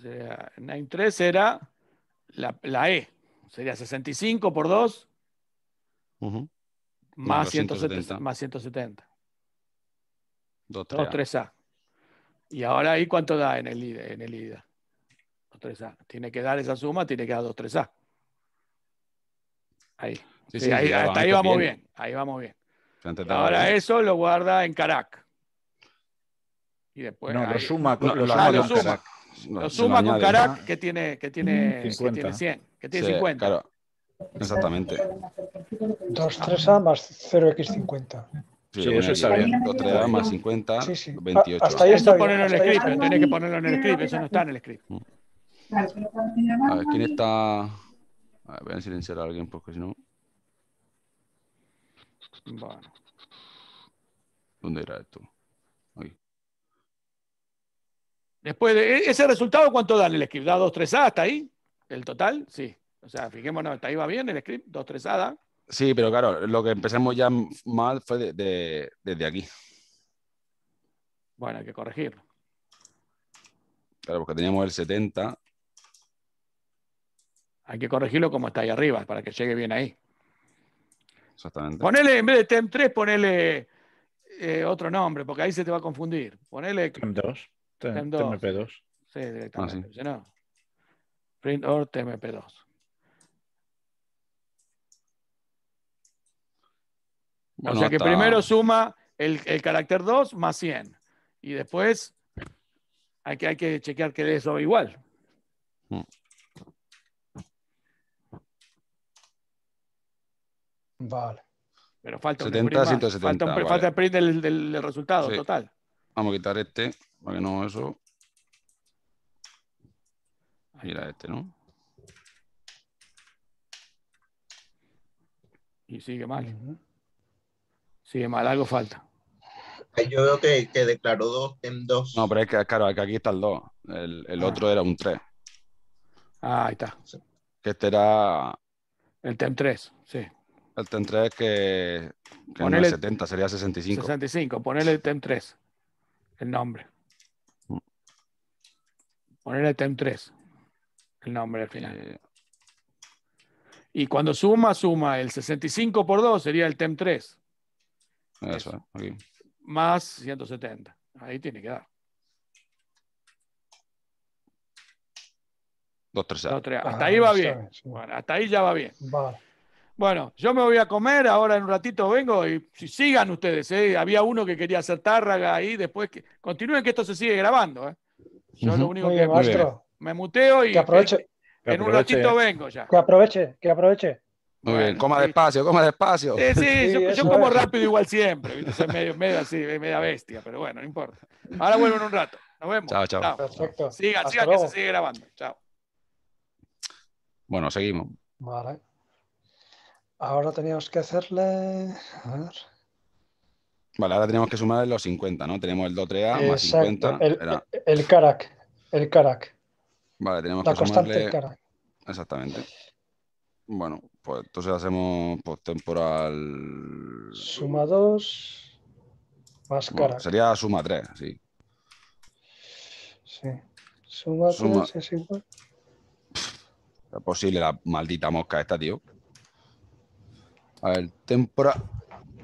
Sería, 93 era la, E. Sería 65 por 2 más, 170. más 170. 2 a Y ahora ahí cuánto da en el, en el IDA. 23 a Tiene que dar esa suma, tiene que dar 23 a Ahí. hasta ahí vamos bien. Ahí vamos bien. ahora eso lo guarda en Carac. Y después. No, lo suma. lo, lo, suma, ah, lo suma no, lo suma con Carac, que tiene, que, tiene, 50. tiene 100, que tiene 50. Claro. Exactamente. 2, 3A más 0x50. Sí, sí eso a más 50, 28. Ah, hasta ahí está ponerlo en el script, tenéis que ponerlo en el script, eso no está en el script. Mm. A ver, ¿quién está? A ver, voy a silenciar a alguien porque si no. Bueno. ¿Dónde era esto? Después de e-, ese resultado, ¿cuánto da el script? ¿Da 2, 3 A hasta ahí? ¿El total? Sí. O sea, fijémonos, ¿está ahí va bien el script, 2, 3 A Sí, pero claro, lo que empezamos ya mal fue desde aquí. Bueno, hay que corregirlo. Claro, porque teníamos el 70. Hay que corregirlo como está ahí arriba, para que llegue bien ahí. Exactamente. Ponele, en vez de TEM3, ponele eh, otro nombre, porque ahí se te va a confundir. Ponele... TEM2. TMP2. Sí, ah, directamente. Print or TMP2. o sea que primero suma el, el carácter 2 más 100. Y después hay que, hay que chequear que eso igual. Hmm. Vale. Pero falta 70, un print 170, falta, un, falta el print del, del, resultado total. Vamos a quitar este, para que no eso. Ahí era este, ¿no? Y sigue mal. Sigue mal, algo falta. Yo veo que, declaró dos en dos. No, pero es que, claro, aquí está el 2. El, otro ah. era un 3. Ah, ahí está. este era. El TEM 3, sí. El TEM 3 que, que En el 70, sería 65. 65, ponele el TEM 3 el nombre. Poner el tem 3, el nombre al final. Eh. Y cuando suma, suma el 65 por 2 sería el TEM 3. Eso, okay. Más 170. Ahí tiene que dar. 2, 3, 2, Hasta ahí va bien. hasta ahí ya va bien. Vale. Bueno, yo me voy a comer, ahora en un ratito vengo y sigan ustedes. ¿eh? Había uno que quería hacer tárraga ahí, después que... Continúen que esto se sigue grabando. ¿eh? Yo lo único que me muteo y en un ratito vengo ya. Que aproveche, que aproveche. Muy bien, coma despacio, coma despacio. Eh, sí, sí, yo, como rápido igual siempre, Es medio, medio así, media bestia, pero bueno, no importa. Ahora vuelvo en un rato. Nos vemos. Chao, chao. Perfecto. Sigan, sigan que se sigue grabando. Chao. Bueno, seguimos. Vale. Ahora teníamos que hacerle. A ver. Vale, ahora tenemos que sumar los 50, ¿no? Tenemos el 2, A más 50. El, era... el Carac. El Carac. Vale, tenemos La que constante sumarle... Carac. Exactamente. Bueno, pues entonces hacemos pues, temporal. Suma 2 más Carac. sería suma 3, sí. Sí. Suma 3 suma... es igual. Es posible la maldita mosca esta, tío. A ver,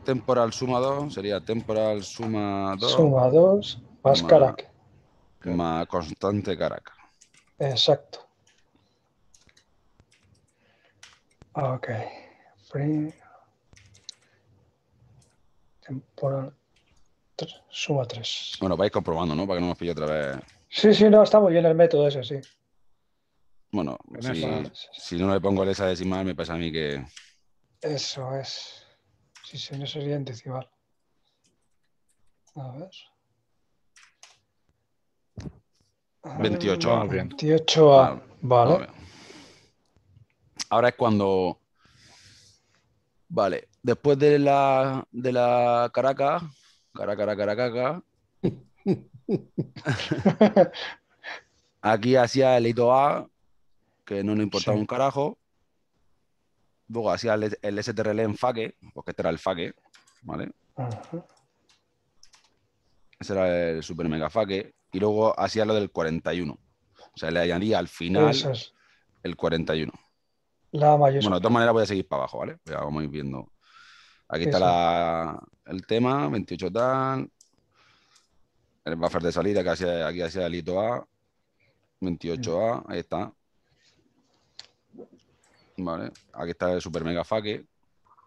temporal suma 2 sería temporal suma 2. Suma 2 más carac. Más constante carac. Exacto. Ok. Temporal suma 3. Bueno, vais comprobando, ¿no? Para que no nos pille otra vez. Sí, sí, no, está muy bien el método ese, sí. Bueno, si, no le pongo el esa decimal, me pasa a mí que. Eso es. Sí, señor, no sería decimal. A ver. 28 a 28A, vale. Ah, ah, Ahora es cuando. Vale, después de la, de la Caracas, Caracas, Caracas, aquí hacía el hito A, que no le importaba un carajo. Luego hacía el, STRL en faque porque este era el faque ¿vale? Ese era el super mega faque Y luego hacía lo del 41. O sea, le añadía al final el 41. La mayor Bueno, de todas maneras voy a seguir para abajo, ¿vale? vamos a ir viendo. Aquí está el tema, 28 tal. El buffer de salida que hacía aquí hacía el hito A. 28A, ahí está. Vale, aquí está el super mega faque.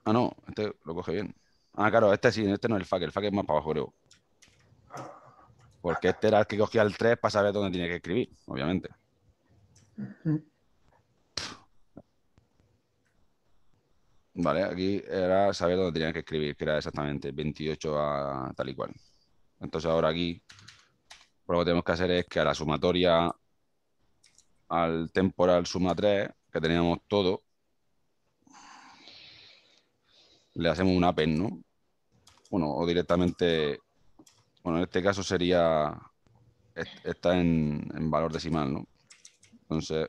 Ah, no, este lo coge bien. Ah, claro, este sí, este no es el faque, el faque es más para abajo, creo. Porque este era el que cogía el 3 para saber dónde tenía que escribir, obviamente. Vale, aquí era saber dónde tenía que escribir, que era exactamente 28 a tal y cual. Entonces ahora aquí pues lo que tenemos que hacer es que a la sumatoria al temporal suma 3 teníamos todo, le hacemos un append, ¿no? Bueno, o directamente, bueno, en este caso sería, está en, en valor decimal, ¿no? Entonces,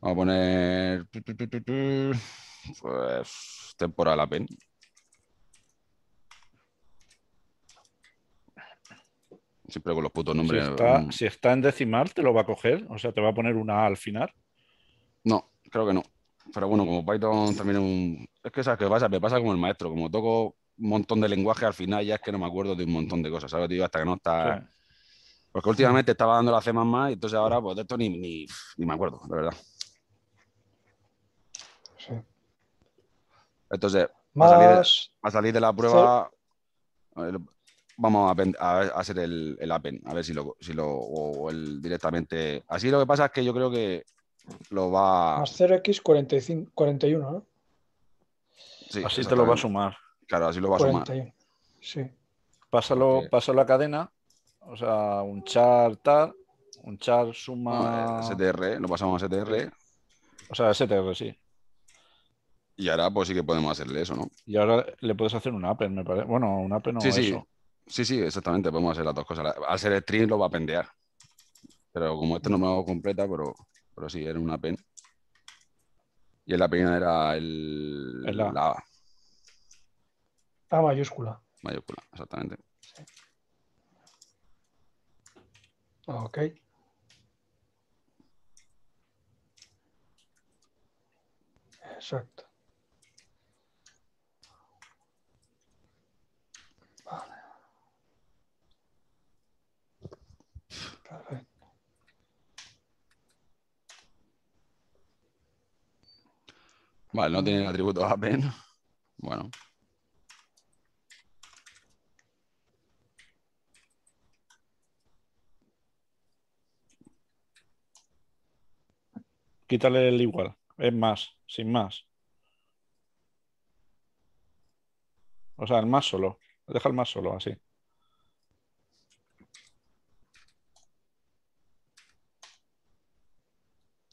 vamos a poner pues, temporal append. ¿eh? Siempre con los putos nombres. Mm. Si está, en decimal, te lo va a coger. O sea, te va a poner una A al final. No, creo que no. Pero bueno, como Python también es un. Es que sabes pasa, me pasa como el maestro. Como toco un montón de lenguaje, al final ya es que no me acuerdo de un montón de cosas. ¿Sabes, Hasta que no está. Porque últimamente estaba dando la C más y entonces ahora, pues de esto ni, me acuerdo, la verdad. Sí. Entonces, más... a salir, de, la prueba vamos a, hacer el, el a ver si lo, si lo o, el directamente. Así lo que pasa es que yo creo que lo va. ...a 0x41, ¿no? Sí, así te lo va a sumar. Claro, así lo va a sumar. Sí. Pásalo, cadena, o sea, un char tal, un char suma. Eh, STR, lo pasamos a STR. O sea, STR, sí. Y ahora pues sí que podemos hacerle eso, ¿no? Y ahora le puedes hacer un appen, me parece. Bueno, un append o sí, Sí, sí, exactamente, podemos hacer las dos cosas. Al ser string lo va a pendear. Pero como esto no me hago completa, pero, pero sí, era una pena Y en la pena era el, la... A. A mayúscula. Mayúscula, exactamente. Sí. Ok. Exacto. Vale, no tienen atributos append. Bueno. Quítale el igual. Es más, sin más. O sea, el más solo. Deja el más solo, así.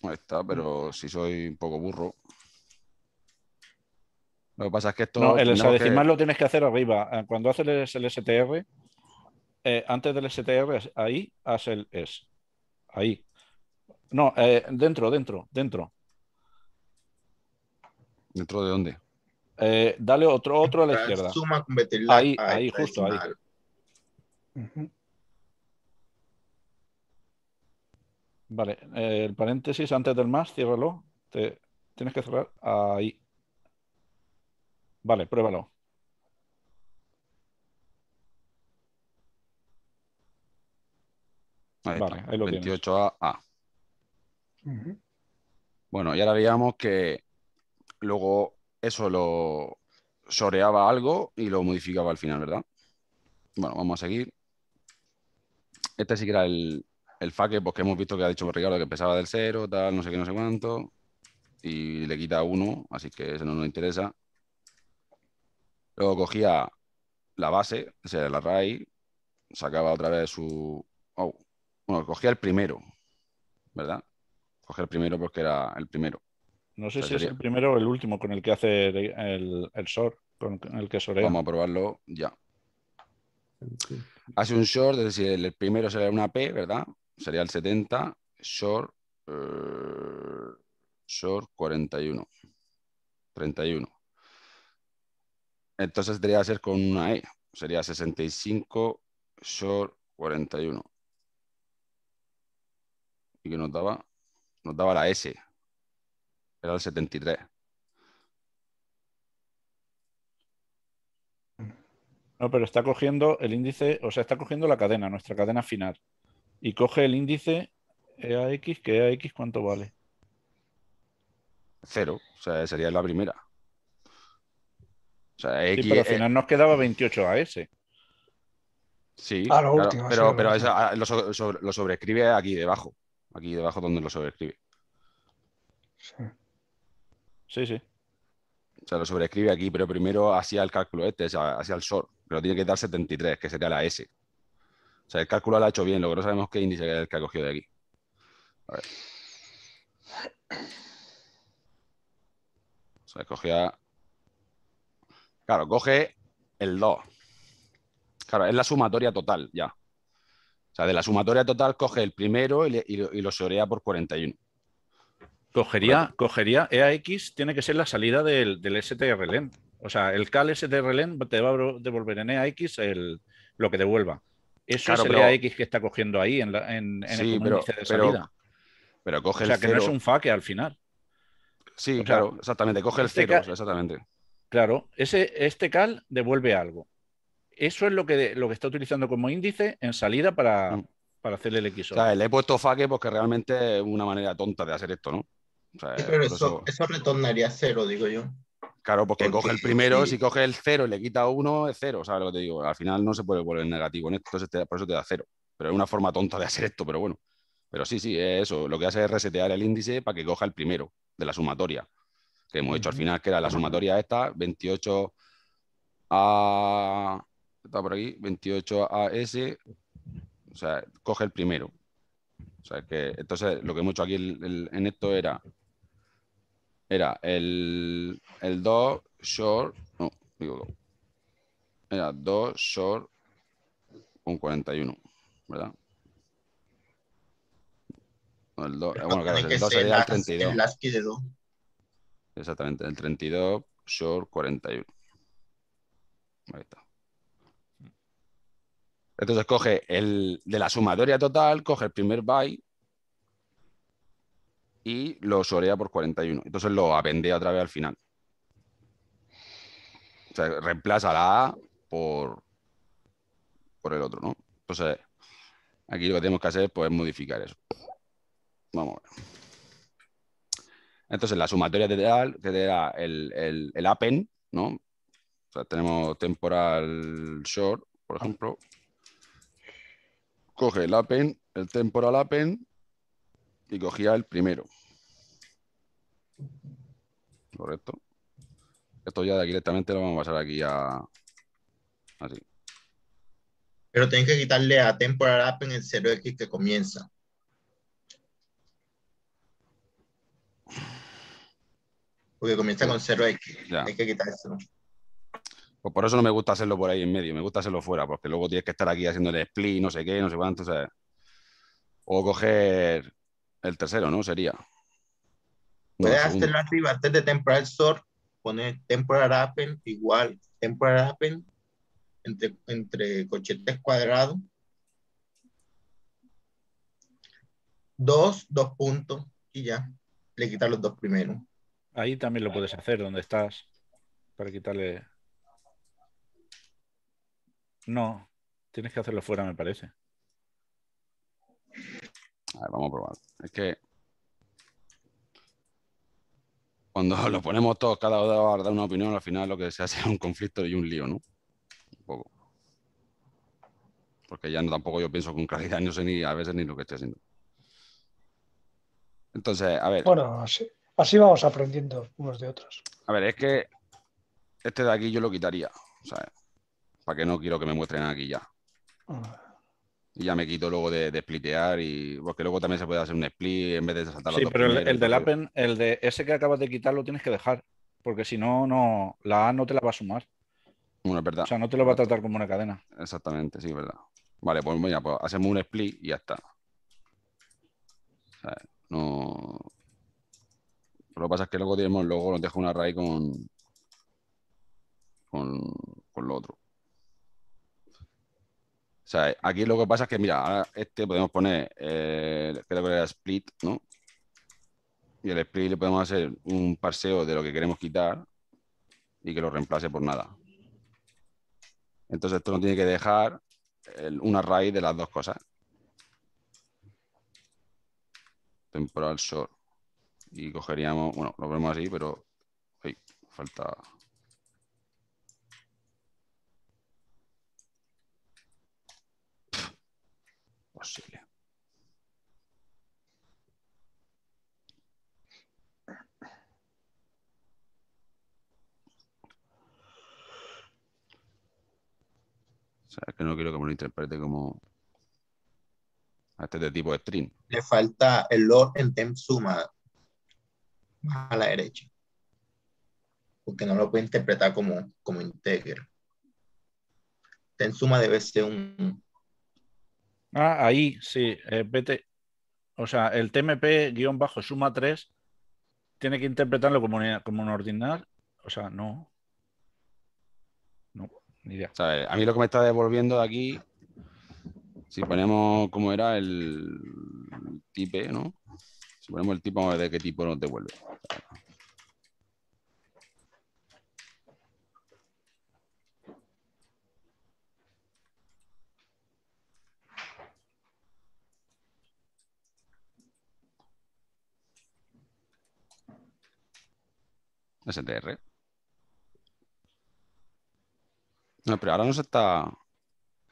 Ahí está, mm. pero si soy un poco burro. Lo que pasa es que esto. No, el hexadecimal lo tienes que hacer arriba. Eh, cuando haces el STR, eh, antes del STR, ahí, haz el S. Ahí. No, eh, dentro, dentro, dentro. ¿Dentro de dónde? dale otro, otro a la izquierda. ahí, ahí, justo ahí. Vale, eh, el paréntesis antes del más, ciérralo. tienes que cerrar ahí. Vale, pruébalo. vale, ahí lo 28A. Bueno, y ahora veíamos que luego eso lo soreaba algo y lo modificaba al final, ¿verdad? Bueno, vamos a seguir. Este sí que era el, el faque, pues que hemos visto que ha dicho Ricardo que pesaba del cero, tal, no sé qué, no sé cuánto, y le quita uno, así que eso no nos interesa. Luego cogía la base, o sea, la raíz, sacaba otra vez su... Oh, bueno, cogía el primero, ¿verdad? Cogía el primero porque era el primero. No sé si es el primero o el último con el que hace el, el short, con el que sorea. Vamos a probarlo ya. Hace un short, es decir, el primero será una P, ¿verdad? sería el 70, short, eh, short 41. 31. Entonces debería ser con una E. Sería 65 short 41. ¿Y que nos daba? la S. Era el 73. No, pero está cogiendo el índice, o sea, está cogiendo la cadena, nuestra cadena final y coge el índice EAX, que EAX cuánto vale. Cero, o sea, sería la primera. O sea, pero al final nos quedaba 28 AS. Sí, a ah, lo pero, pero lo, sobre, sobrescribe aquí debajo. Aquí debajo donde lo sobrescribe. Sí. Sí, sí. O sea, lo sobrescribe aquí, pero primero hacia el cálculo este, hacia el SOR, pero tiene que dar 73, que sería la S. O sea, el cálculo lo ha hecho bien, lo que no sabemos qué índice es el que ha cogido de aquí. O sea, cogía... Claro, coge el 2. Claro, es la sumatoria total, ya. O sea, de la sumatoria total coge el primero y, y, y lo seorea por 41. Cogería, cogería EAX, tiene que ser la salida del, del e O sea, el CAL STRLEN te va a devolver en EAX el, lo que devuelva. Eso es el AX que está cogiendo ahí en, el índice de salida. Pero, o sea, que no es un faque al final. Sí, claro, exactamente. Coge el este cero, exactamente. Claro, ese, este cal devuelve algo. Eso es lo que, lo que está utilizando como índice en salida para, hacerle mm. hacer el x le he puesto faque porque realmente es una manera tonta de hacer esto, ¿no? pero eso, eso... eso retornaría cero, digo yo. Claro, porque coge el primero, si coge el cero y le quita uno, es cero, ¿sabes lo que te digo? Al final no se puede volver negativo en esto, por eso te da cero. Pero es una forma tonta de hacer esto, pero bueno. Pero sí, sí, es eso. Lo que hace es resetear el índice para que coja el primero de la sumatoria. Que hemos hecho al final, que era la sumatoria esta, 28 a... Está por aquí, 28 a S. O sea, coge el primero. O sea, que entonces lo que hemos hecho aquí en esto era era el, 2 short, no, digo 2, Era 2 short, un 41, ¿verdad? El do, bueno, 2 sería el 32. Exactamente, el 32, short, 41. Ahí está. Entonces coge el de la sumatoria total, coge el primer byte y lo sorea por 41. Entonces lo apendea otra vez al final. O sea, reemplaza la A por, por el otro, ¿no? Entonces, aquí lo que tenemos que hacer es pues, modificar eso. Vamos a ver. Entonces, la sumatoria te da, te el, el, append, ¿no? O sea, tenemos temporal short, por ejemplo. Coge el append, el temporal append y cogía el primero. Correcto. Esto ya directamente lo vamos a pasar aquí a... Así. Pero tienen que quitarle a temporal app en el 0x que comienza. Porque comienza con 0x. Hay que quitar eso. Pues por eso no me gusta hacerlo por ahí en medio, me gusta hacerlo fuera, porque luego tienes que estar aquí haciendo el split, no sé qué, no sé cuánto, O coger el tercero, ¿no? Sería. Puedes hacerlo arriba antes de temporal sort, poner temporal append igual temporal append entre, cochetes cuadrados. Dos, dos puntos y ya. Le quitas los dos primeros. Ahí también lo puedes hacer donde estás para quitarle. No, tienes que hacerlo fuera, me parece. A ver, vamos a probar. Es que cuando lo ponemos todos, cada uno va a dar una opinión, al final lo que se hace es un conflicto y un lío, ¿no? Un poco. Porque ya no, tampoco yo pienso con claridad, no sé ni a veces ni lo que estoy haciendo. Entonces, a ver. Bueno, así, vamos aprendiendo unos de otros. A ver, es que este de aquí yo lo quitaría, ¿sabes? Para que no quiero que me muestren aquí ya y ya me quito luego de, de, splitear y porque luego también se puede hacer un split en vez de saltar Sí, pero el, de del Appen, el de ese que acabas de quitar lo tienes que dejar, porque si no, no la A no te la va a sumar. una verdad. O sea, no te lo va a tratar como una cadena. Exactamente, sí, es verdad. Vale, pues mira, pues hacemos un split y ya está. no. Lo que pasa es que luego tenemos, luego nos deja una array con, con, con lo otro. O sea, aquí lo que pasa es que, mira, este podemos poner, eh, split, ¿no? Y el split le podemos hacer un parseo de lo que queremos quitar y que lo reemplace por nada. Entonces esto no tiene que dejar una raíz array de las dos cosas. Temporal short. Y cogeríamos, bueno, lo vemos así, pero ¡ay, falta posible. que no quiero que me lo interprete como a este tipo de stream. Le falta el Lord en TENSUMA Suma a la derecha. Porque no lo puede interpretar como, como integer. Tensuma debe ser un, Ah, ahí, sí, eh, vete. O sea, el TMP-suma 3 tiene que interpretarlo como, como un ordinal. O sea, no. No, ni idea. a mí lo que me está devolviendo de aquí, si ponemos como era el tipe, ¿no? Si ponemos el tipo, vamos a ver de qué tipo nos devuelve. STR. No, pero ahora no se está...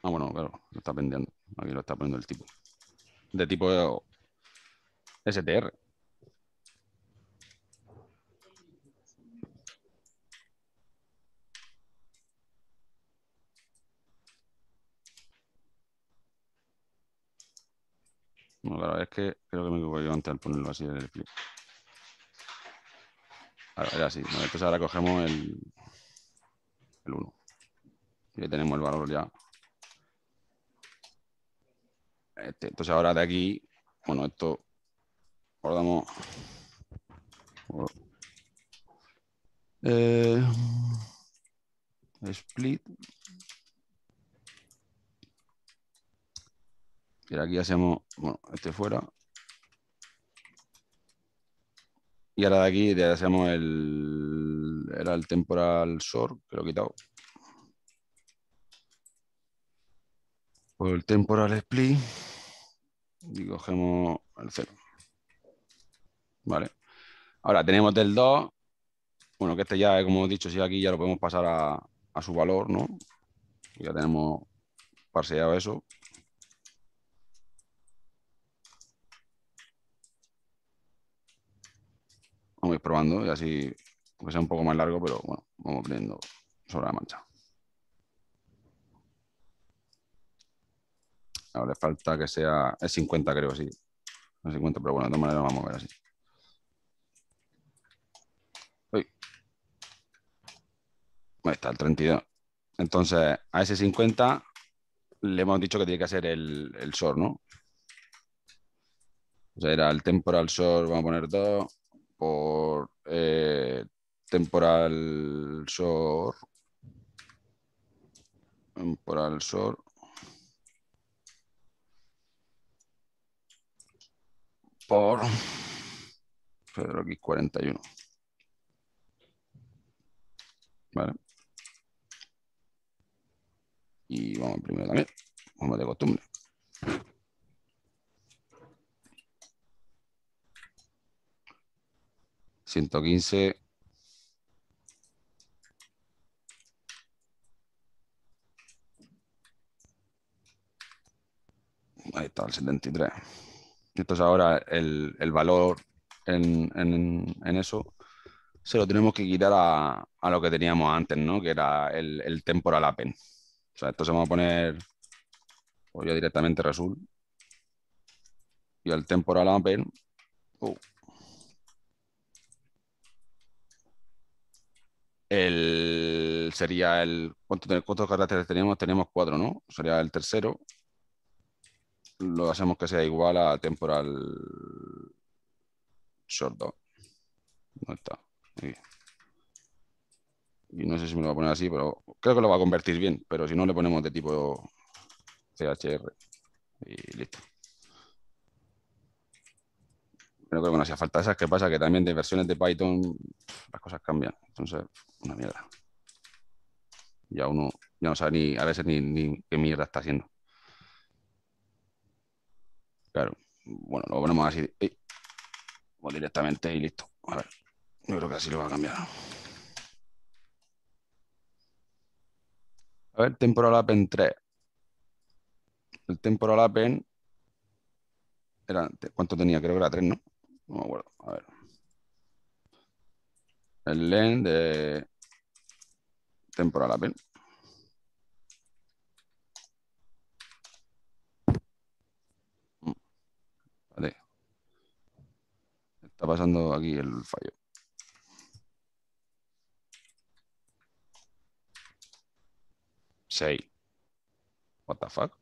Ah, bueno, claro, lo está vendiendo. Aquí lo está poniendo el tipo. De tipo STR. No, claro, es que creo que me equivoqué yo antes al ponerlo así en el flip ahora entonces ahora cogemos el, el 1. Y tenemos el valor ya. Este, entonces ahora de aquí, bueno, esto guardamos. Eh, split. Y aquí hacemos, bueno, este fuera Y ahora de aquí ya hacemos el, era temporal short, que lo he quitado. Por el temporal split y cogemos el 0. Vale. Ahora tenemos del 2. Bueno, que este ya, eh, como he dicho, si aquí ya lo podemos pasar a, a su valor, ¿no? Ya tenemos parseado eso. vamos a ir probando y así, aunque sea un poco más largo, pero bueno, vamos aprendiendo sobre la mancha. Ahora le falta que sea, es 50 creo, sí. Es 50, pero bueno, de todas maneras vamos a ver así. Uy. Ahí está, el 32. Entonces, a ese 50 le hemos dicho que tiene que ser el, el ¿no? O sea, era el temporal SOR, vamos a poner dos por eh, temporal sor Temporal sor Por Pedro X 41. Vale. Y vamos primero también, como de costumbre. 115. Ahí está el 73. Entonces ahora el, valor en, eso se lo tenemos que quitar a, lo que teníamos antes, ¿no? Que era el, temporal append. O sea, esto se va a poner, o pues yo directamente Resul. Y el temporal append, uh, el, sería el... ¿Cuántos caracteres tenemos? Tenemos cuatro, ¿no? Sería el tercero. Lo hacemos que sea igual a temporal short No está? Y no sé si me lo va a poner así, pero creo que lo va a convertir bien. Pero si no, le ponemos de tipo CHR. Y listo. Pero creo que no hacía falta esas. ¿Qué pasa? Que también de versiones de Python las cosas cambian. Entonces, una mierda. Ya uno ya no sabe ni a veces ni, qué mierda está haciendo. Claro. Bueno, lo ponemos así. O pues, directamente y listo. A ver. Yo creo que así lo va a cambiar. A ver, temporal appen 3. El temporal appen era, ¿cuánto tenía? Creo que era 3, ¿no? No me acuerdo. A ver. El len de temporal apple. Mm. Vale. Está pasando aquí el fallo. 6. What the fuck?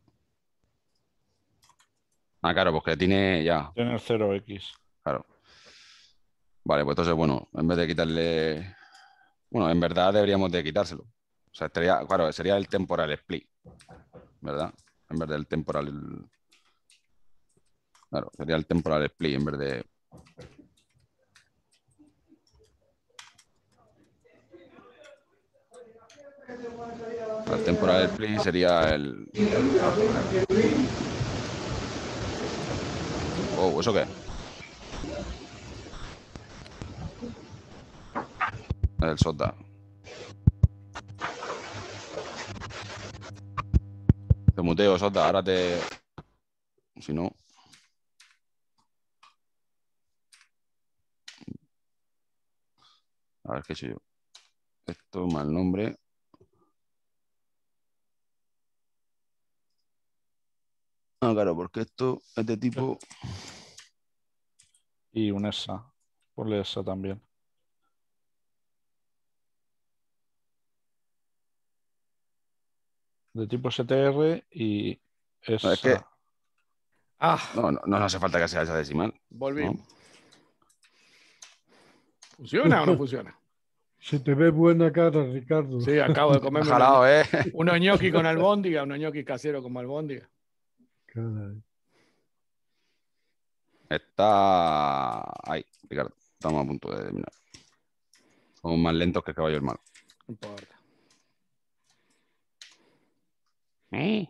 Ah, claro, porque tiene ya. Tiene 0x. Claro. Vale, pues entonces, bueno, en vez de quitarle. Bueno, en verdad deberíamos de quitárselo. O sea, estaría, claro, sería el temporal split, ¿verdad? En vez del temporal. Claro, sería el temporal split en vez de. El temporal split sería el. Oh, ¿eso qué? El Sota. Te muteo, Sota. Ahora te. Si no. A ver qué sé yo. Esto, mal nombre. Ah, claro, porque esto es de tipo. Y un ESA. Ponle ESA también. de tipo STR y es. no, es que... Ah. no, no, hace falta que sea esa decimal. Volví. ¿Funciona o no funciona? Se te ve buena cara, Ricardo. Sí, acabo de comer Un ¿eh? ñoqui con albóndiga, un ñoqui casero con albóndiga. Está ahí, Ricardo. Estamos a punto de terminar. Somos más lentos que el caballo hermano. No importa. ¿Y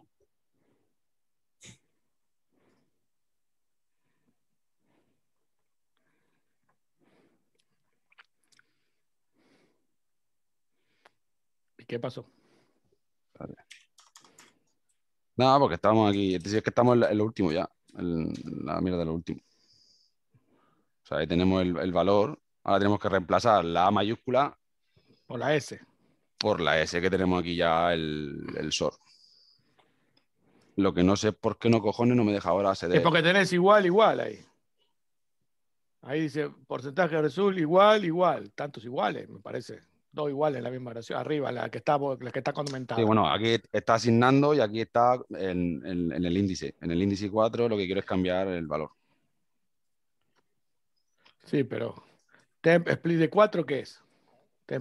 qué pasó? Nada, porque estamos aquí. Es decir, que estamos en, lo último ya. la mira de lo último. O sea, ahí tenemos el, valor. Ahora tenemos que reemplazar la A mayúscula. Por la S. Por la S que tenemos aquí ya el, el SOR. Lo que no sé por qué no cojones no me deja ahora hacer. Es porque tenés igual, igual ahí. Ahí dice porcentaje de Resul igual, igual. Tantos iguales, me parece. Dos iguales en la misma oración. Arriba, la que está, la que está Sí, bueno, aquí está asignando y aquí está en, el índice. En el índice 4 lo que quiero es cambiar el valor. Sí, pero temp split de 4 ¿qué es?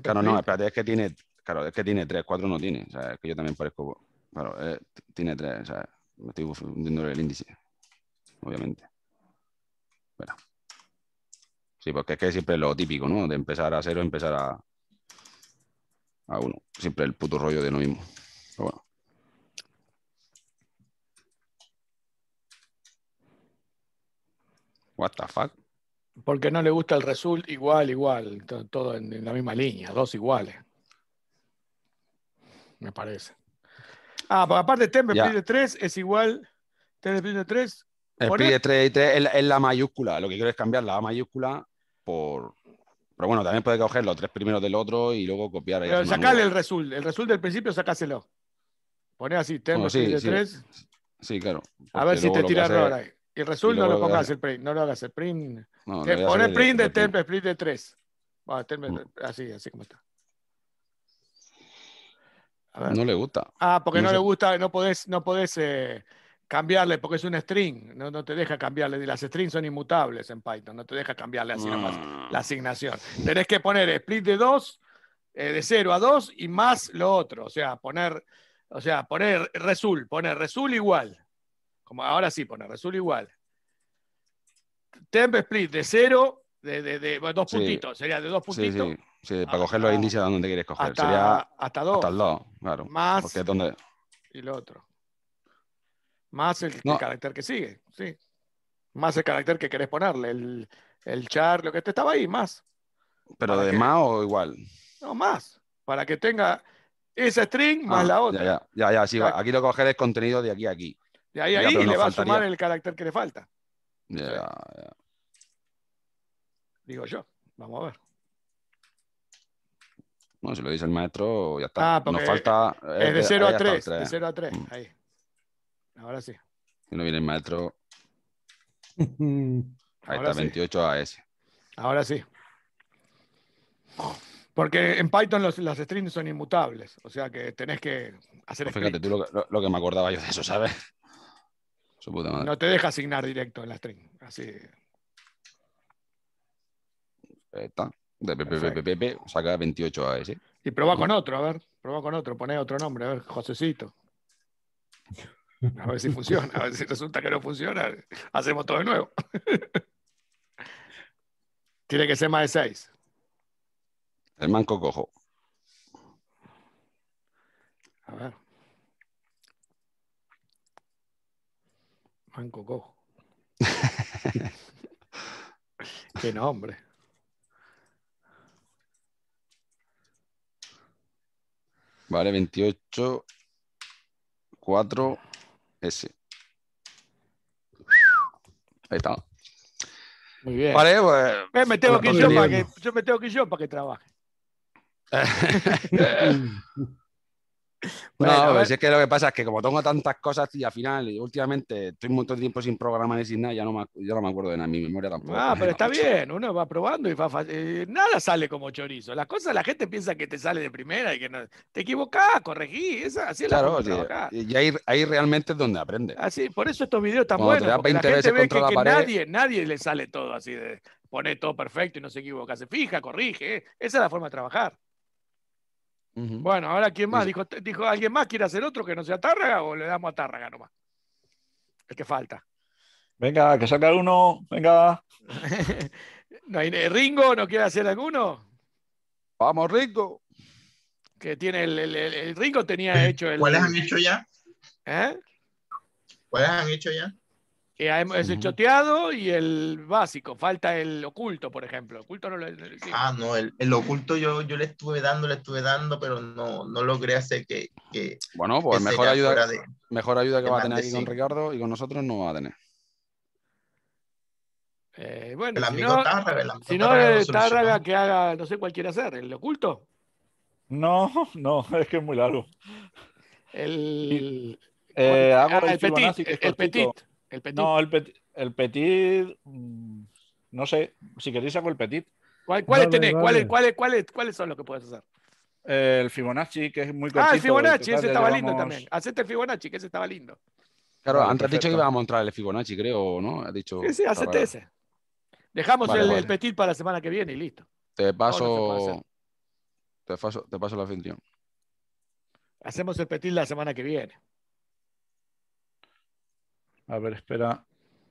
claro, no, espérate, es que tiene, claro, es que tiene 3, 4 no tiene. O sea, es que yo también parezco bueno, eh, tiene tres, o sea, me estoy hundiéndole el índice, obviamente. Bueno. Sí, porque es que siempre es lo típico, ¿no? De empezar a cero, empezar a, a uno. Siempre el puto rollo de lo mismo. Pero bueno. What the fuck? Porque no le gusta el result igual, igual, todo en, la misma línea, dos iguales. Me parece. Ah, porque aparte temp split de 3 es igual split de 3. El pide 3 e- y 3 es, la mayúscula. Lo que quiero es cambiar la mayúscula por. Pero bueno, también puedes coger los tres primeros del otro y luego copiar. Pero sacarle el result. El result del principio, sacáselo. Poné así, temp bueno, de 3. Sí. claro. A ver si te tiras ahora. Y el result no lo pongas el print. No lo hagas el print. No, print de temp print de 3. Así, así como está. No le gusta. Ah, porque no, le gusta, no podés, no eh, cambiarle, porque es un string, no, te deja cambiarle. Las strings son inmutables en Python, no te deja cambiarle así nomás ah. la asignación. Tenés que poner split de 2, eh, de 0 a 2 y más lo otro. O sea, poner, o sea, poner result poner result igual. Como ahora sí, poner result igual. Temp split de 0 de, de, de bueno, dos puntitos, sería de dos puntitos. Sí, para coger los índices de donde quieres coger. Hasta, sería hasta dos. Hasta el dos, claro. Más. Porque Y lo otro. Más el, carácter que sigue, sí. Más el carácter que querés ponerle, el, el char, lo que te estaba ahí, más. ¿Pero de más o igual? No, más. Para que tenga ese string más ah, la otra. Ya, ya, ya, sí, aquí lo que coger es contenido de aquí a aquí. De ahí a ahí le va a sumar el carácter que le falta. Ya, ya. Digo yo, vamos a ver. No, si lo dice el maestro, ya está. Ah, Nos falta. Es eh, de 0 a 3, De 0 a 3. Mm. Ahí. Ahora sí. Si no viene el maestro. Ahí está, 28 AS. Ahora sí. Porque en Python los, las strings son inmutables. O sea que tenés que hacer. fíjate tú lo, que me acordaba yo de eso, ¿sabes? No te deja asignar directo en la string. Así. Está. saca 28 A, ese Y prueba con otro, a ver, prueba con otro, pone otro nombre, a ver, Josecito. A ver si funciona, a ver si resulta que no funciona. Hacemos todo de nuevo. Tiene que ser más de 6. El manco cojo. A ver. Manco cojo. Qué nombre. Vale, 28, 4, S. Ahí está. Muy bien. Vale, pues. Eh, me tengo que pues yo, para que, yo me tengo que ir yo para que trabaje. no, pues es que lo que pasa es que como tengo tantas cosas, y al final, y últimamente estoy un montón de tiempo sin programar y sin nada, ya no me, ya no me acuerdo de nada, mi memoria tampoco. Ah, pero está bien, uno va probando y eh, nada sale como chorizo. Las cosas la gente piensa que te sale de primera y que no, te equivocás, corregí, así es claro, Y ahí, ahí, realmente es donde aprendes. Así, por eso estos videos están buenos. Te la gente ve la pared... nadie, nadie le sale todo así de pone todo perfecto y no se equivoca, se fija, corrige, eh, esa es la forma de trabajar. Bueno, ahora quién más, dijo, ¿alguien más quiere hacer otro que no sea Tárraga o le damos a Tárraga nomás? El que falta. Venga, que saca uno, venga. no, hay eh, Ringo, ¿no quiere hacer alguno? Vamos, Ringo. Que tiene el, el, Ringo tenía hecho el. ¿Eh? ¿Cuáles han hecho ya? ¿Cuáles han hecho ya? es el choteado y el básico. Falta el oculto, por ejemplo. Oculto no Ah, no, el, oculto yo, yo le estuve dando, le estuve dando, pero no, no logré hacer que. bueno, pues mejor, ayuda, mejor ayuda que, va a tener aquí con Ricardo y con nosotros no va a tener. Eh, bueno, el amigo si no, el eh, si que haga, no sé cuál quiere hacer, el oculto. No, no, es que es muy largo. El, eh, el, petit, el petit. No, el, petit, el petit mm, no sé, si queréis hago el petit. ¿Cuáles tenés? cuáles, son los que puedes hacer? Eh, el Fibonacci, que es muy cortito. Ah, el Fibonacci, ese estaba lindo también. Hacete el Fibonacci, que ese estaba lindo. Claro, antes has dicho que iba a mostrar el Fibonacci, creo, ¿no? ha dicho... Sí, sí, ese. Dejamos el, petit para la semana que viene y listo. Te paso... te paso, te paso la afición. Hacemos el petit la semana que viene. A ver, espera.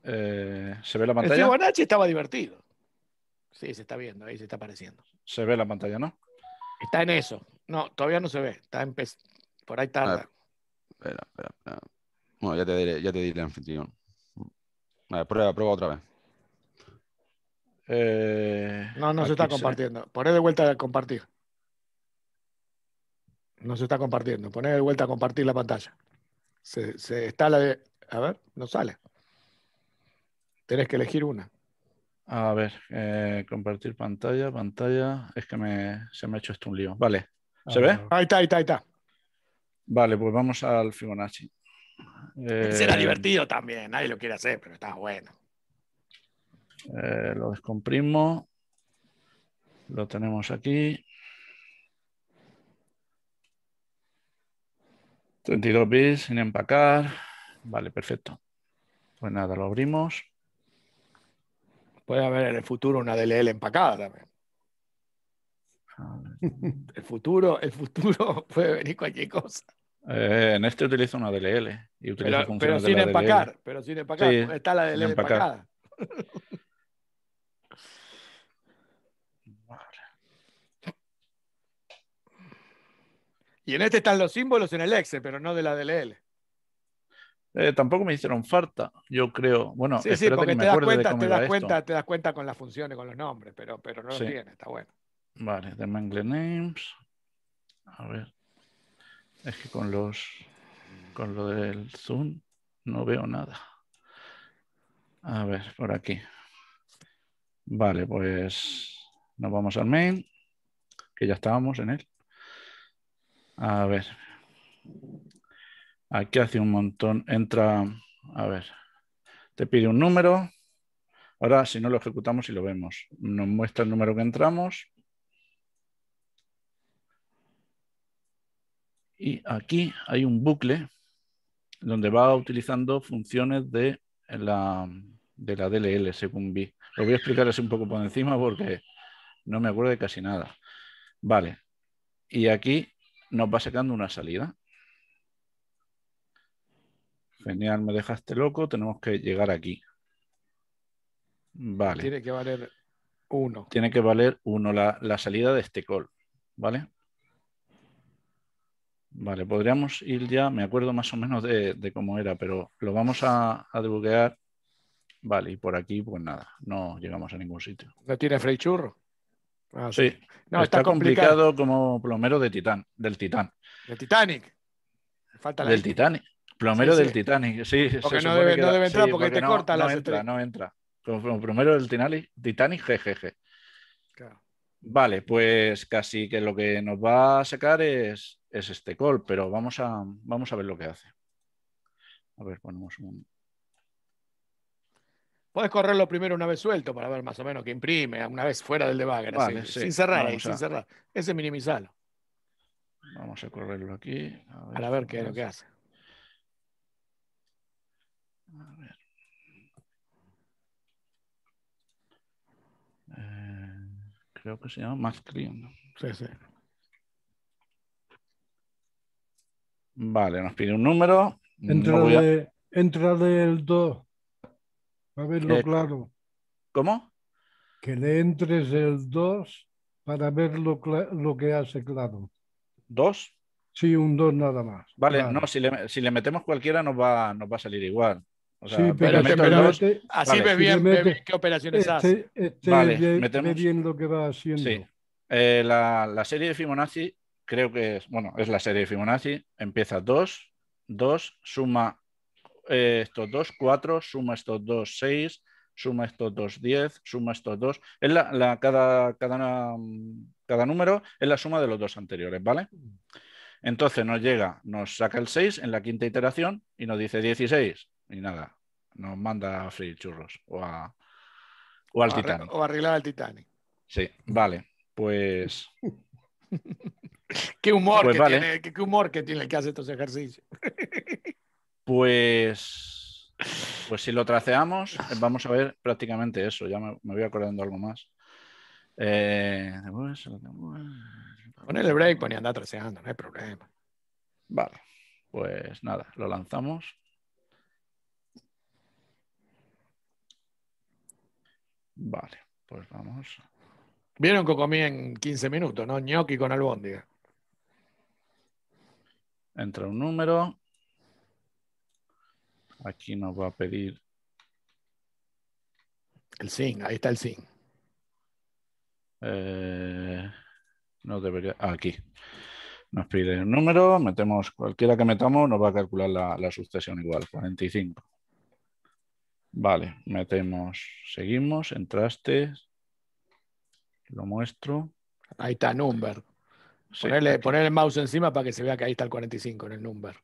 Eh, ¿Se ve la pantalla? El estaba divertido. Sí, se está viendo, ahí se está apareciendo. Se ve la pantalla, ¿no? Está en eso. No, todavía no se ve. Está en Por ahí tarda. Espera, espera, espera. Bueno, ya te diré, ya te diré, anfitrión. A ver, prueba, prueba otra vez. Eh, no, no se está compartiendo. Poné de vuelta a compartir. No se está compartiendo. Poné de vuelta a compartir la pantalla. Se, se está la de. A ver, no sale. Tienes que elegir una. A ver, eh, compartir pantalla, pantalla. Es que se me ha hecho esto un lío. Vale, ¿se ve? Ahí está, ahí está, ahí está. Vale, pues vamos al Fibonacci. Será eh, divertido también, nadie lo quiere hacer, pero está bueno. Eh, lo descomprimo. Lo tenemos aquí. 32 bits sin empacar. Vale, perfecto. Pues nada, lo abrimos. Puede haber en el futuro una DLL empacada también. El futuro, el futuro puede venir cualquier cosa. Eh, en este utilizo una DLL. pero, sin empacar, pero sin empacar, está la DLL empacada. y en este están los símbolos en el exe, pero no de la DLL. Eh, tampoco me hicieron falta, yo creo. Bueno, sí, porque que te das cuenta, te das cuenta, con las funciones, con los nombres, pero, pero no lo tiene, está bueno. Vale, de Mangle Names. A ver. Es que con los con lo del Zoom no veo nada. A ver, por aquí. Vale, pues nos vamos al main que ya estábamos en él. A ver. Aquí hace un montón. Entra, a ver, te pide un número. Ahora, si no lo ejecutamos y lo vemos, nos muestra el número que entramos. Y aquí hay un bucle donde va utilizando funciones de la, de la DLL según vi. Lo voy a explicar así un poco por encima porque no me acuerdo de casi nada. Vale. Y aquí nos va sacando una salida. Genial, me dejaste loco, tenemos que llegar aquí. Vale. Tiene que valer uno. Tiene que valer uno la, salida de este call, ¿vale? Vale, podríamos ir ya, me acuerdo más o menos de, cómo era, pero lo vamos a, a debuguear. Vale, y por aquí, pues nada, no llegamos a ningún sitio. ¿No tiene freichurro? Churro? Ah, sí. No, está, complicado, como plomero de Titán, del Titán. Del Titanic. Falta del Titanic. Plomero del Titanic, sí. Porque no debe, entrar porque, te corta la no entra, no entra. Como del Titanic, Titanic Vale, pues casi que lo que nos va a sacar es, este call, pero vamos a, vamos a ver lo que hace. A ver, ponemos un. Puedes correrlo primero una vez suelto para ver más o menos qué imprime, una vez fuera del debugger, sin cerrar eh, sin cerrar. Ese minimizalo. Vamos a correrlo aquí. Para ver, a ver qué es lo que hace. Eh, creo que se llama más Vale, nos pide un número. Entra, de, del 2. para verlo eh, claro. ¿Cómo? Que le entres el 2 para ver lo, que hace claro. ¿Dos? Sí, un 2 nada más. Vale, no, si le, metemos cualquiera nos nos va a salir igual sí, pero, así ve bien, qué operaciones este, hace. Este vale, metemos... bien lo que va haciendo. Eh, la, serie de Fibonacci, creo que es, bueno, es la serie de Fibonacci, empieza 2, 2, eh, suma estos 2, 4, suma estos 2, 6, suma estos 2, 10, suma estos 2 Es la, cada, cada, mm, cada, número es la suma de los dos anteriores, ¿vale? Mm. Entonces nos llega, nos saca el 6 en la quinta iteración y nos dice 16 y nada, nos manda a freír churros o, al titán O arreglar al titán Sí, vale, pues... qué, humor pues que tiene, qué, humor que tiene que hace estos ejercicios. pues... Pues si lo traceamos, ah. vamos a ver prácticamente eso. Ya me, voy acordando algo más. Eh, pues, break, ponía pues, anda traceando, no hay problema. Vale, pues nada, lo lanzamos. Vale, pues vamos. Vieron que comí en 15 minutos, ¿no? Ñoqui con albóndiga. Entra un número. Aquí nos va a pedir. El SIN, ahí está el SIN. Eh, no debería. Ah, aquí. Nos pide un número, metemos cualquiera que metamos, nos va a calcular la, la sucesión igual, 45. Vale, metemos, seguimos, entraste, lo muestro. Ahí está, number. Sí, poner el mouse encima para que se vea que ahí está el 45 en el number.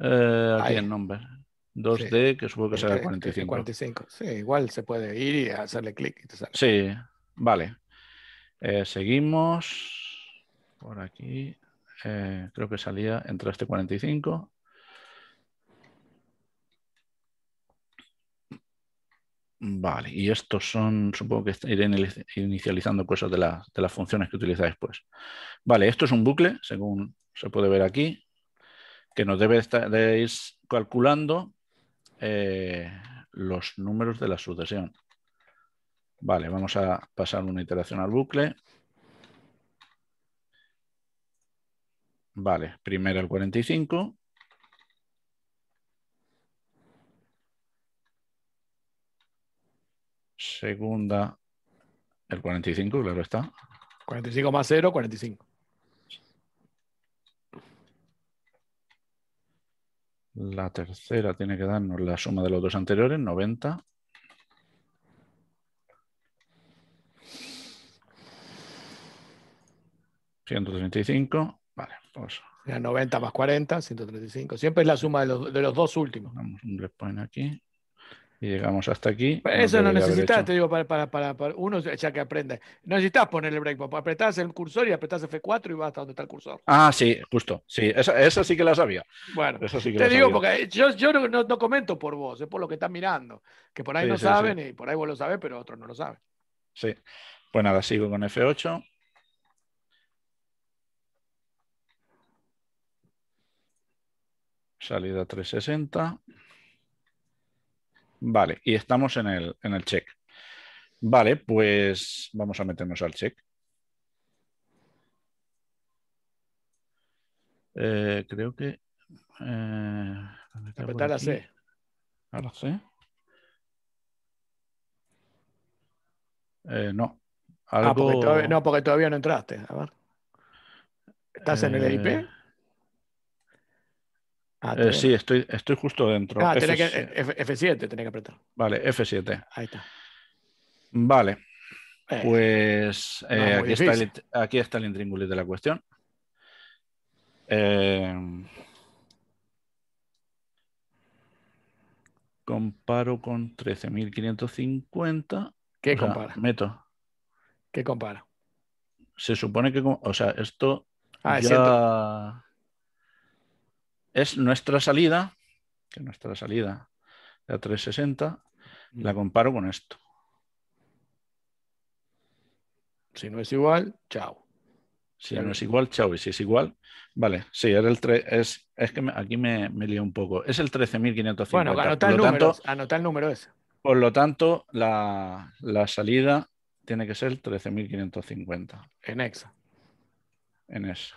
Eh, aquí ahí. el number. 2D, que supongo que será el 45. Sí, igual se puede ir y hacerle clic. Sí, vale. Eh, seguimos por aquí. Eh, creo que salía, entraste 45. Vale, y estos son, supongo que iré inicializando cosas de, de las funciones que utiliza después. Vale, esto es un bucle, según se puede ver aquí, que nos debe estar, ir calculando eh, los números de la sucesión. Vale, vamos a pasar una iteración al bucle. Vale, primero el 45, segunda, el 45, claro está. 45 más 0, 45. La tercera tiene que darnos la suma de los dos anteriores, 90. ¿135? Vale, pues. 90 más 40, 135. Siempre es la suma de los, dos últimos. Vamos, un breakpoint aquí y llegamos hasta aquí. Eso no, necesitas, te digo, para, para, para, uno ya que aprende. No necesitas poner el breakpoint, apretás el cursor y apretás F4 y vas hasta donde está el cursor. Ah, sí, justo. Sí, esa, sí que la sabía. Bueno, te digo, porque eh, yo, yo no, comento por vos, es por lo que estás mirando, que por ahí no saben y por ahí vos lo sabés, pero otros no lo saben. Sí. Pues nada, sigo con F8. Salida 360. Vale, y estamos en el, check. Vale, pues vamos a meternos al check. Eh, creo que. Eh, Apretar la C. A ah, la C. Eh, no. Ah, porque todavía, no, porque todavía no entraste. A ¿Estás en el IP? Ah, eh, sí, estoy, estoy justo dentro. Ah, F7. Eh, tenía que, apretar. Vale, F7. Ahí está. Vale. Eh, pues aquí, está el, aquí, de la cuestión. comparo con 13.550. ¿Qué compara? meto. ¿Qué compara? Se supone que, o sea, esto ah, ya es nuestra salida, que nuestra salida de 360, mm. la comparo con esto. Si no es igual, chao. Si no es igual, chao. Y si es igual, vale. Sí, era el 3 es, es que aquí me, me lío un poco. Es el 13.550. Bueno, anota el, número, anota ese. Por lo tanto, la, salida tiene que ser 13.550. En EXA. En ESO.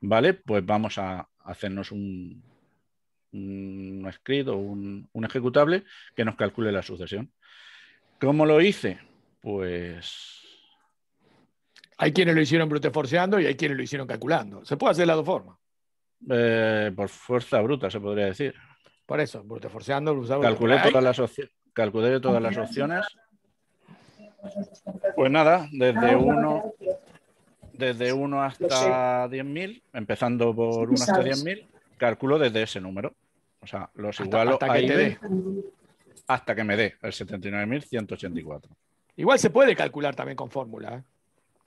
¿vale? Pues vamos a hacernos un, un script o un, ejecutable que nos calcule la sucesión. ¿Cómo lo hice? Pues... Hay quienes lo hicieron bruteforceando y hay quienes lo hicieron calculando. Se puede hacer de la dos formas. Eh, por fuerza bruta, se podría decir. Por eso, bruteforceando, Calculé todas las, calculé todas las opciones. Pues nada, desde ah, uno desde 1 hasta 10.000, empezando por 1 hasta 10.000, calculo desde ese número. O sea, los igualo hasta, que dé. Hasta que me dé el 79.184. Igual se puede calcular también con fórmula.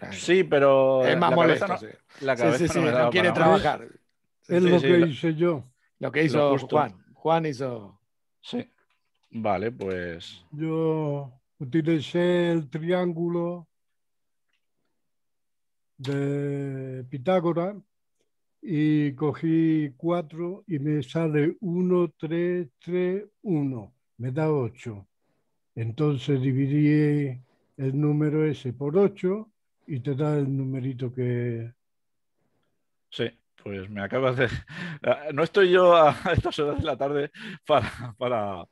¿eh? Sí, pero. Es más molesto. La cabeza no, quiere trabajar. Es lo que hice yo. Lo que hizo Juan. Juan hizo. Sí. Vale, pues. Yo utilicé el triángulo de Pitágoras y cogí 4 y me sale 1, 3, 3, 1. Me da 8. Entonces dividí el número ese por 8 y te da el numerito que... Sí. Pues me acabas de... Ah, no estoy yo a estas horas de la tarde para, para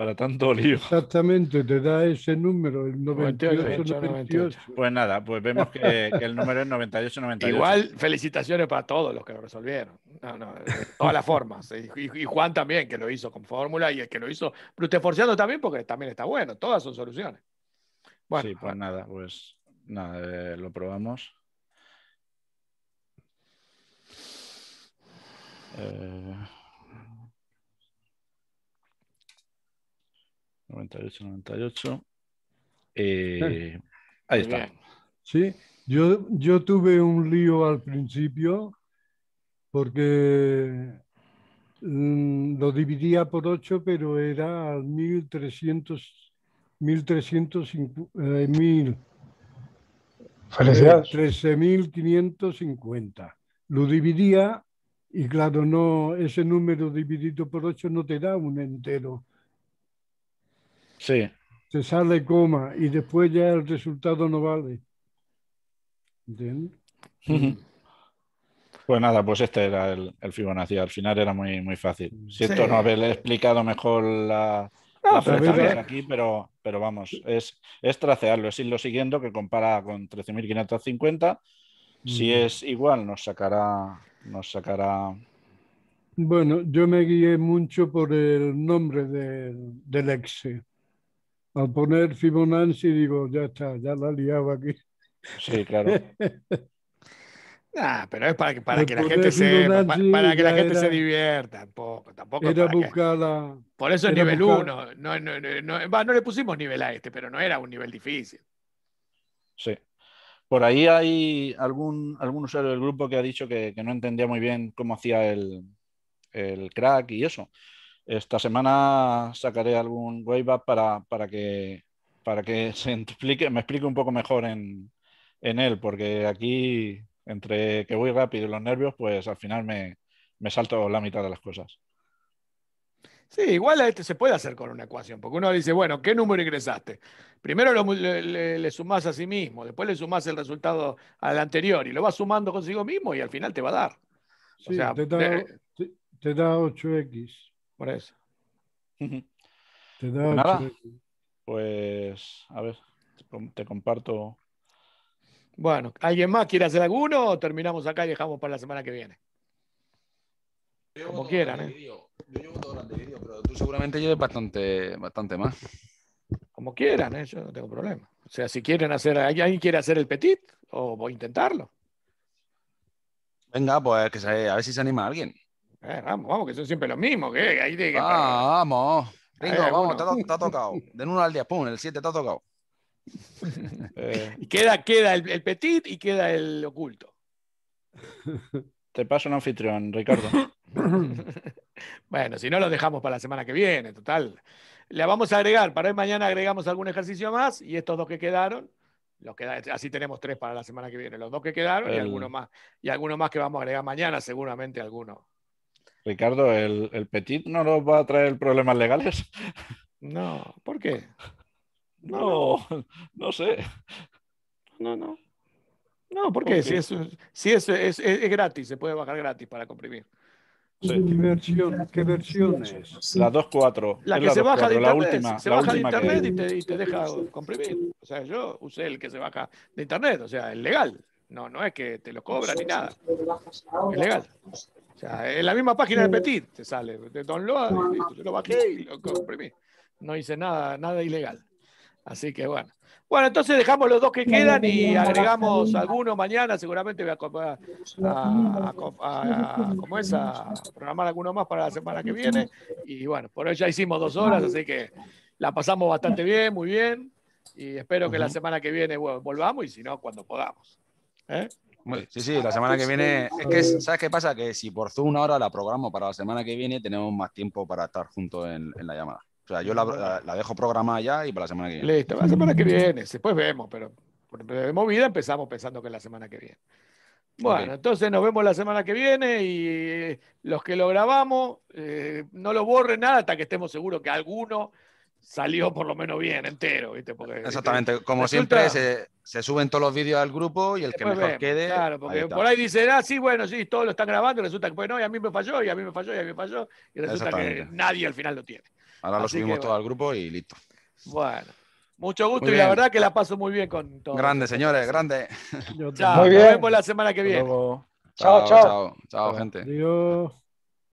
para tanto lío. Exactamente, te da ese número, el 9898. Este pues nada, pues vemos que, el número es 98 Igual, felicitaciones para todos los que lo resolvieron. todas las formas. Y, Juan también, que lo hizo con fórmula, y el que lo hizo pero forzando también, porque también está bueno. Todas son soluciones. Bueno, sí, pues nada, pues nada, eh, lo probamos. Eh, 98, 98. Eh, Ahí está. Sí, yo, yo tuve un lío al principio porque mm, lo dividía por 8, pero era 1300, 1.350. eh, 13.550. Eh, lo dividía y claro, no, ese número dividido por 8 no te da un entero, Sí. Se sale coma y después ya el resultado no vale. Pues nada, pues este era el, Fibonacci. Al final era muy, muy fácil. Siento no haberle explicado mejor la, aquí, pero, pero vamos, es, es tracearlo, es irlo siguiendo que compara con 13.550. Si es igual, nos sacará, nos sacará. Bueno, yo me guié mucho por el nombre de, del exe al poner Fibonacci digo, ya está, ya la liaba aquí. Sí, claro. nah, pero es para que, la gente se para, que la gente se divierta tampoco, tampoco por eso es nivel 1 no, no, no, no le pusimos nivel a este, pero no era un nivel difícil sí por ahí hay algún, algún usuario del grupo que ha dicho que, no entendía muy bien cómo hacía el, el crack y eso esta semana sacaré algún wave para, para, que, para que se explique, me explique un poco mejor en, en él, porque aquí, entre que voy rápido y los nervios, pues al final me, me salto la mitad de las cosas. Sí, igual este se puede hacer con una ecuación, porque uno dice, bueno, ¿qué número ingresaste? Primero le, le, sumás a sí mismo, después le sumás el resultado al anterior y lo vas sumando consigo mismo y al final te va a dar. o sea, te, da, te da 8x. Por eso. Pues, pues, a ver, te comparto. Bueno, ¿alguien más quiere hacer alguno o terminamos acá y dejamos para la semana que viene? Como quieran, ¿eh? Yo llevo todo el de pero tú seguramente lleves bastante, bastante más. Como quieran, ¿eh? yo no tengo problema. O sea, si quieren hacer, ¿alguien quiere hacer el petit? O voy a intentarlo. Venga, pues a ver si se anima alguien. Eh, vamos, vamos, que son siempre los mismos. ah, vamos. Ringo, vamos, está, tocado. De 1 al 10, pum, el 7 está tocado. Eh. queda, queda el, petit y queda el oculto. Te paso un anfitrión, Ricardo. bueno, si no, lo dejamos para la semana que viene, total. Le vamos a agregar, para hoy mañana agregamos algún ejercicio más y estos dos que quedaron, los que, así tenemos tres para la semana que viene, los dos que quedaron y algunos más. Y algunos más que vamos a agregar mañana, seguramente alguno. Ricardo, ¿el, Petit no nos va a traer problemas legales? No, ¿por qué? No, no, sé. No, no. No, ¿por qué? Si, es, si es, es, gratis, se puede bajar gratis para comprimir. ¿Qué, versión, ¿Qué es? La 2.4. La que se baja de internet. La última, se baja de internet y, te, deja comprimir. O sea, yo usé el que se baja de internet, o sea, es legal. No, no es que te lo cobra ni nada. Es legal. O sea, en la misma página de Petit te sale, de download, ah, lo bajé y lo comprimí. No hice nada, nada ilegal. Así que bueno. Bueno, entonces dejamos los dos que quedan y agregamos algunos mañana. Seguramente voy a, a, como es, programar alguno más para la semana que viene. Y bueno, por hoy ya hicimos dos horas, así que la pasamos bastante bien, muy bien. Y espero que la semana que viene volvamos y si no, cuando podamos. ¿eh? sí, sí, la semana que viene. Es que, ¿sabes qué pasa? Que si por Zoom ahora la programo para la semana que viene, tenemos más tiempo para estar juntos en, la llamada. O sea, yo la, dejo programada ya y para la semana que viene. Listo, la semana que viene. Después vemos, pero de movida empezamos pensando que es la semana que viene. Bueno, entonces nos vemos la semana que viene y eh, los que lo grabamos, eh, no lo borren nada hasta que estemos seguros que alguno salió por lo menos bien, entero, ¿viste? Porque, Exactamente, como siempre se, suben todos los vídeos al grupo y el que mejor quede. Claro, porque por ahí dicen, ah, sí, bueno, sí, todos lo están grabando, y resulta que, bueno, y a mí me falló, y a mí me falló, y a mí me falló, y resulta que nadie al final lo tiene. Ahora lo subimos todo al grupo y listo. Bueno. Mucho gusto y la verdad que la paso muy bien con todos. Grande, señores, grande. Chao, muy bien. nos vemos la semana que viene. Chao, chao, chao. Chao, gente. Adiós.